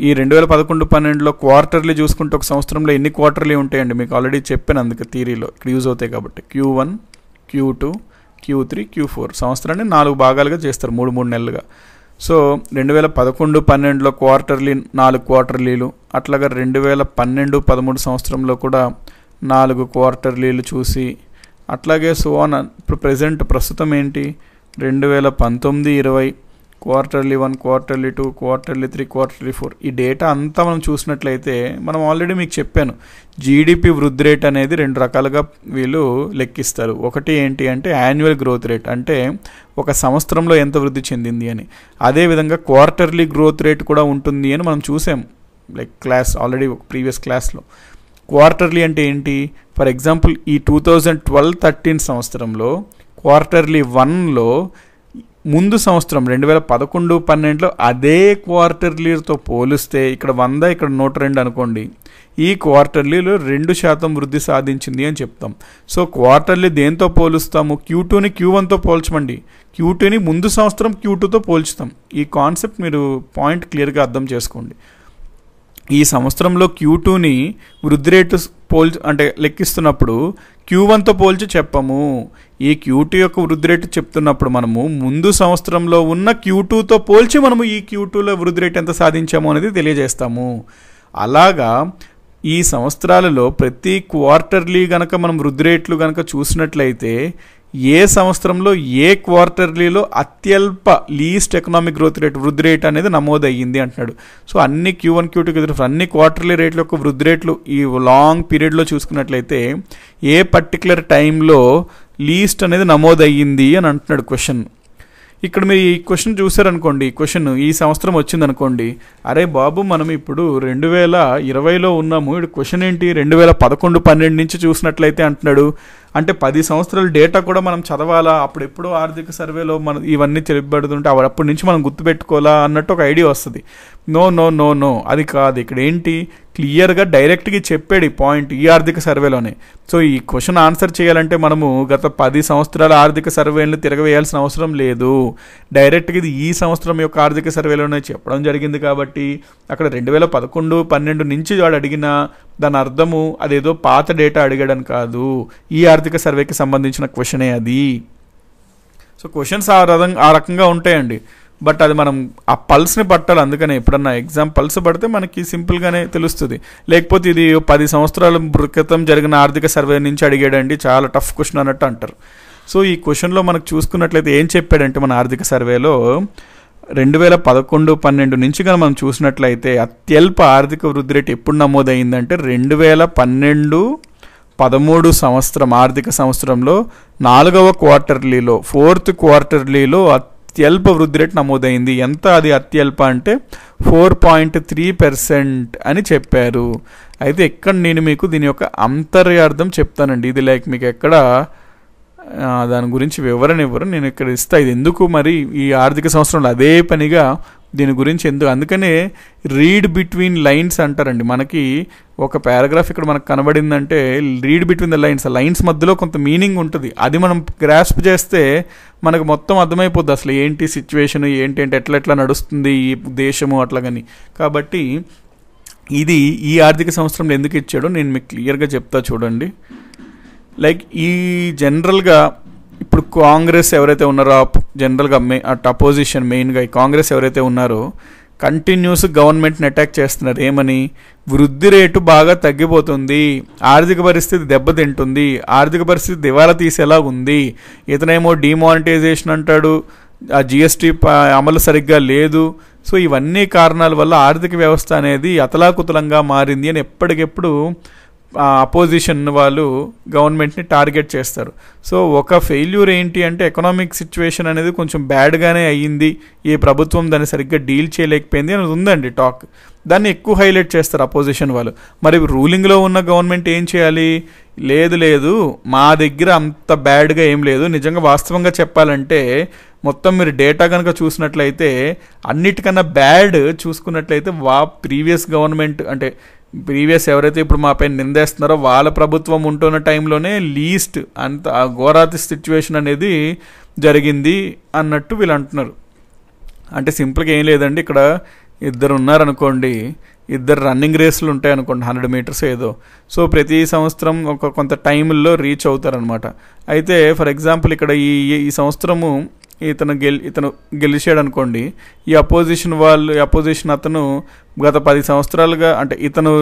ఈ రెండు వేల పదకొండు పన్నెండులో క్వార్టర్లీ చూసుకుంటే ఒక సంవత్సరంలో ఎన్ని క్వార్టర్లీ ఉంటాయండి మీకు ఆల్రెడీ చెప్పాను అందుకు థీరీలో ఇక్కడ యూజ్ అవుతాయి కాబట్టి Q one Q two Q three Q four సంవత్సరాన్ని నాలుగు భాగాలుగా చేస్తారు మూడు మూడు నెలలుగా సో రెండు వేల పదకొండు పన్నెండులో క్వార్టర్లీ నాలుగు క్వార్టర్లీలు అట్లాగా రెండు వేల పన్నెండు పదమూడు సంవత్సరంలో కూడా నాలుగు క్వార్టర్లీలు చూసి అట్లాగే సో ఇప్పుడు ప్రజెంట్ ప్రస్తుతం ఏంటి రెండు వేల పంతొమ్మిది ఇరవై quarterly one quarterly two quarterly three quarterly four ఈ డేటా అంతా మనం చూసినట్లయితే మనం ఆల్రెడీ మీకు చెప్పాను జీడిపి వృద్ధి రేట్ అనేది రెండు రకాలుగా వీళ్ళు లెక్కిస్తారు ఒకటి ఏంటి అంటే యాన్యువల్ గ్రోత్ రేట్ అంటే ఒక సంవత్సరంలో ఎంత వృద్ధి చెందింది అని అదేవిధంగా క్వార్టర్లీ గ్రోత్ రేట్ కూడా ఉంటుంది అని మనం చూసాం లైక్ క్లాస్ ఆల్రెడీ ప్రీవియస్ క్లాస్లో క్వార్టర్లీ అంటే ఏంటి ఫర్ ఎగ్జాంపుల్ ఈ టూ థౌజండ్ ట్వెల్వ్ థర్టీన్ సంవత్సరంలో క్వార్టర్లీ వన్లో ముందు సంవత్సరం రెండు వేల పదకొండు పన్నెండులో అదే క్వార్టర్లీతో పోలిస్తే ఇక్కడ వంద ఇక్కడ నూట రెండు అనుకోండి ఈ క్వార్టర్లీలో రెండు శాతం వృద్ధి సాధించింది అని చెప్తాం సో క్వార్టర్లీ దేంతో పోలుస్తాము క్యూ టూని క్యూ వన్తో పోల్చమండి క్యూ టూని ముందు సంవత్సరం క్యూ టూతో పోల్చుతాం ఈ కాన్సెప్ట్ మీరు పాయింట్ క్లియర్గా అర్థం చేసుకోండి ఈ సంవత్సరంలో క్యూ టూని వృద్ధి రేటు పోల్చి అంటే లెక్కిస్తున్నప్పుడు క్యూ వన్తో పోల్చి చెప్పము ఈ క్యూ టూ యొక్క వృద్ధి రేటు చెప్తున్నప్పుడు మనము ముందు సంవత్సరంలో ఉన్న క్యూ టూతో పోల్చి మనము ఈ క్యూ టూలో వృద్ధి రేటు ఎంత సాధించాము అనేది తెలియజేస్తాము అలాగా ఈ సంవత్సరాలలో ప్రతి క్వార్టర్లీ గనక మనం వృద్ధి రేట్లు గనక చూసినట్లయితే ఏ సంవత్సరంలో ఏ క్వార్టర్లీలో అత్యల్ప లీస్ట్ ఎకనామిక్ గ్రోత్ రేట్ వృద్ధి రేట్ అనేది నమోదు అయ్యింది అంటున్నాడు సో అన్ని క్యూ వన్ క్యూ టూకి ఎదురు అన్ని క్వార్టర్లీ రేట్ల యొక్క వృద్ధి రేట్లు ఈ లాంగ్ పీరియడ్లో చూసుకున్నట్లయితే ఏ పర్టికులర్ టైంలో లీస్ట్ అనేది నమోదు అయ్యింది అని అంటున్నాడు క్వశ్చన్ ఇక్కడ మీరు ఈ క్వశ్చన్ చూసారనుకోండి ఈ క్వశ్చన్ ఈ సంవత్సరం వచ్చిందనుకోండి అరే బాబు మనం ఇప్పుడు రెండు వేల ఇరవైలో ఉన్నాము ఇక్కడ క్వశ్చన్ ఏంటి రెండు వేల పదకొండు పన్నెండు నుంచి చూసినట్లయితే అంటున్నాడు అంటే పది సంవత్సరాల డేటా కూడా మనం చదవాలా అప్పుడు ఎప్పుడో ఆర్థిక సర్వేలో మనం ఇవన్నీ తెలియబడుతుంటే అప్పటి నుంచి మనం గుర్తుపెట్టుకోవాలా అన్నట్టు ఒక ఐడియా వస్తుంది నో నో నో నో అది కాదు ఇక్కడ ఏంటి క్లియర్గా డైరెక్ట్గా చెప్పాడు ఈ పాయింట్ ఈ ఆర్థిక సర్వేలోనే సో ఈ క్వశ్చన్ ఆన్సర్ చేయాలంటే మనము గత పది సంవత్సరాల ఆర్థిక సర్వేలను తిరగవేయాల్సిన అవసరం లేదు డైరెక్ట్గా ఇది ఈ సంవత్సరం యొక్క ఆర్థిక సర్వేలోనే చెప్పడం జరిగింది కాబట్టి అక్కడ రెండు వేల పదకొండు పన్నెండు నుంచి వాడు అడిగిన దాని అర్థము అదేదో పాత డేటా అడిగాడని కాదు ఈ ఆర్థిక సర్వేకి సంబంధించిన క్వశ్చనే అది సో క్వశ్చన్స్ ఆ రకం ఆ రకంగా ఉంటాయండి బట్ అది మనం ఆ పల్స్ని పట్టాలి అందుకనే ఎప్పుడన్నా ఎగ్జామ్ పల్స్ పడితే మనకి సింపుల్గానే తెలుస్తుంది లేకపోతే ఇది పది సంవత్సరాల క్రితం జరిగిన ఆర్థిక సర్వే నుంచి అడిగాడండి చాలా టఫ్ క్వశ్చన్ అన్నట్టు అంటారు సో ఈ క్వశ్చన్లో మనకు చూసుకున్నట్లయితే ఏం చెప్పాడంటే మన ఆర్థిక సర్వేలో రెండు వేల పదకొండు పన్నెండు నుంచి కానీ మనం చూసినట్లయితే అత్యల్ప ఆర్థిక వృద్ధి రేటు ఎప్పుడు నమోదైందంటే రెండు వేల పన్నెండు పదమూడు సంవత్సరం ఆర్థిక సంవత్సరంలో నాలుగవ క్వార్టర్లీలో ఫోర్త్ క్వార్టర్లీలో అత్యల్ప వృద్ధి రేటు నమోదైంది ఎంత అది అత్యల్ప అంటే ఫోర్ పాయింట్ త్రీ పర్సెంట్ అని చెప్పారు అయితే ఎక్కడ నేను మీకు దీని యొక్క అంతర్యార్థం చెప్తానండి ఇది లైక్ మీకు ఎక్కడ దాని గురించి వివరణ ఇవ్వరు నేను ఇక్కడ ఇస్తా ఇది ఎందుకు మరి ఈ ఆర్థిక సంవత్సరంలో అదే పనిగా దీని గురించి ఎందుకు అందుకనే రీడ్ బిట్వీన్ లైన్స్ అంటారండి మనకి ఒక పారాగ్రాఫ్ ఇక్కడ మనకు కనబడిందంటే read between the lines lines మధ్యలో కొంత మీనింగ్ ఉంటుంది అది మనం గ్రాస్ప్ చేస్తే మనకు మొత్తం అర్థమైపోద్ది అసలు ఏంటి సిచ్యువేషన్ ఏంటి అంటే ఎట్లా ఎట్లా నడుస్తుంది ఈ దేశము అట్లాగని కాబట్టి ఇది ఈ ఆర్థిక సంవత్సరంలో ఎందుకు ఇచ్చాడో నేను మీకు క్లియర్గా చెప్తా చూడండి లైక్ ఈ జనరల్గా ఇప్పుడు కాంగ్రెస్ ఎవరైతే ఉన్నారో జనరల్గా మే అట్ అపోజిషన్ మెయిన్గా ఈ కాంగ్రెస్ ఎవరైతే ఉన్నారో కంటిన్యూస్ గవర్నమెంట్ని అటాక్ చేస్తున్నారు ఏమని వృద్ధి రేటు బాగా తగ్గిపోతుంది ఆర్థిక పరిస్థితి దెబ్బతింటుంది ఆర్థిక పరిస్థితి దివాలా తీసేలా ఉంది ఇతనేమో డిమానిటైజేషన్ అంటాడు ఆ జిఎస్టీ అమలు సరిగ్గా లేదు సో ఇవన్నీ కారణాల వల్ల ఆర్థిక వ్యవస్థ అనేది అతలాకుతలంగా మారింది అని ఎప్పటికెప్పుడు అపోజిషన్ వాళ్ళు గవర్నమెంట్ని టార్గెట్ చేస్తారు సో ఒక ఫెయిల్యూర్ ఏంటి అంటే ఎకనామిక్ సిచ్యువేషన్ అనేది కొంచెం బ్యాడ్గానే అయ్యింది ఏ ప్రభుత్వం దాన్ని సరిగ్గా డీల్ చేయలేకపోయింది అనేది ఉందండి టాక్ దాన్ని ఎక్కువ హైలైట్ చేస్తారు అపోజిషన్ వాళ్ళు మరి రూలింగ్లో ఉన్న గవర్నమెంట్ ఏం చేయాలి లేదు లేదు మా దగ్గర అంత బ్యాడ్గా ఏం లేదు నిజంగా వాస్తవంగా చెప్పాలంటే మొత్తం మీరు డేటా కనుక చూసినట్లయితే అన్నిటికన్నా బ్యాడ్ చూసుకున్నట్లయితే వా ప్రీవియస్ గవర్నమెంట్ అంటే ప్రీవియస్ ఎవరైతే ఇప్పుడు పైన నిందేస్తున్నారో వాళ్ళ ప్రభుత్వం ఉంటున్న టైంలోనే లీస్ట్ అంత ఘోరాతి సిచ్యువేషన్ అనేది జరిగింది అన్నట్టు వీళ్ళు అంటున్నారు అంటే సింపుల్గా ఏం లేదండి ఇక్కడ ఇద్దరు ఉన్నారనుకోండి ఇద్దరు రన్నింగ్ రేసులు ఉంటాయి అనుకోండి హండ్రెడ్ మీటర్స్ ఏదో సో ప్రతి సంవత్సరం ఒక కొంత టైంలో రీచ్ అవుతారనమాట అయితే ఫర్ ఎగ్జాంపుల్ ఇక్కడ ఈ ఈ సంవత్సరము ఇతను గెలి ఇతను గెలిచాడు అనుకోండి ఈ అపోజిషన్ వాళ్ళు అపోజిషన్ అతను గత పది సంవత్సరాలుగా అంటే ఇతను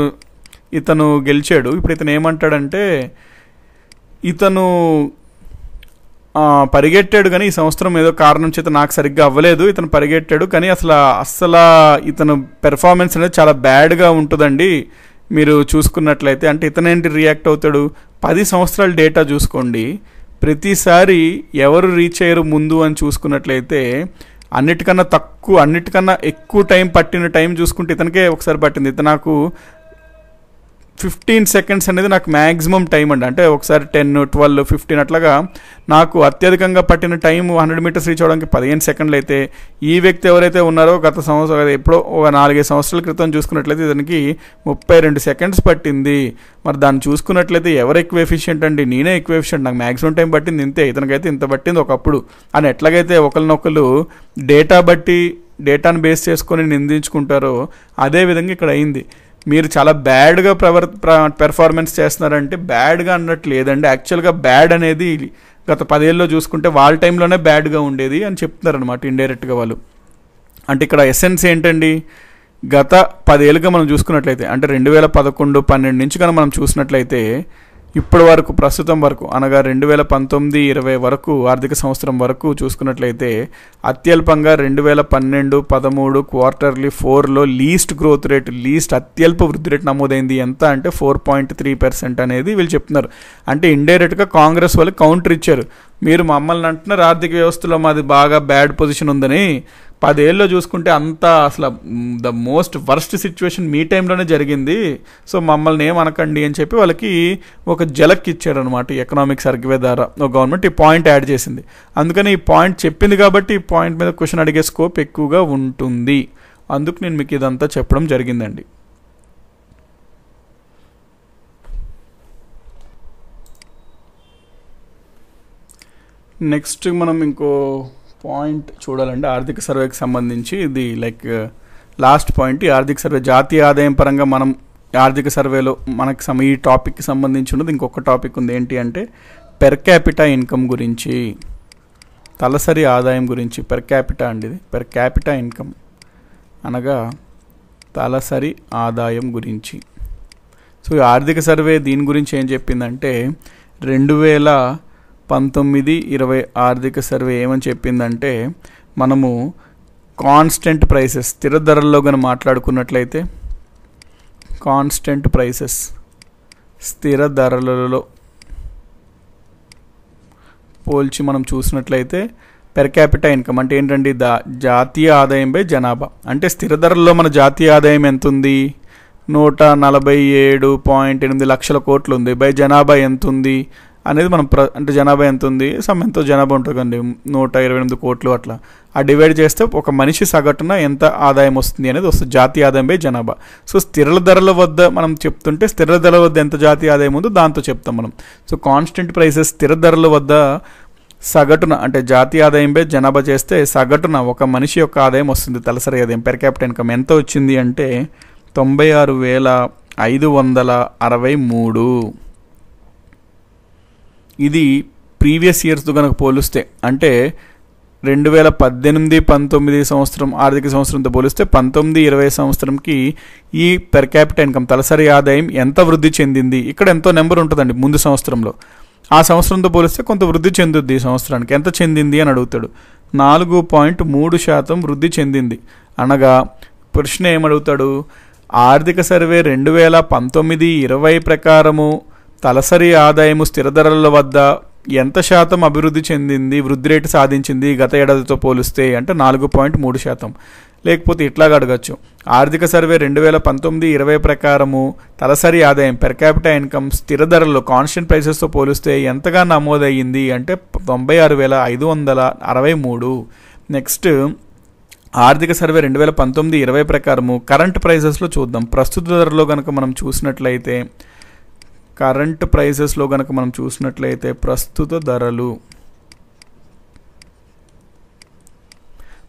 ఇతను గెలిచాడు ఇప్పుడు ఇతను ఏమంటాడంటే ఇతను పరిగెట్టాడు కానీ ఈ సంవత్సరం ఏదో కారణం చేత నాకు సరిగ్గా అవ్వలేదు ఇతను పరిగెట్టాడు కానీ అసలు అస్సలు ఇతను పెర్ఫార్మెన్స్ అనేది చాలా బ్యాడ్గా ఉంటుందండి మీరు చూసుకున్నట్లయితే అంటే ఇతనేంటి రియాక్ట్ అవుతాడు పది సంవత్సరాల డేటా చూసుకోండి ప్రతిసారి ఎవరు రీచ్ అయ్యారు ముందు అని చూసుకున్నట్లయితే అన్నిటికన్నా తక్కువ అన్నిటికన్నా ఎక్కువ టైం పట్టిన టైం చూసుకుంటే ఇతనికే ఒకసారి పట్టింది ఇతను నాకు ఫిఫ్టీన్ సెకండ్స్ అనేది నాకు మ్యాక్సిమం టైం అండి అంటే ఒకసారి టెన్ ట్వెల్వ్ ఫిఫ్టీన్ అట్లాగా నాకు అత్యధికంగా పట్టిన టైం హండ్రెడ్ మీటర్స్ రీచ్ అవ్వడానికి పదిహేను సెకండ్లు అయితే ఈ వ్యక్తి ఎవరైతే ఉన్నారో గత సంవత్సరం ఎప్పుడో ఒక నాలుగైదు సంవత్సరాల క్రితం చూసుకున్నట్లయితే ఇతనికి ముప్పై రెండు సెకండ్స్ పట్టింది మరి దాన్ని చూసుకున్నట్లయితే ఎవరు ఎక్కువ ఎఫిషియెంట్ అండి నేనే ఎక్కువ ఎఫిషియెంట్ నాకు మ్యాక్సిమం టైం పట్టింది ఇంతే ఇతనికైతే ఇంత పట్టింది ఒకప్పుడు అని ఎట్లాగైతే ఒకరినొకరు డేటా బట్టి డేటాను బేస్ చేసుకొని నిందించుకుంటారో అదేవిధంగా ఇక్కడ అయింది మీరు చాలా బ్యాడ్గా ప్రవర్ పెర్ఫార్మెన్స్ చేస్తున్నారంటే బ్యాడ్గా అన్నట్టు లేదండి యాక్చువల్గా బ్యాడ్ అనేది గత పదేళ్ళలో చూసుకుంటే వాళ్ళ టైంలోనే బ్యాడ్గా ఉండేది అని చెప్తున్నారనమాట ఇండైరెక్ట్గా వాళ్ళు అంటే ఇక్కడ ఎసెన్స్ ఏంటండి గత పదేళ్ళుగా మనం చూసుకున్నట్లయితే అంటే రెండు వేల పదకొండు పన్నెండు నుంచి కనుక మనం చూసినట్లయితే ఇప్పటి వరకు ప్రస్తుతం వరకు అనగా రెండు వేల పంతొమ్మిది ఇరవై వరకు ఆర్థిక సంవత్సరం వరకు చూసుకున్నట్లయితే అత్యల్పంగా రెండు వేల పన్నెండు పదమూడు క్వార్టర్లీ ఫోర్లో లీస్ట్ గ్రోత్ రేట్ లీస్ట్ అత్యల్ప వృద్ధి రేట్ నమోదైంది ఎంత అంటే ఫోర్ పాయింట్ త్రీ పర్సెంట్ అనేది వీళ్ళు చెప్తున్నారు అంటే ఇండైరెక్ట్గా కాంగ్రెస్ వాళ్ళు కౌంటర్ ఇచ్చారు మీరు మమ్మల్ని అంటున్నారు ఆర్థిక వ్యవస్థలో మాది బాగా బ్యాడ్ పొజిషన్ ఉందని పదేళ్ళలో చూసుకుంటే అంతా అసలు ద మోస్ట్ వర్స్ట్ సిచ్యువేషన్ మీ టైంలోనే జరిగింది సో మమ్మల్ని ఏమనకండి అని చెప్పి వాళ్ళకి ఒక జలక్ ఇచ్చాడు అనమాట ఎకనామిక్ సర్వే ద్వారా ఒక గవర్నమెంట్ ఈ పాయింట్ యాడ్ చేసింది అందుకని ఈ పాయింట్ చెప్పింది కాబట్టి ఈ పాయింట్ మీద క్వశ్చన్ అడిగే స్కోప్ ఎక్కువగా ఉంటుంది అందుకు నేను మీకు ఇదంతా చెప్పడం జరిగిందండి నెక్స్ట్ మనం ఇంకో పాయింట్ చూడాలంటే ఆర్థిక సర్వేకి సంబంధించి ఇది లైక్ uh, లాస్ట్ పాయింట్ ఈ ఆర్థిక సర్వే జాతీయ ఆదాయం పరంగా మనం ఆర్థిక సర్వేలో మనకి సమ ఈ టాపిక్కి సంబంధించి ఉన్నది ఇంకొక టాపిక్ ఉంది ఏంటి అంటే పెర్ క్యాపిటా ఇన్కమ్ గురించి తలసరి ఆదాయం గురించి పెర్ క్యాపిటా అండి ఇది పెర్ క్యాపిటా ఇన్కమ్ అనగా తలసరి ఆదాయం గురించి సో ఈ ఆర్థిక సర్వే దీని గురించి ఏం చెప్పిందంటే రెండు వేల పంతొమ్మిది ఇరవై ఆర్థిక సర్వే ఏమని చెప్పిందంటే మనము కాన్స్టెంట్ ప్రైసెస్ స్థిర ధరల్లో కానీ మాట్లాడుకున్నట్లయితే కాన్స్టెంట్ ప్రైసెస్ స్థిర ధరలలో పోల్చి మనం చూసినట్లయితే పెర్ క్యాపిటల్ ఇన్కమ్ అంటే ఏంటండి దా జాతీయ ఆదాయం బై జనాభా అంటే స్థిర ధరల్లో మన జాతీయ ఆదాయం ఎంత ఉంది నూట నలభై ఏడు పాయింట్ ఎనిమిది లక్షల కోట్లు ఉంది బై జనాభా ఎంత ఉంది అనేది మనం ప్ర అంటే జనాభా ఎంత ఉంది సమ్ ఎంతో జనాభా ఉంటుందండి నూట ఇరవై ఎనిమిది కోట్లు అట్లా ఆ డివైడ్ చేస్తే ఒక మనిషి సగటున ఎంత ఆదాయం వస్తుంది అనేది వస్తుంది జాతీయ ఆదాయం బై జనాభా సో స్థిరల ధరల వద్ద మనం చెప్తుంటే స్థిర ధరల వద్ద ఎంత జాతీయ ఆదాయం ఉందో దాంతో చెప్తాం మనం సో కాన్స్టెంట్ ప్రైసెస్ స్థిర ధరల వద్ద సగటున అంటే జాతీయ ఆదాయంపై జనాభా చేస్తే సగటున ఒక మనిషి యొక్క ఆదాయం వస్తుంది తలసరి ఆదాయం పెర్ క్యాపిటల్ ఇన్కమ్ ఎంత వచ్చింది అంటే తొంభై ఆరు వేల ఐదు వందల అరవై మూడు ఇది ప్రీవియస్ ఇయర్స్తో కనుక పోలిస్తే అంటే రెండు వేల పద్దెనిమిది పంతొమ్మిది సంవత్సరం ఆర్థిక సంవత్సరంతో పోలిస్తే పంతొమ్మిది ఇరవై సంవత్సరంకి ఈ పెర్ క్యాపిటల్ ఇన్కమ్ తలసరి ఆదాయం ఎంత వృద్ధి చెందింది ఇక్కడ ఎంతో నెంబర్ ఉంటుందండి ముందు సంవత్సరంలో ఆ సంవత్సరంతో పోలిస్తే కొంత వృద్ధి చెందుద్ది ఈ సంవత్సరానికి ఎంత చెందింది అని అడుగుతాడు నాలుగు పాయింట్ మూడు శాతం వృద్ధి చెందింది అనగా ప్రశ్న ఏమడుగుతాడు ఆర్థిక సర్వే రెండు వేల పంతొమ్మిది ఇరవై ప్రకారము తలసరి ఆదాయము స్థిర ధరల వద్ద ఎంత శాతం అభివృద్ధి చెందింది వృద్ధి రేటు సాధించింది గత ఏడాదితో పోలిస్తే అంటే నాలుగు పాయింట్ మూడు శాతం లేకపోతే ఇట్లాగా అడగచ్చు ఆర్థిక సర్వే రెండు వేల పంతొమ్మిది ఇరవై ప్రకారము తలసరి ఆదాయం పెర్ క్యాపిటల్ ఇన్కమ్ స్థిర ధరలు కాన్స్టెంట్ ప్రైసెస్తో పోలిస్తే ఎంతగా నమోదయ్యింది అంటే తొంభై ఆరు వేల ఐదు వందల అరవై మూడు నెక్స్ట్ ఆర్థిక సర్వే రెండు వేల పంతొమ్మిది ఇరవై ప్రకారము కరెంట్ ప్రైజెస్లో చూద్దాం ప్రస్తుత ధరలో కనుక మనం చూసినట్లయితే కరెంట్ ప్రైసెస్లో కనుక మనం చూసినట్లయితే ప్రస్తుత ధరలు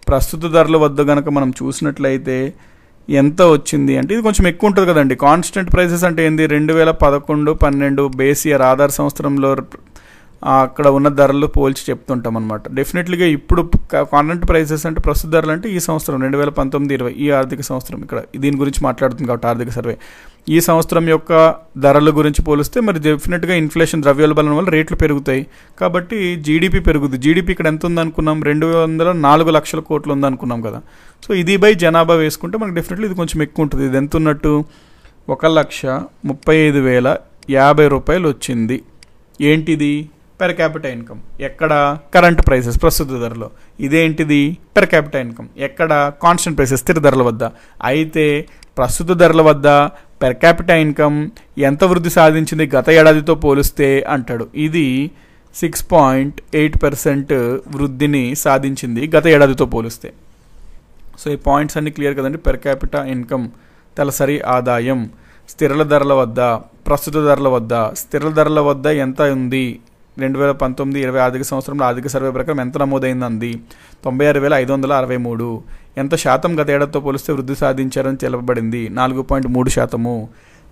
ప్రస్తుత ధరల వద్ద కనుక మనం చూసినట్లయితే ఎంత వచ్చింది అంటే ఇది కొంచెం ఎక్కువ ఉంటుంది కదండి కాన్స్టెంట్ ప్రైసెస్ అంటే ఏంది రెండు వేల పదకొండు పన్నెండు బేస్ ఇయర్ ఆధార్ సంవత్సరంలో అక్కడ ఉన్న ధరలు పోల్చి చెప్తుంటాం అనమాట డెఫినెట్లీగా ఇప్పుడు కాన్స్టెంట్ ప్రైసెస్ అంటే ప్రస్తుత ధరలు అంటే ఈ సంవత్సరం రెండు వేల పంతొమ్మిది ఇరవై ఈ ఆర్థిక సంవత్సరం ఇక్కడ దీని గురించి మాట్లాడుతుంది కాబట్టి ఆర్థిక సర్వే ఈ సంవత్సరం యొక్క ధరల గురించి పోలిస్తే మరి డెఫినెట్గా ఇన్ఫ్లేషన్ ద్రవ్యోల్బలం వల్ల రేట్లు పెరుగుతాయి కాబట్టి జీడిపి పెరుగుతుంది జీడిపి ఇక్కడ ఎంత ఉందనుకున్నాం రెండు వందల నాలుగు లక్షల కోట్లు ఉందనుకున్నాం కదా సో ఇది బై జనాభా వేసుకుంటే మనకి డెఫినెట్లీ ఇది కొంచెం ఎక్కువ ఉంటుంది ఇది ఎంత ఉన్నట్టు ఒక లక్ష ముప్పై ఐదు వేల యాభై రూపాయలు వచ్చింది ఏంటిది పెర్ క్యాపిటల్ ఇన్కమ్ ఎక్కడ కరెంట్ ప్రైసెస్ ప్రస్తుత ధరలో ఇదేంటిది పెర్ క్యాపిటల్ ఇన్కమ్ ఎక్కడ కాన్స్టెంట్ ప్రైసెస్ స్థిర ధరల వద్ద అయితే ప్రస్తుత ధరల వద్ద పెర్ క్యాపిటా ఇన్కమ్ ఎంత వృద్ధి సాధించింది గత ఏడాదితో పోలిస్తే అంటాడు ఇది సిక్స్ పాయింట్ ఎయిట్ పర్సెంట్ వృద్ధిని సాధించింది గత ఏడాదితో పోలిస్తే సో ఈ పాయింట్స్ అన్ని క్లియర్ కదండి పెర్ క్యాపిటా ఇన్కమ్ తలసరి ఆదాయం స్థిరల ధరల వద్ద ప్రస్తుత ధరల వద్ద స్థిరల ధరల వద్ద ఎంత ఉంది రెండు వేల పంతొమ్మిది ఇరవై ఆర్థిక సంవత్సరంలో ఆర్థిక సర్వే ప్రకారం ఎంత నమోదైంది తొంభై ఆరు వేల ఐదు వందల అరవై మూడు ఎంత శాతం గత ఏడాదితో పోలిస్తే వృద్ధి సాధించారని తెలపబడింది నాలుగు పాయింట్ మూడు శాతము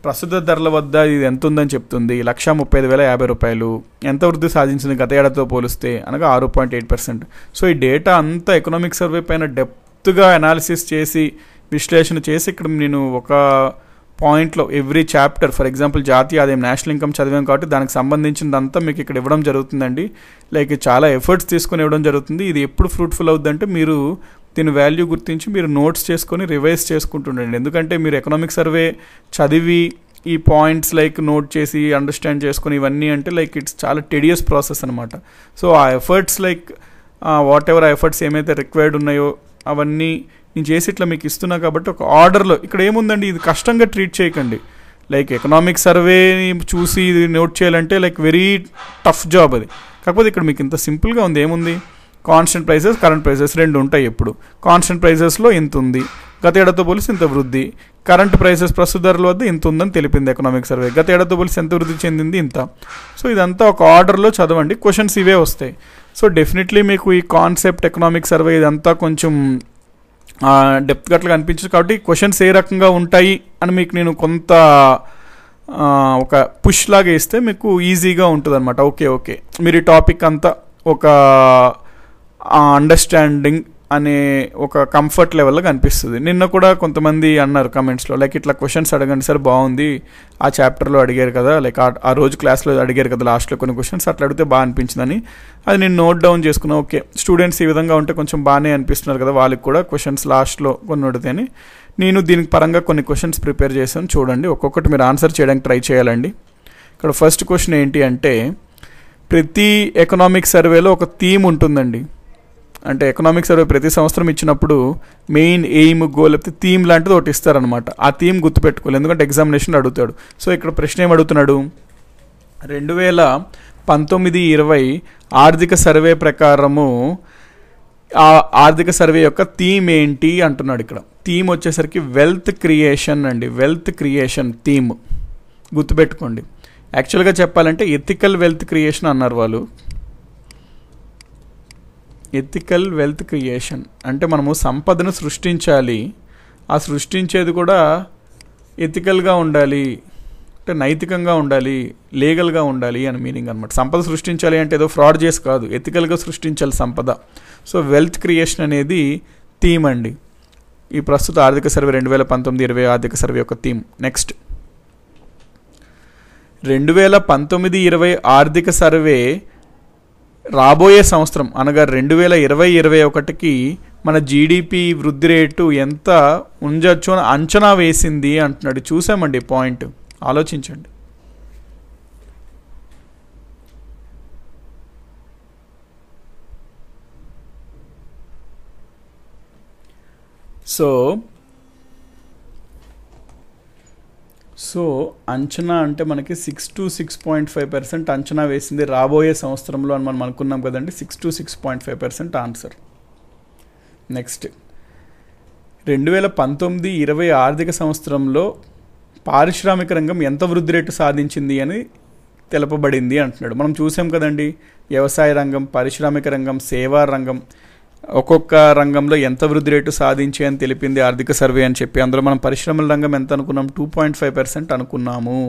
ప్రస్తుత ధరల వద్ద ఇది ఎంత ఉందని చెప్తుంది లక్ష ముప్పై ఐదు వేల యాభై రూపాయలు ఎంత వృద్ధి సాధించింది గత ఏడాదితో పోలిస్తే అనగా ఆరు పాయింట్ ఎయిట్ పర్సెంట్ సో ఈ డేటా అంతా ఎకనామిక్ సర్వే పైన డెప్త్గా అనాలిసిస్ చేసి విశ్లేషణ చేసి ఇక్కడ నేను ఒక పాయింట్లో ఎవ్రీ చాప్టర్ ఫర్ ఎగ్జాంపుల్ జాతీయ ఆదాయం నేషనల్ ఇన్కమ్ చదివాం కాబట్టి దానికి సంబంధించినదంతా మీకు ఇక్కడ ఇవ్వడం జరుగుతుందండి లైక్ చాలా ఎఫర్ట్స్ తీసుకొని ఇవ్వడం జరుగుతుంది ఇది ఎప్పుడు ఫ్రూట్ఫుల్ అవుద్దంటే మీరు దీని వాల్యూ గుర్తించి మీరు నోట్స్ చేసుకొని రివైజ్ చేసుకుంటుండండి ఎందుకంటే మీరు ఎకనామిక్ సర్వే చదివి ఈ పాయింట్స్ లైక్ నోట్ చేసి అండర్స్టాండ్ చేసుకొని ఇవన్నీ అంటే లైక్ ఇట్స్ చాలా టెడియస్ ప్రాసెస్ అనమాట సో ఆ ఎఫర్ట్స్ లైక్ వాట్ ఎవర్ ఆ ఎఫర్ట్స్ ఏమైతే రిక్వైర్డ్ ఉన్నాయో అవన్నీ నేను చేసి ఇట్లా మీకు ఇస్తున్నా కాబట్టి ఒక ఆర్డర్లో ఇక్కడ ఏముందండి ఇది కష్టంగా ట్రీట్ చేయకండి లైక్ ఎకనామిక్ సర్వేని చూసి ఇది నోట్ చేయాలంటే లైక్ వెరీ టఫ్ జాబ్ అది కాకపోతే ఇక్కడ మీకు ఇంత సింపుల్గా ఉంది ఏముంది కాన్స్టెంట్ ప్రైసెస్ కరెంట్ ప్రైసెస్ రెండు ఉంటాయి ఎప్పుడు కాన్స్టెంట్ ప్రైసెస్లో ఇంత ఉంది గత ఏడాతో పోలిసి ఇంత వృద్ధి కరెంట్ ప్రైసెస్ ప్రస్తుత ధరల వద్ద ఇంత ఉందని తెలిపింది ఎకనామిక్ సర్వే గత ఏడాతో పోలిసి ఎంత వృద్ధి చెందింది ఇంత సో ఇదంతా ఒక ఆర్డర్లో చదవండి క్వశ్చన్స్ ఇవే వస్తాయి సో డెఫినెట్లీ మీకు ఈ కాన్సెప్ట్ ఎకనామిక్ సర్వే ఇదంతా కొంచెం డెప్త్ గట్లా అనిపించదు కాబట్టి క్వశ్చన్స్ ఏ రకంగా ఉంటాయి అని మీకు నేను కొంత ఒక పుష్ లాగా ఇస్తే మీకు ఈజీగా ఉంటుంది అనమాట ఓకే ఓకే మీరు ఈ టాపిక్ అంతా ఒక ఆ అండర్స్టాండింగ్ అనే ఒక కంఫర్ట్ లెవెల్లో కనిపిస్తుంది నిన్న కూడా కొంతమంది అన్నారు కమెంట్స్లో లైక్ ఇట్లా క్వశ్చన్స్ అడగండి సార్ బాగుంది ఆ చాప్టర్లో అడిగారు కదా లైక్ ఆ రోజు క్లాస్లో అడిగారు కదా లాస్ట్లో కొన్ని క్వశ్చన్స్ అట్లా అడిగితే బాగా అనిపించిందని అది నేను నోట్ డౌన్ చేసుకున్నా ఓకే స్టూడెంట్స్ ఈ విధంగా ఉంటే కొంచెం బాగానే అనిపిస్తున్నారు కదా వాళ్ళకి కూడా క్వశ్చన్స్ లాస్ట్లో కొన్ని అడిగితేని నేను దీనికి పరంగా కొన్ని క్వశ్చన్స్ ప్రిపేర్ చేశాను చూడండి ఒక్కొక్కటి మీరు ఆన్సర్ చేయడానికి ట్రై చేయాలండి ఇక్కడ ఫస్ట్ క్వశ్చన్ ఏంటి అంటే ప్రతి ఎకనామిక్ సర్వేలో ఒక థీమ్ ఉంటుందండి అంటే ఎకనామిక్ సర్వే ప్రతి సంవత్సరం ఇచ్చినప్పుడు మెయిన్ ఎయిమ్ గోల్ లేకపోతే థీమ్ లాంటిది ఒకటి ఇస్తారనమాట ఆ థీమ్ గుర్తుపెట్టుకోవాలి ఎందుకంటే ఎగ్జామినేషన్ అడుగుతాడు సో ఇక్కడ ప్రశ్న ఏం అడుగుతున్నాడు రెండు వేల పంతొమ్మిది ఇరవై ఆర్థిక సర్వే ప్రకారము ఆ ఆర్థిక సర్వే యొక్క థీమ్ ఏంటి అంటున్నాడు ఇక్కడ థీమ్ వచ్చేసరికి వెల్త్ క్రియేషన్ అండి వెల్త్ క్రియేషన్ థీమ్ గుర్తుపెట్టుకోండి యాక్చువల్గా చెప్పాలంటే ఎథికల్ వెల్త్ క్రియేషన్ అన్నారు వాళ్ళు ఎథికల్ వెల్త్ క్రియేషన్ అంటే మనము సంపదను సృష్టించాలి ఆ సృష్టించేది కూడా ఎథికల్గా ఉండాలి అంటే నైతికంగా ఉండాలి లీగల్గా ఉండాలి అని మీనింగ్ అనమాట సంపద సృష్టించాలి అంటే ఏదో ఫ్రాడ్ చేసి కాదు ఎథికల్గా సృష్టించాలి సంపద సో వెల్త్ క్రియేషన్ అనేది థీమ్ అండి ఈ ప్రస్తుత ఆర్థిక సర్వే రెండు వేల పంతొమ్మిది ఇరవై ఆర్థిక సర్వే యొక్క థీమ్ నెక్స్ట్ రెండు వేల పంతొమ్మిది ఇరవై ఆర్థిక సర్వే రాబోయే సంవత్సరం అనగా రెండు వేల ఇరవై ఇరవై ఒకటికి మన జీడిపి వృద్ధి రేటు ఎంత ఉంచచ్చు అని అంచనా వేసింది అంటున్నాడు చూసామండి పాయింట్ ఆలోచించండి సో సో అంచనా అంటే మనకి six to six point five percent అంచనా వేసింది రాబోయే సంవత్సరంలో అని మనం అనుకున్నాం కదండి six to six point five percent answer next రెండు వేల పంతొమ్మిది ఇరవై ఆర్థిక సంవత్సరంలో పారిశ్రామిక రంగం ఎంత వృద్ధి రేటు సాధించింది అని తెలపబడింది అంటున్నాడు మనం చూసాం కదండి వ్యవసాయ రంగం పారిశ్రామిక రంగం సేవా రంగం ఒక్కొక్క రంగంలో ఎంత వృద్ధి రేటు సాధించి అని తెలిపింది ఆర్థిక సర్వే అని చెప్పి అందులో మనం పరిశ్రమల రంగం ఎంత అనుకున్నాం టూ పాయింట్ ఫైవ్ పర్సెంట్ అనుకున్నాము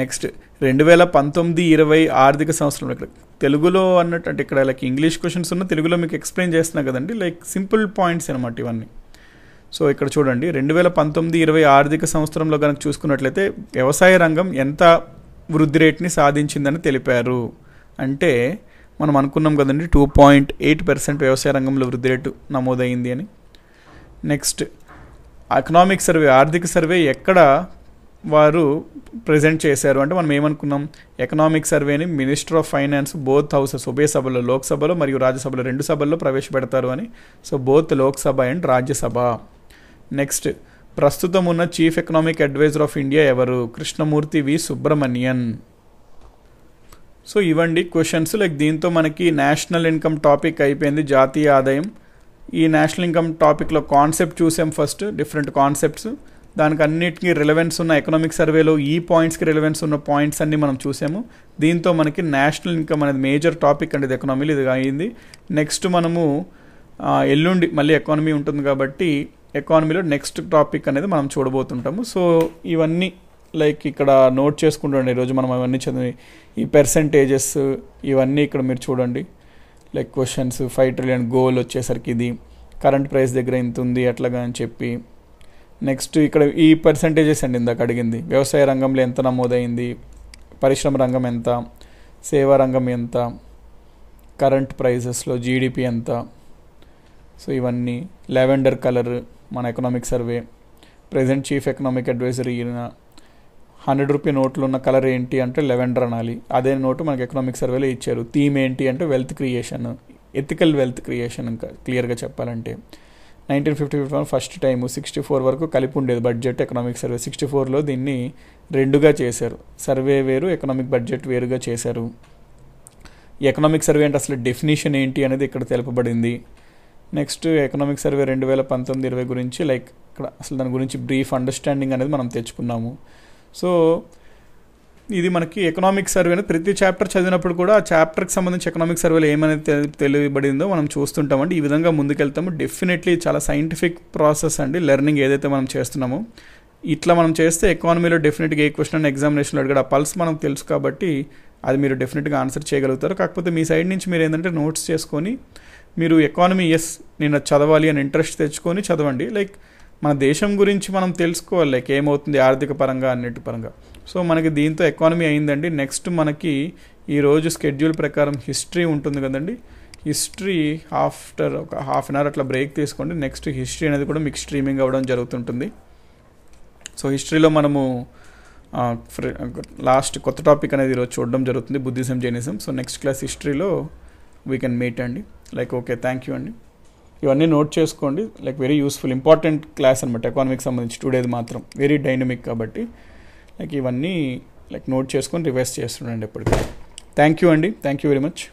నెక్స్ట్ రెండు వేల పంతొమ్మిది ఇరవై ఆర్థిక సంవత్సరంలో ఇక్కడ తెలుగులో అన్నట్టు అంటే ఇక్కడ లైక్ ఇంగ్లీష్ క్వశ్చన్స్ ఉన్న తెలుగులో మీకు ఎక్స్ప్లెయిన్ చేస్తున్నా కదండి లైక్ సింపుల్ పాయింట్స్ అనమాట ఇవన్నీ సో ఇక్కడ చూడండి రెండు వేల పంతొమ్మిది ఇరవై ఆర్థిక సంవత్సరంలో కనుక చూసుకున్నట్లయితే వ్యవసాయ రంగం ఎంత వృద్ధి రేట్ని సాధించిందని తెలిపారు అంటే మనం అనుకున్నాం కదండి టూ పాయింట్ ఎయిట్ పర్సెంట్ వ్యవసాయ రంగంలో వృద్ధి రేటు నమోదైంది అని నెక్స్ట్ ఎకనామిక్ సర్వే ఆర్థిక సర్వే ఎక్కడ వారు ప్రజెంట్ చేశారు అంటే మనం ఏమనుకున్నాం ఎకనామిక్ సర్వేని minister of finance both houses ఉభయ సభలో లోక్సభలో మరియు రాజ్యసభలో రెండు సభల్లో ప్రవేశపెడతారు అని so both Lok Sabha and Rajya Sabha next ప్రస్తుతం ఉన్న chief economic adviser of India ఎవరు కృష్ణమూర్తి వి సుబ్రహ్మణ్యన్ సో ఇవ్వండి క్వశ్చన్స్ లైక్ దీంతో మనకి నేషనల్ ఇన్కమ్ టాపిక్ అయిపోయింది జాతీయ ఆదాయం ఈ నేషనల్ ఇన్కమ్ టాపిక్లో కాన్సెప్ట్ చూసాం ఫస్ట్ డిఫరెంట్ కాన్సెప్ట్స్ దానికి అన్నిటికీ రిలవెన్స్ ఉన్న ఎకనామిక్ సర్వేలో ఈ పాయింట్స్కి రిలవెన్స్ ఉన్న పాయింట్స్ అన్నీ మనం చూసాము దీంతో మనకి నేషనల్ ఇన్కమ్ అనేది మేజర్ టాపిక్ అండి ఇది ఎకనామీలో ఇది అయింది నెక్స్ట్ మనము ఎల్లుండి మళ్ళీ ఎకానమీ ఉంటుంది కాబట్టి ఎకానమీలో నెక్స్ట్ టాపిక్ అనేది మనం చూడబోతుంటాము సో ఇవన్నీ లైక్ ఇక్కడ నోట్ చేసుకుంటుండండి ఈరోజు మనం అవన్నీ చదివి ఈ పెర్సెంటేజెస్ ఇవన్నీ ఇక్కడ మీరు చూడండి like questions five trillion goal వచ్చేసరికి ఇది కరెంట్ ప్రైస్ దగ్గర ఇంత ఉంది అట్లాగా అని చెప్పి నెక్స్ట్ ఇక్కడ ఈ పర్సంటేజెస్ అండి ఇందాక అడిగింది వ్యవసాయ రంగంలో ఎంత నమోదైంది పరిశ్రమ రంగం ఎంత సేవా రంగం ఎంత కరెంట్ ప్రైజెస్లో జీడిపి ఎంత సో ఇవన్నీ లావెండర్ కలర్ మన economic survey present chief economic adviser ఈయన హండ్రెడ్ రూపీ నోట్లు ఉన్న కలర్ ఏంటి అంటే లెవెండర్ అనాలి అదే నోటు మనకు ఎకనామిక్ సర్వేలో ఇచ్చారు థీమ్ ఏంటి అంటే wealth creation ethical wealth creation ఇంకా క్లియర్గా చెప్పాలంటే nineteen fifty one first time sixty four వరకు కలిపి ఉండేది బడ్జెట్ ఎకనామిక్ సర్వే సిక్స్టీ ఫోర్లో దీన్ని రెండుగా చేశారు సర్వే వేరు ఎకనామిక్ బడ్జెట్ వేరుగా చేశారు ఎకనామిక్ సర్వే అంటే అసలు డెఫినేషన్ ఏంటి అనేది ఇక్కడ తెలుపబడింది నెక్స్ట్ ఎకనామిక్ సర్వే రెండు వేల పంతొమ్మిది ఇరవై గురించి లైక్ ఇక్కడ అసలు దాని గురించి బ్రీఫ్ అండర్స్టాండింగ్ అనేది మనం తెచ్చుకున్నాము సో ఇది మనకి ఎకనామిక్ సర్వే అనేది ప్రతి చాప్టర్ చదివినప్పుడు కూడా ఆ చాప్టర్కి సంబంధించి ఎకనామిక్ సర్వేలో ఏమైనా తెలియబడిందో మనం చూస్తుంటామండి ఈ విధంగా ముందుకెళ్తాము డెఫినెట్లీ చాలా సైంటిఫిక్ ప్రాసెస్ అండి లెర్నింగ్ ఏదైతే మనం చేస్తున్నామో ఇట్లా మనం చేస్తే ఎకానమీలో డెఫినెట్గా ఏ క్వశ్చన్ ఎగ్జామినేషన్లో అడిగాడు పల్స్ మనకు తెలుసు కాబట్టి అది మీరు డెఫినెట్గా ఆన్సర్ చేయగలుగుతారు కాకపోతే మీ సైడ్ నుంచి మీరు ఏంటంటే నోట్స్ చేసుకొని మీరు ఎకానమీ ఎస్ నేను చదవాలి అని ఇంట్రెస్ట్ తెచ్చుకొని చదవండి లైక్ మన దేశం గురించి మనం తెలుసుకోవాలి లైక్ ఏమవుతుంది ఆర్థిక పరంగా అన్నిటి పరంగా సో మనకి దీంతో ఎకానమీ అయిందండి నెక్స్ట్ మనకి ఈరోజు స్కెడ్యూల్ ప్రకారం హిస్టరీ ఉంటుంది కదండి హిస్టరీ ఆఫ్టర్ ఒక హాఫ్ అన్ అవర్ అట్లా బ్రేక్ తీసుకోండి నెక్స్ట్ హిస్టరీ అనేది కూడా మీకు స్ట్రీమింగ్ అవ్వడం జరుగుతుంటుంది సో హిస్టరీలో మనము లాస్ట్ కొత్త టాపిక్ అనేది ఈరోజు చూడడం జరుగుతుంది Buddhism Jainism so next class హిస్టరీలో వీ కెన్ మీట్ అండి లైక్ ఓకే థ్యాంక్ యూ అండి ఇవన్నీ నోట్ చేసుకోండి like very useful important class అనమాట ఎకానమీకి సంబంధించి టుడేది మాత్రం వెరీ డైనమిక్ కాబట్టి లైక్ ఇవన్నీ లైక్ నోట్ చేసుకొని రివైజ్ చేస్తుండండి ఎప్పటికీ థ్యాంక్ యూ అండి థ్యాంక్ యూ వెరీ మచ్